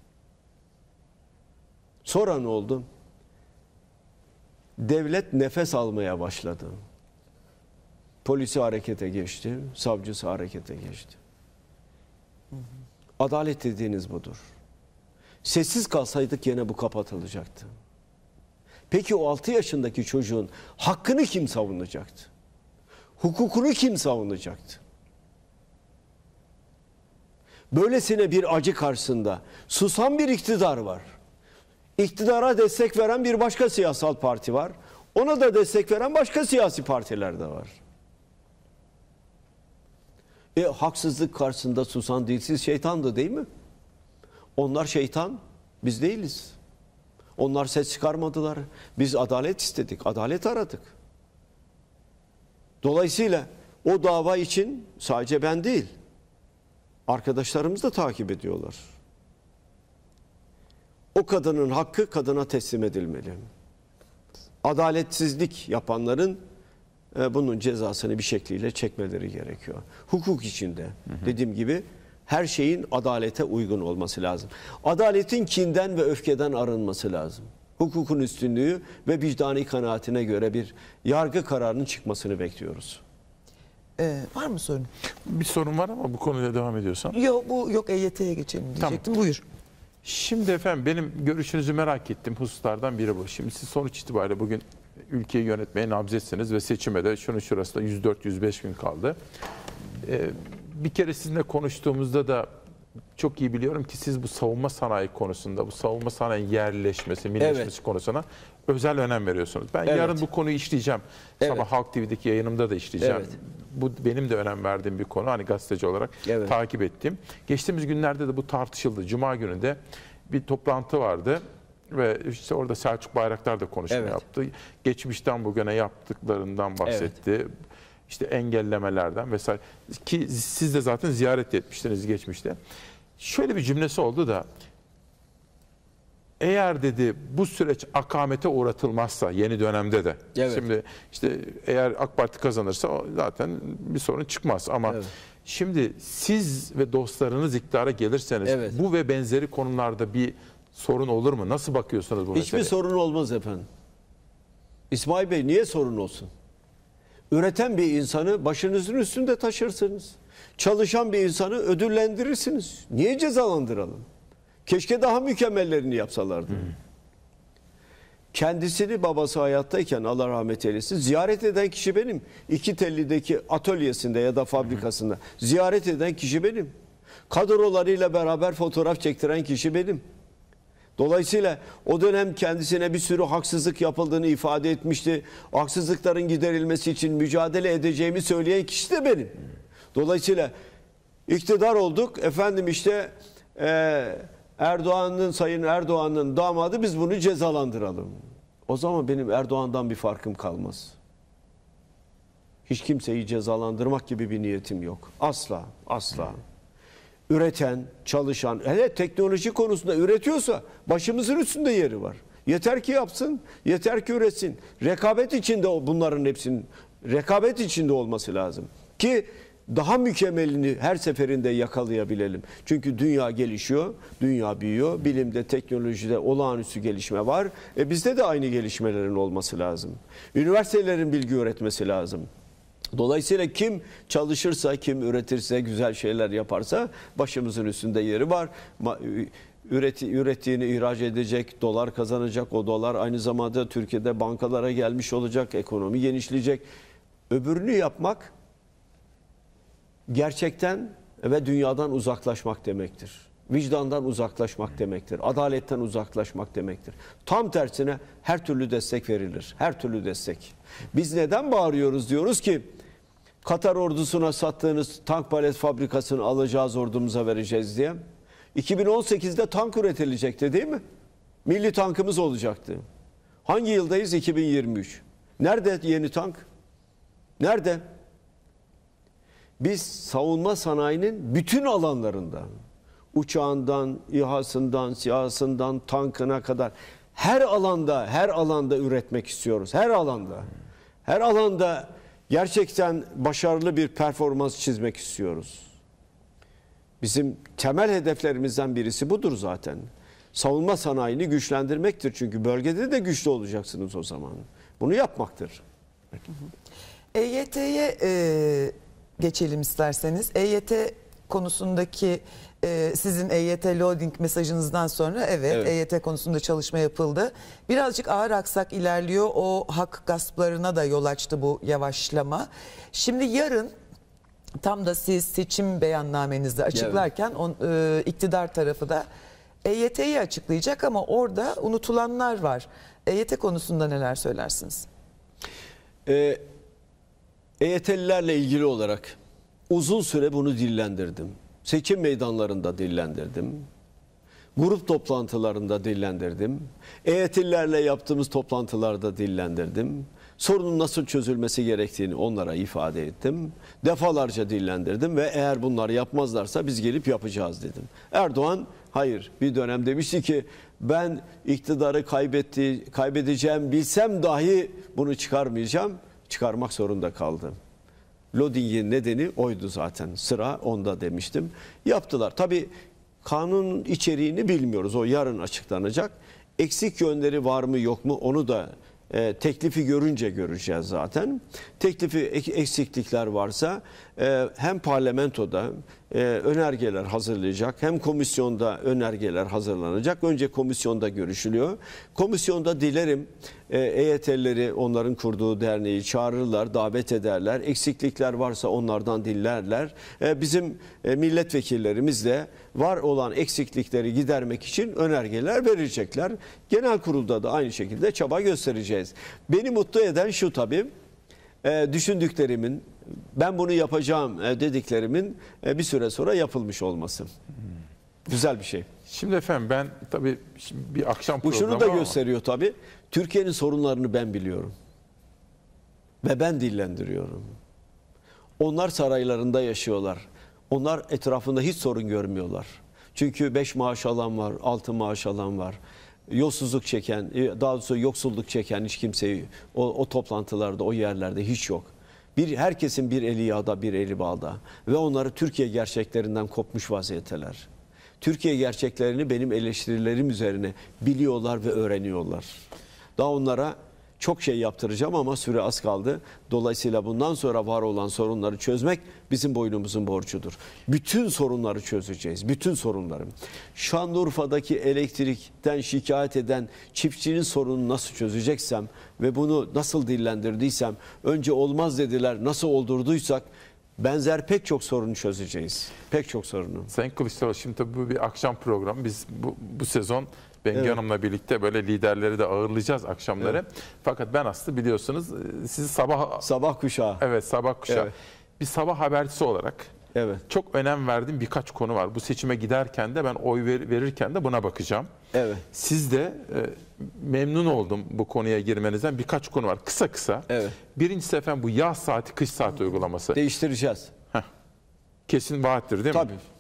Speaker 2: Sonra ne oldu? Devlet nefes almaya başladı. Polisi harekete geçti, savcısı harekete geçti. Adalet dediğiniz budur. Sessiz kalsaydık yine bu kapatılacaktı. Peki o 6 yaşındaki çocuğun hakkını kim savunacaktı? Hukukunu kim savunacaktı? Böylesine bir acı karşısında susan bir iktidar var. İktidara destek veren bir başka siyasal parti var. Ona da destek veren başka siyasi partiler de var. E haksızlık karşısında susan dilsiz şeytandı değil mi? Onlar şeytan, biz değiliz. Onlar ses çıkarmadılar. Biz adalet istedik, adalet aradık. Dolayısıyla o dava için sadece ben değil, arkadaşlarımız da takip ediyorlar. O kadının hakkı kadına teslim edilmeli. Adaletsizlik yapanların e, bunun cezasını bir şekliyle çekmeleri gerekiyor. Hukuk içinde hı hı. dediğim gibi her şeyin adalete uygun olması lazım. Adaletin kinden ve öfkeden arınması lazım. Hukukun üstünlüğü ve vicdani kanaatine göre bir yargı kararının çıkmasını bekliyoruz.
Speaker 3: Ee, var mı sorun? Bir sorun var ama bu konuyla devam ediyorsan. Yok bu yok EYT'ye geçelim diyecektim. Tamam. Buyur. Şimdi efendim benim görüşünüzü merak ettim hususlardan biri bu. Şimdi siz sonuç itibariyle bugün ülkeyi yönetmeye nabzetsiniz ve seçime de şunun şurasında 104-105 gün kaldı. Ee, bir kere sizinle konuştuğumuzda da çok iyi biliyorum ki siz bu savunma sanayi konusunda, bu savunma sanayi yerleşmesi, millileşmesi evet. konusuna özel önem veriyorsunuz. Ben evet. yarın bu konuyu işleyeceğim. Evet. Sabah Halk TV'deki yayınımda da işleyeceğim. Evet. Bu benim de önem verdiğim bir konu. Hani gazeteci olarak evet. takip ettim. Geçtiğimiz günlerde de bu tartışıldı. Cuma gününde bir toplantı vardı ve işte orada Selçuk Bayraktar da konuşma evet. yaptı. Geçmişten bugüne yaptıklarından bahsetti. Evet işte engellemelerden vesaire ki siz de zaten ziyaret etmiştiniz geçmişte. Şöyle bir cümlesi oldu da eğer dedi bu süreç akamete uğratılmazsa yeni dönemde de. Evet. Şimdi işte eğer AK Parti kazanırsa zaten bir sorun çıkmaz ama evet. şimdi siz ve dostlarınız iktidara gelirseniz evet. bu ve benzeri konularda bir sorun olur mu? Nasıl bakıyorsunuz bu Hiçbir meseleye? Hiçbir
Speaker 2: sorun olmaz efendim. İsmail Bey niye sorun olsun? Üreten bir insanı başınızın üstünde taşırsınız. Çalışan bir insanı ödüllendirirsiniz. Niye cezalandıralım? Keşke daha mükemmellerini yapsalardı. Hmm. Kendisini babası hayattayken Allah rahmet eylesin ziyaret eden kişi benim. İki tellideki atölyesinde ya da fabrikasında ziyaret eden kişi benim. Kadrolarıyla beraber fotoğraf çektiren kişi benim. Dolayısıyla o dönem kendisine bir sürü haksızlık yapıldığını ifade etmişti. Haksızlıkların giderilmesi için mücadele edeceğimi söyleyen kişi de benim. Dolayısıyla iktidar olduk. Efendim işte e, Erdoğan'ın, Sayın Erdoğan'ın damadı biz bunu cezalandıralım. O zaman benim Erdoğan'dan bir farkım kalmaz. Hiç kimseyi cezalandırmak gibi bir niyetim yok. Asla, asla. Hmm üreten, çalışan, hele teknoloji konusunda üretiyorsa başımızın üstünde yeri var. Yeter ki yapsın, yeter ki üretsin. Rekabet içinde bunların hepsinin rekabet içinde olması lazım. Ki daha mükemmelini her seferinde yakalayabilelim. Çünkü dünya gelişiyor, dünya büyüyor. Bilimde, teknolojide olağanüstü gelişme var. E bizde de aynı gelişmelerin olması lazım. Üniversitelerin bilgi üretmesi lazım. Dolayısıyla kim çalışırsa, kim üretirse, güzel şeyler yaparsa başımızın üstünde yeri var. Üreti, ürettiğini ihraç edecek, dolar kazanacak, o dolar aynı zamanda Türkiye'de bankalara gelmiş olacak, ekonomi genişleyecek. Öbürünü yapmak gerçekten ve dünyadan uzaklaşmak demektir. Vicdandan uzaklaşmak demektir. Adaletten uzaklaşmak demektir. Tam tersine her türlü destek verilir. Her türlü destek. Biz neden bağırıyoruz diyoruz ki Katar ordusuna sattığınız tank palet fabrikasını alacağız ordumuza vereceğiz diye. 2018'de tank üretilecekti değil mi? Milli tankımız olacaktı. Hangi yıldayız? 2023. Nerede yeni tank? Nerede? Biz savunma sanayinin bütün alanlarında uçağından, İHA'sından, siyahsından, tankına kadar her alanda, her alanda üretmek istiyoruz. Her alanda. Her alanda gerçekten başarılı bir performans çizmek istiyoruz. Bizim temel hedeflerimizden birisi budur zaten. Savunma sanayini güçlendirmektir çünkü bölgede de güçlü olacaksınız o zaman. Bunu yapmaktır.
Speaker 1: EYT'ye e, geçelim isterseniz. EYT konusundaki ee, e, sizin EYT Loading mesajınızdan sonra evet, evet EYT konusunda çalışma yapıldı. Birazcık ağır aksak ilerliyor. O hak gasplarına da yol açtı bu yavaşlama. Şimdi yarın tam da siz seçim beyannamenizi açıklarken on, e, iktidar tarafı da EYT'yi açıklayacak ama orada unutulanlar var. EYT konusunda neler söylersiniz?
Speaker 2: Ee, e, EYT'lilerle ilgili olarak uzun süre bunu dillendirdim seçim meydanlarında dillendirdim. Grup toplantılarında dillendirdim. EYT'lilerle yaptığımız toplantılarda dillendirdim. Sorunun nasıl çözülmesi gerektiğini onlara ifade ettim. Defalarca dillendirdim ve eğer bunları yapmazlarsa biz gelip yapacağız dedim. Erdoğan hayır bir dönem demişti ki ben iktidarı kaybetti, kaybedeceğim bilsem dahi bunu çıkarmayacağım. Çıkarmak zorunda kaldım. Loading'in nedeni oydu zaten. Sıra onda demiştim. Yaptılar. Tabii kanunun içeriğini bilmiyoruz. O yarın açıklanacak. Eksik yönleri var mı yok mu onu da e, teklifi görünce göreceğiz zaten. Teklifi eksiklikler varsa e, hem parlamentoda e, önergeler hazırlayacak. Hem komisyonda önergeler hazırlanacak. Önce komisyonda görüşülüyor. Komisyonda dilerim e, EYT'leri onların kurduğu derneği çağırırlar, davet ederler. Eksiklikler varsa onlardan dinlerler. E, bizim e, milletvekillerimiz de var olan eksiklikleri gidermek için önergeler verecekler. Genel kurulda da aynı şekilde çaba göstereceğiz. Beni mutlu eden şu tabii. düşündüklerimin, ben bunu yapacağım e, dediklerimin e, bir süre sonra yapılmış olması. Güzel bir şey. Şimdi efendim ben tabii şimdi bir akşam Bu şunu da ama... gösteriyor tabii. Türkiye'nin sorunlarını ben biliyorum. Ve ben dillendiriyorum. Onlar saraylarında yaşıyorlar. Onlar etrafında hiç sorun görmüyorlar. Çünkü 5 maaş alan var, 6 maaş alan var. Yolsuzluk çeken, e, daha doğrusu yoksulluk çeken hiç kimseyi o, o toplantılarda, o yerlerde hiç yok. Bir herkesin bir eli yağda, bir eli bağda ve onları Türkiye gerçeklerinden kopmuş vaziyeteler. Türkiye gerçeklerini benim eleştirilerim üzerine biliyorlar ve öğreniyorlar. Daha onlara çok şey yaptıracağım ama süre az kaldı. Dolayısıyla bundan sonra var olan sorunları çözmek bizim boynumuzun borcudur. Bütün sorunları çözeceğiz. Bütün sorunları. Şanlıurfa'daki elektrikten şikayet eden çiftçinin sorununu nasıl çözeceksem ve bunu nasıl dillendirdiysem, önce olmaz dediler, nasıl oldurduysak benzer pek çok sorunu çözeceğiz. Pek çok
Speaker 3: sorunu. Sayın Kılıçdaroğlu şimdi tabii bu bir akşam programı. Biz bu, bu sezon Bengi evet. Hanım'la birlikte böyle liderleri de ağırlayacağız akşamları. Evet. Fakat ben aslında biliyorsunuz e, sizi sabah... Sabah kuşağı. Evet sabah kuşağı. Evet. Bir sabah habercisi olarak Evet. Çok önem verdiğim birkaç konu var. Bu seçime giderken de ben oy ver, verirken de buna bakacağım. Evet. Siz de e, memnun oldum bu konuya girmenizden. Birkaç konu var. Kısa kısa. Evet. Birincisi efendim bu yaz saati kış saati uygulaması. Değiştireceğiz. Heh. Kesin vaattir değil Tabii. mi? Tabii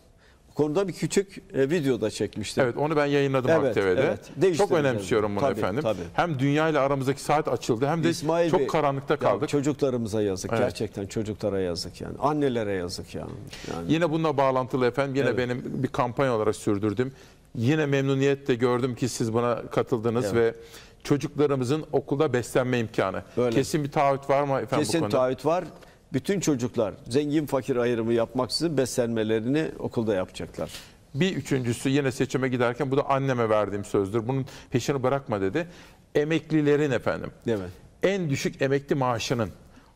Speaker 3: konuda bir küçük e, video da çekmiştim. Evet onu ben yayınladım evet, AKTV'de. Evet, çok önemsiyorum bunu tabii, efendim. Tabii. Hem dünya ile aramızdaki saat açıldı hem de İsmail çok Bey, karanlıkta kaldık.
Speaker 2: Yani çocuklarımıza yazık evet. gerçekten çocuklara yazık yani. Annelere yazık yani. yani. Yine bununla bağlantılı
Speaker 3: efendim yine evet. benim bir kampanya olarak sürdürdüm. Yine memnuniyetle gördüm ki siz buna katıldınız evet. ve çocuklarımızın okulda beslenme imkanı. Böyle. Kesin bir taahhüt var mı efendim Kesin bu konuda? Kesin taahhüt
Speaker 2: var bütün çocuklar zengin fakir ayrımı yapmaksızın beslenmelerini okulda yapacaklar.
Speaker 3: Bir üçüncüsü yine seçime giderken bu da anneme verdiğim sözdür. Bunun peşini bırakma dedi. Emeklilerin efendim. Evet. En düşük emekli maaşının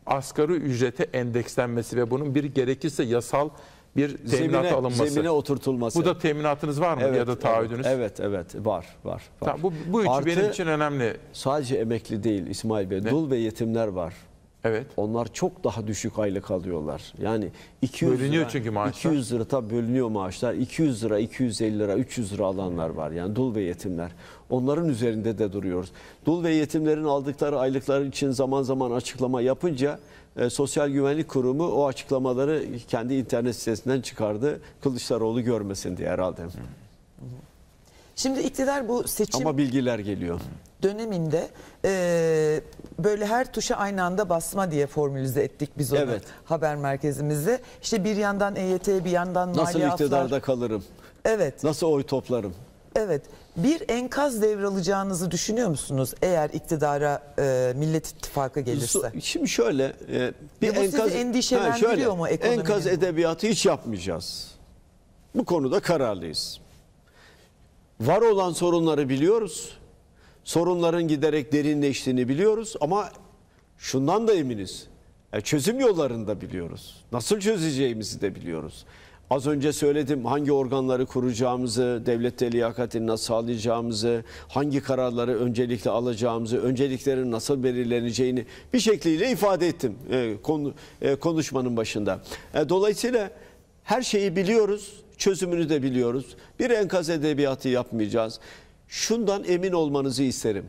Speaker 3: asgari ücrete endekslenmesi ve bunun bir gerekirse yasal bir teminat zemine, alınması. Zemine oturtulması. Bu da teminatınız var mı evet, ya da taahhüdünüz? Evet,
Speaker 2: evet, var, var. var. Tamam, bu, bu üç Artı, benim için önemli. Sadece emekli değil İsmail Bey, ne? dul ve yetimler var. Evet. Onlar çok daha düşük aylık alıyorlar. Yani 200 bölünüyor lira, çünkü maaşlar. 200 lira tabii bölünüyor maaşlar. 200 lira, 250 lira, 300 lira alanlar var. Yani dul ve yetimler. Onların üzerinde de duruyoruz. Dul ve yetimlerin aldıkları aylıkları için zaman zaman açıklama yapınca e, Sosyal Güvenlik Kurumu o açıklamaları kendi internet sitesinden çıkardı. Kılıçdaroğlu görmesin diye herhalde.
Speaker 1: Şimdi iktidar bu seçim... Ama
Speaker 2: bilgiler geliyor
Speaker 1: döneminde e, böyle her tuşa aynı anda basma diye formülize ettik biz onu evet. haber merkezimizde. İşte bir yandan EYT bir yandan Nasıl maliye Nasıl iktidarda aflar.
Speaker 2: kalırım? Evet. Nasıl oy toplarım?
Speaker 1: Evet. Bir enkaz devralacağınızı düşünüyor musunuz eğer iktidara e, Millet İttifakı gelirse?
Speaker 2: Şimdi şöyle e, bir ya enkaz endişelendiriyor ha, şöyle, mu ekonominin? Enkaz edebiyatı hiç yapmayacağız. Bu konuda kararlıyız. Var olan sorunları biliyoruz sorunların giderek derinleştiğini biliyoruz ama şundan da eminiz. E, çözüm yollarını da biliyoruz. Nasıl çözeceğimizi de biliyoruz. Az önce söyledim hangi organları kuracağımızı, devlette liyakatini nasıl sağlayacağımızı, hangi kararları öncelikle alacağımızı, önceliklerin nasıl belirleneceğini bir şekliyle ifade ettim e, konu, e, konuşmanın başında. E, dolayısıyla her şeyi biliyoruz, çözümünü de biliyoruz. Bir enkaz edebiyatı yapmayacağız şundan emin olmanızı isterim.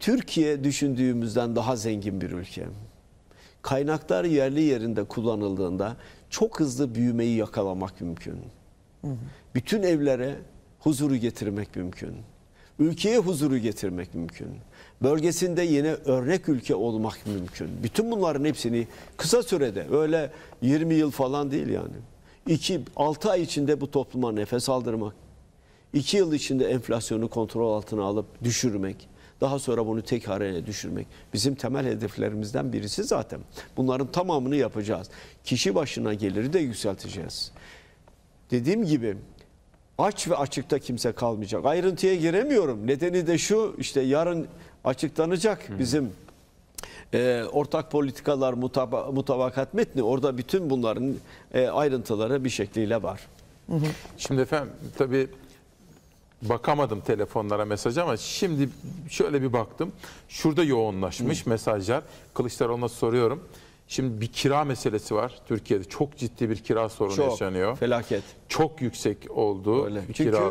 Speaker 2: Türkiye düşündüğümüzden daha zengin bir ülke. Kaynaklar yerli yerinde kullanıldığında çok hızlı büyümeyi yakalamak mümkün. Hı hı. Bütün evlere huzuru getirmek mümkün. Ülkeye huzuru getirmek mümkün. Bölgesinde yine örnek ülke olmak mümkün. Bütün bunların hepsini kısa sürede öyle 20 yıl falan değil yani. 2 6 ay içinde bu topluma nefes aldırmak 2 yıl içinde enflasyonu kontrol altına alıp düşürmek, daha sonra bunu tek haneye düşürmek bizim temel hedeflerimizden birisi zaten. Bunların tamamını yapacağız. Kişi başına geliri de yükselteceğiz. Dediğim gibi aç ve açıkta kimse kalmayacak. Ayrıntıya giremiyorum. Nedeni de şu işte yarın açıklanacak bizim e, ortak politikalar mutaba, mutabakat metni. Orada bütün bunların e, ayrıntıları bir şekliyle var.
Speaker 3: Şimdi efendim tabii bakamadım telefonlara mesaj ama şimdi şöyle bir baktım. Şurada yoğunlaşmış Hı. mesajlar. Kılıçdaroğlu'na soruyorum. Şimdi bir kira meselesi var Türkiye'de. Çok ciddi bir kira sorunu çok, yaşanıyor. felaket. Çok
Speaker 2: yüksek oldu Öyle. Çünkü kira.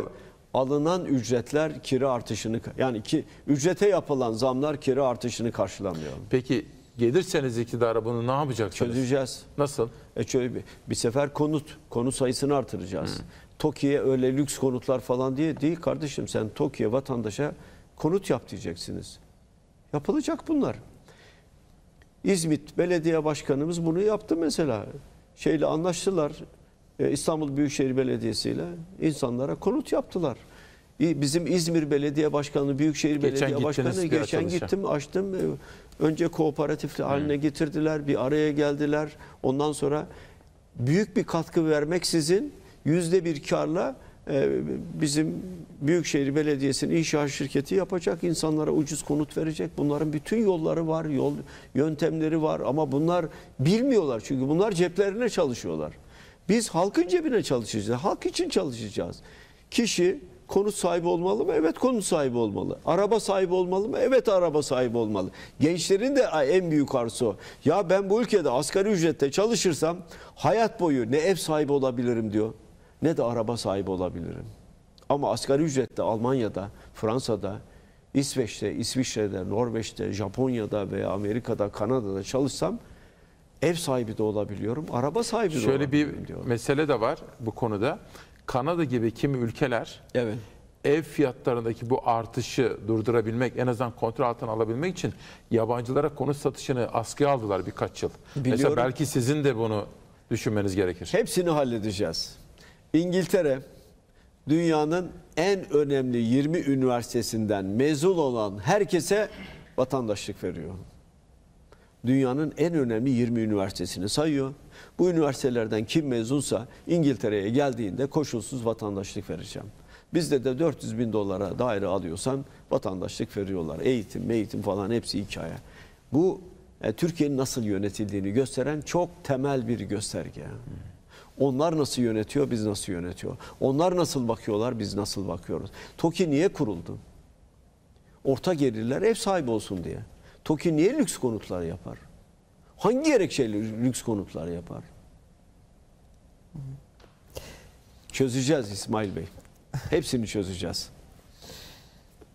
Speaker 2: alınan ücretler kira artışını yani ki ücrete yapılan zamlar kira artışını karşılamıyor. Peki gelirseniz iktidara bunu ne yapacaksınız? Çözeceğiz. Nasıl? E şöyle bir, bir sefer konut, konu sayısını artıracağız. Hı. TOKİ'ye öyle lüks konutlar falan diye değil kardeşim sen Tokyo vatandaşa konut yap diyeceksiniz. Yapılacak bunlar. İzmit Belediye Başkanımız bunu yaptı mesela. Şeyle anlaştılar. E, İstanbul Büyükşehir Belediyesi ile insanlara konut yaptılar. Bizim İzmir Belediye Başkanı, Büyükşehir geçen Belediye Başkanı geçen gittim, açtım. E, önce kooperatifli hmm. getirdiler, bir araya geldiler. Ondan sonra büyük bir katkı vermek sizin yüzde bir karla e, bizim Büyükşehir Belediyesi'nin inşaat şirketi yapacak. insanlara ucuz konut verecek. Bunların bütün yolları var, yol yöntemleri var ama bunlar bilmiyorlar. Çünkü bunlar ceplerine çalışıyorlar. Biz halkın cebine çalışacağız. Halk için çalışacağız. Kişi konut sahibi olmalı mı? Evet konut sahibi olmalı. Araba sahibi olmalı mı? Evet araba sahibi olmalı. Gençlerin de en büyük arzusu o. Ya ben bu ülkede asgari ücrette çalışırsam hayat boyu ne ev sahibi olabilirim diyor ne de araba sahibi olabilirim. Ama asgari ücrette Almanya'da, Fransa'da, İsveç'te, İsviçre'de, Norveç'te, Japonya'da veya Amerika'da, Kanada'da çalışsam ev sahibi de olabiliyorum, araba sahibi de olabiliyorum.
Speaker 3: Şöyle bir diyorum. mesele de var bu konuda. Kanada gibi kimi ülkeler evet. ev fiyatlarındaki bu artışı durdurabilmek, en azından kontrol altına alabilmek için yabancılara konut satışını askıya aldılar birkaç yıl.
Speaker 2: Biliyorum. Mesela belki sizin de bunu düşünmeniz gerekir. Hepsini halledeceğiz. İngiltere dünyanın en önemli 20 üniversitesinden mezun olan herkese vatandaşlık veriyor. Dünyanın en önemli 20 üniversitesini sayıyor. Bu üniversitelerden kim mezunsa İngiltere'ye geldiğinde koşulsuz vatandaşlık vereceğim. Bizde de 400 bin dolara daire alıyorsan vatandaşlık veriyorlar. Eğitim, eğitim falan hepsi hikaye. Bu e, Türkiye'nin nasıl yönetildiğini gösteren çok temel bir gösterge. Hmm. Onlar nasıl yönetiyor, biz nasıl yönetiyor? Onlar nasıl bakıyorlar, biz nasıl bakıyoruz? TOKİ niye kuruldu? Orta gelirler ev sahibi olsun diye. TOKİ niye lüks konutlar yapar? Hangi gerekçeyle lüks konutlar yapar? Çözeceğiz İsmail Bey. Hepsini çözeceğiz.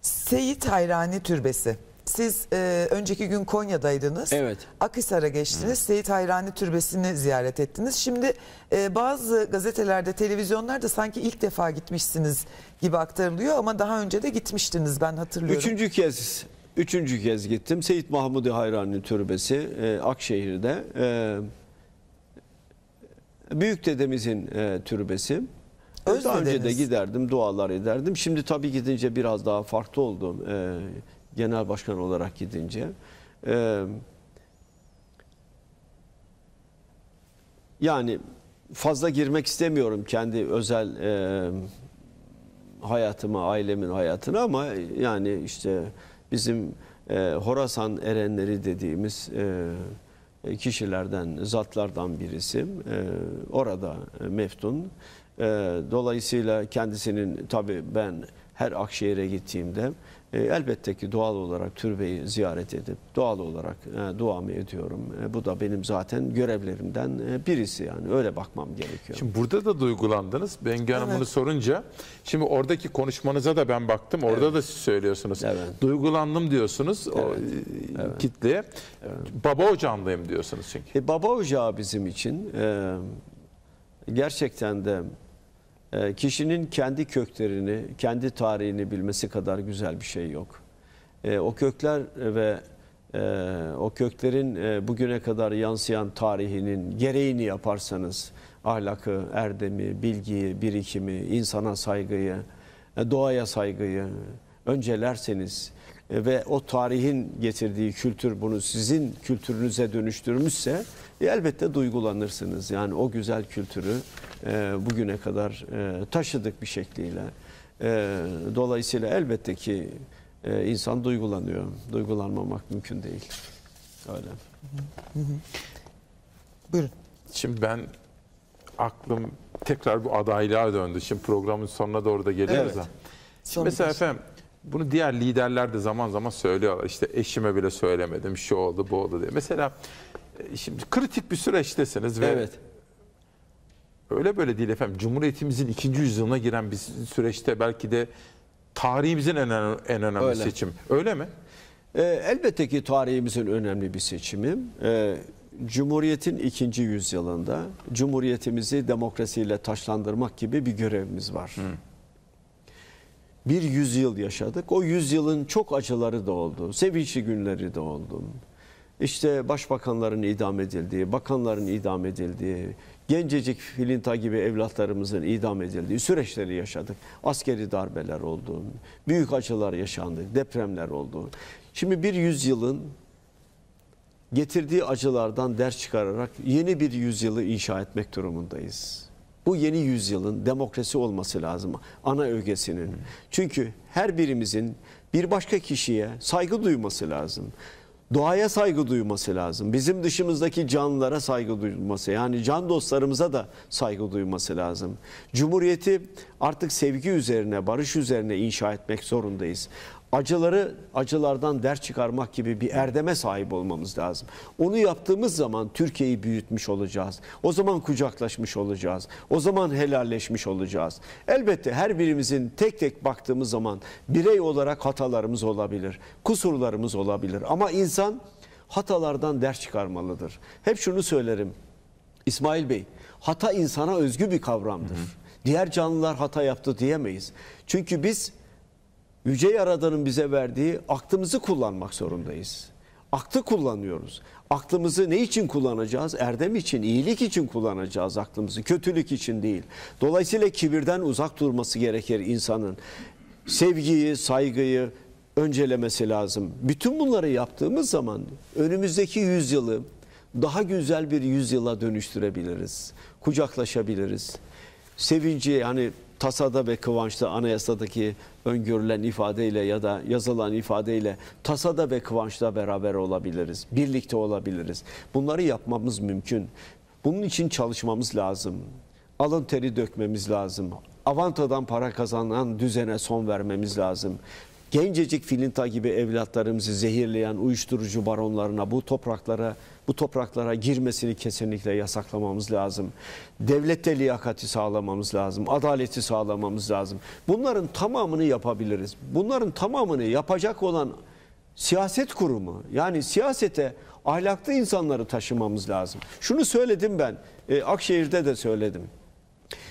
Speaker 1: Seyit Hayrani Türbesi siz e, önceki gün Konya'daydınız. Evet. Akhisar'a geçtiniz. Hı. Seyit Hayrani Türbesi'ni ziyaret ettiniz. Şimdi e, bazı gazetelerde, televizyonlarda sanki ilk defa gitmişsiniz gibi aktarılıyor ama daha önce de gitmiştiniz ben hatırlıyorum. Üçüncü
Speaker 2: kez Üçüncü kez gittim. Seyit Mahmudi Hayrani Türbesi e, Akşehir'de. E, büyük dedemizin e, türbesi. Özlediniz. Daha önce de giderdim, dualar ederdim. Şimdi tabii gidince biraz daha farklı oldum. E, genel başkan olarak gidince. E, yani fazla girmek istemiyorum kendi özel e, hayatıma, ailemin hayatına ama yani işte bizim e, Horasan erenleri dediğimiz e, e kişilerden, zatlardan birisi. E, orada meftun. E, dolayısıyla kendisinin tabii ben her Akşehir'e gittiğimde e, elbette ki doğal olarak türbeyi ziyaret edip doğal olarak e, duamı ediyorum. E, bu da benim zaten görevlerimden e, birisi yani öyle bakmam gerekiyor.
Speaker 3: Şimdi burada da duygulandınız. Bengü Hanım evet. bunu sorunca şimdi oradaki konuşmanıza da ben baktım. Orada evet. da siz söylüyorsunuz. Evet. Duygulandım diyorsunuz evet. o e, evet. kitleye. Evet. Baba ocağındayım diyorsunuz
Speaker 2: çünkü. E, baba ocağı bizim için e, gerçekten de ee, kişinin kendi köklerini, kendi tarihini bilmesi kadar güzel bir şey yok. Ee, o kökler ve e, o köklerin e, bugüne kadar yansıyan tarihinin gereğini yaparsanız, ahlakı, erdemi, bilgiyi, birikimi, insana saygıyı, e, doğaya saygıyı öncelerseniz, e, ve o tarihin getirdiği kültür bunu sizin kültürünüze dönüştürmüşse e, elbette duygulanırsınız. Yani o güzel kültürü e, bugüne kadar e, taşıdık bir şekliyle. E, dolayısıyla elbette ki e, insan duygulanıyor. Duygulanmamak mümkün değil. Öyle.
Speaker 1: Buyurun.
Speaker 3: Şimdi ben aklım tekrar bu adaylığa döndü. Şimdi programın sonuna doğru da geliyoruz evet. da.
Speaker 1: Şimdi mesela efendim
Speaker 3: bunu diğer liderler de zaman zaman söylüyorlar. İşte eşime bile söylemedim, şu oldu, bu oldu diye. Mesela e, şimdi kritik bir süreçtesiniz ve evet. öyle böyle değil efendim. Cumhuriyetimizin ikinci yüzyılına giren bir süreçte belki de tarihimizin en, en önemli öyle. seçim.
Speaker 2: Öyle mi? E, elbette ki tarihimizin önemli bir seçimi. E, Cumhuriyet'in ikinci yüzyılında Cumhuriyetimizi demokrasiyle taşlandırmak gibi bir görevimiz var. Hı bir yüzyıl yaşadık. O yüzyılın çok acıları da oldu. Sevinçli günleri de oldu. İşte başbakanların idam edildiği, bakanların idam edildiği, gencecik filinta gibi evlatlarımızın idam edildiği süreçleri yaşadık. Askeri darbeler oldu, büyük acılar yaşandı, depremler oldu. Şimdi bir yüzyılın getirdiği acılardan ders çıkararak yeni bir yüzyılı inşa etmek durumundayız bu yeni yüzyılın demokrasi olması lazım ana ögesinin. Çünkü her birimizin bir başka kişiye saygı duyması lazım. Doğaya saygı duyması lazım. Bizim dışımızdaki canlılara saygı duyması yani can dostlarımıza da saygı duyması lazım. Cumhuriyeti artık sevgi üzerine, barış üzerine inşa etmek zorundayız acıları acılardan ders çıkarmak gibi bir erdeme sahip olmamız lazım. Onu yaptığımız zaman Türkiye'yi büyütmüş olacağız. O zaman kucaklaşmış olacağız. O zaman helalleşmiş olacağız. Elbette her birimizin tek tek baktığımız zaman birey olarak hatalarımız olabilir, kusurlarımız olabilir ama insan hatalardan ders çıkarmalıdır. Hep şunu söylerim. İsmail Bey, hata insana özgü bir kavramdır. Hı hı. Diğer canlılar hata yaptı diyemeyiz. Çünkü biz Yüce Yaradan'ın bize verdiği aklımızı kullanmak zorundayız. Aklı kullanıyoruz. Aklımızı ne için kullanacağız? Erdem için, iyilik için kullanacağız aklımızı. Kötülük için değil. Dolayısıyla kibirden uzak durması gerekir insanın. Sevgiyi, saygıyı öncelemesi lazım. Bütün bunları yaptığımız zaman önümüzdeki yüzyılı daha güzel bir yüzyıla dönüştürebiliriz. Kucaklaşabiliriz. Sevinci hani tasada ve kıvançta anayasadaki öngörülen ifadeyle ya da yazılan ifadeyle tasada ve kıvançta beraber olabiliriz. Birlikte olabiliriz. Bunları yapmamız mümkün. Bunun için çalışmamız lazım. Alın teri dökmemiz lazım. Avanta'dan para kazanan düzene son vermemiz lazım gencecik Filinta gibi evlatlarımızı zehirleyen uyuşturucu baronlarına bu topraklara bu topraklara girmesini kesinlikle yasaklamamız lazım. Devlette liyakati sağlamamız lazım. Adaleti sağlamamız lazım. Bunların tamamını yapabiliriz. Bunların tamamını yapacak olan siyaset kurumu yani siyasete ahlaklı insanları taşımamız lazım. Şunu söyledim ben e, Akşehir'de de söyledim.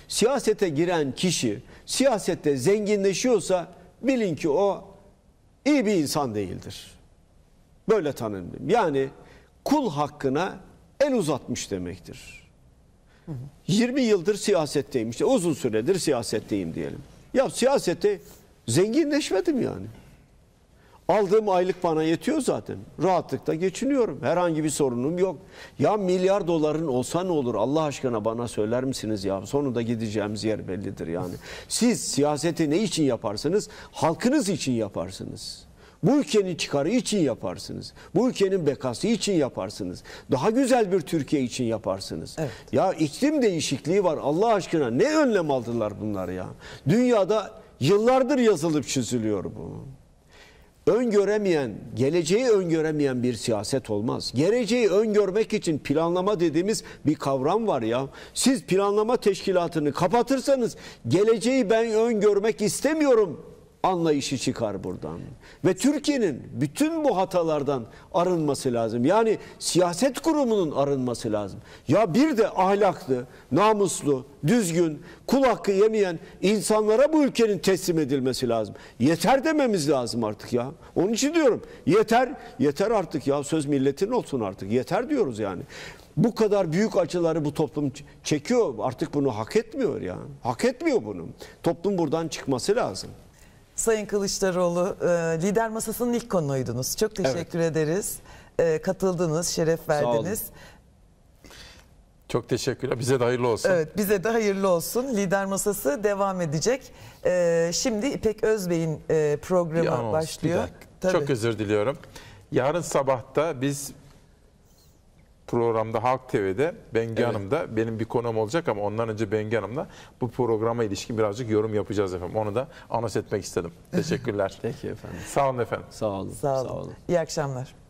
Speaker 2: Siyasete giren kişi siyasette zenginleşiyorsa bilin ki o iyi bir insan değildir. Böyle tanımlıyor. Yani kul hakkına el uzatmış demektir. 20 yıldır siyasetteyim işte uzun süredir siyasetteyim diyelim. Ya siyasette zenginleşmedim yani. Aldığım aylık bana yetiyor zaten. Rahatlıkla geçiniyorum. Herhangi bir sorunum yok. Ya milyar doların olsa ne olur Allah aşkına bana söyler misiniz ya? Sonunda gideceğimiz yer bellidir yani. Siz siyaseti ne için yaparsınız? Halkınız için yaparsınız. Bu ülkenin çıkarı için yaparsınız. Bu ülkenin bekası için yaparsınız. Daha güzel bir Türkiye için yaparsınız. Evet. Ya iklim değişikliği var Allah aşkına. Ne önlem aldılar bunlar ya? Dünyada yıllardır yazılıp çiziliyor bu öngöremeyen, geleceği öngöremeyen bir siyaset olmaz. Geleceği öngörmek için planlama dediğimiz bir kavram var ya. Siz planlama teşkilatını kapatırsanız geleceği ben öngörmek istemiyorum anlayışı çıkar buradan. Ve Türkiye'nin bütün bu hatalardan arınması lazım. Yani siyaset kurumunun arınması lazım. Ya bir de ahlaklı, namuslu, düzgün, kul hakkı yemeyen insanlara bu ülkenin teslim edilmesi lazım. Yeter dememiz lazım artık ya. Onun için diyorum yeter, yeter artık ya söz milletin olsun artık. Yeter diyoruz yani. Bu kadar büyük acıları bu toplum çekiyor. Artık bunu hak etmiyor ya. Hak etmiyor bunu. Toplum buradan çıkması lazım.
Speaker 1: Sayın Kılıçdaroğlu e, lider masasının ilk konuydunuz. Çok teşekkür evet. ederiz. E, katıldınız, şeref verdiniz.
Speaker 3: Çok teşekkürler. Bize de hayırlı olsun. Evet
Speaker 1: bize de hayırlı olsun. Lider masası devam edecek. E, şimdi İpek Özbey'in e, programı başlıyor. Tabii. Çok
Speaker 3: özür diliyorum. Yarın sabahta biz programda Halk TV'de Bengi evet. Hanım'da benim bir konum olacak ama ondan önce Bengi Hanım'la bu programa ilişkin birazcık yorum yapacağız efendim. Onu da anons etmek istedim. Teşekkürler. Peki efendim. Sağ olun efendim. Sağ olun. Sağ olun. Sağ olun.
Speaker 1: İyi akşamlar.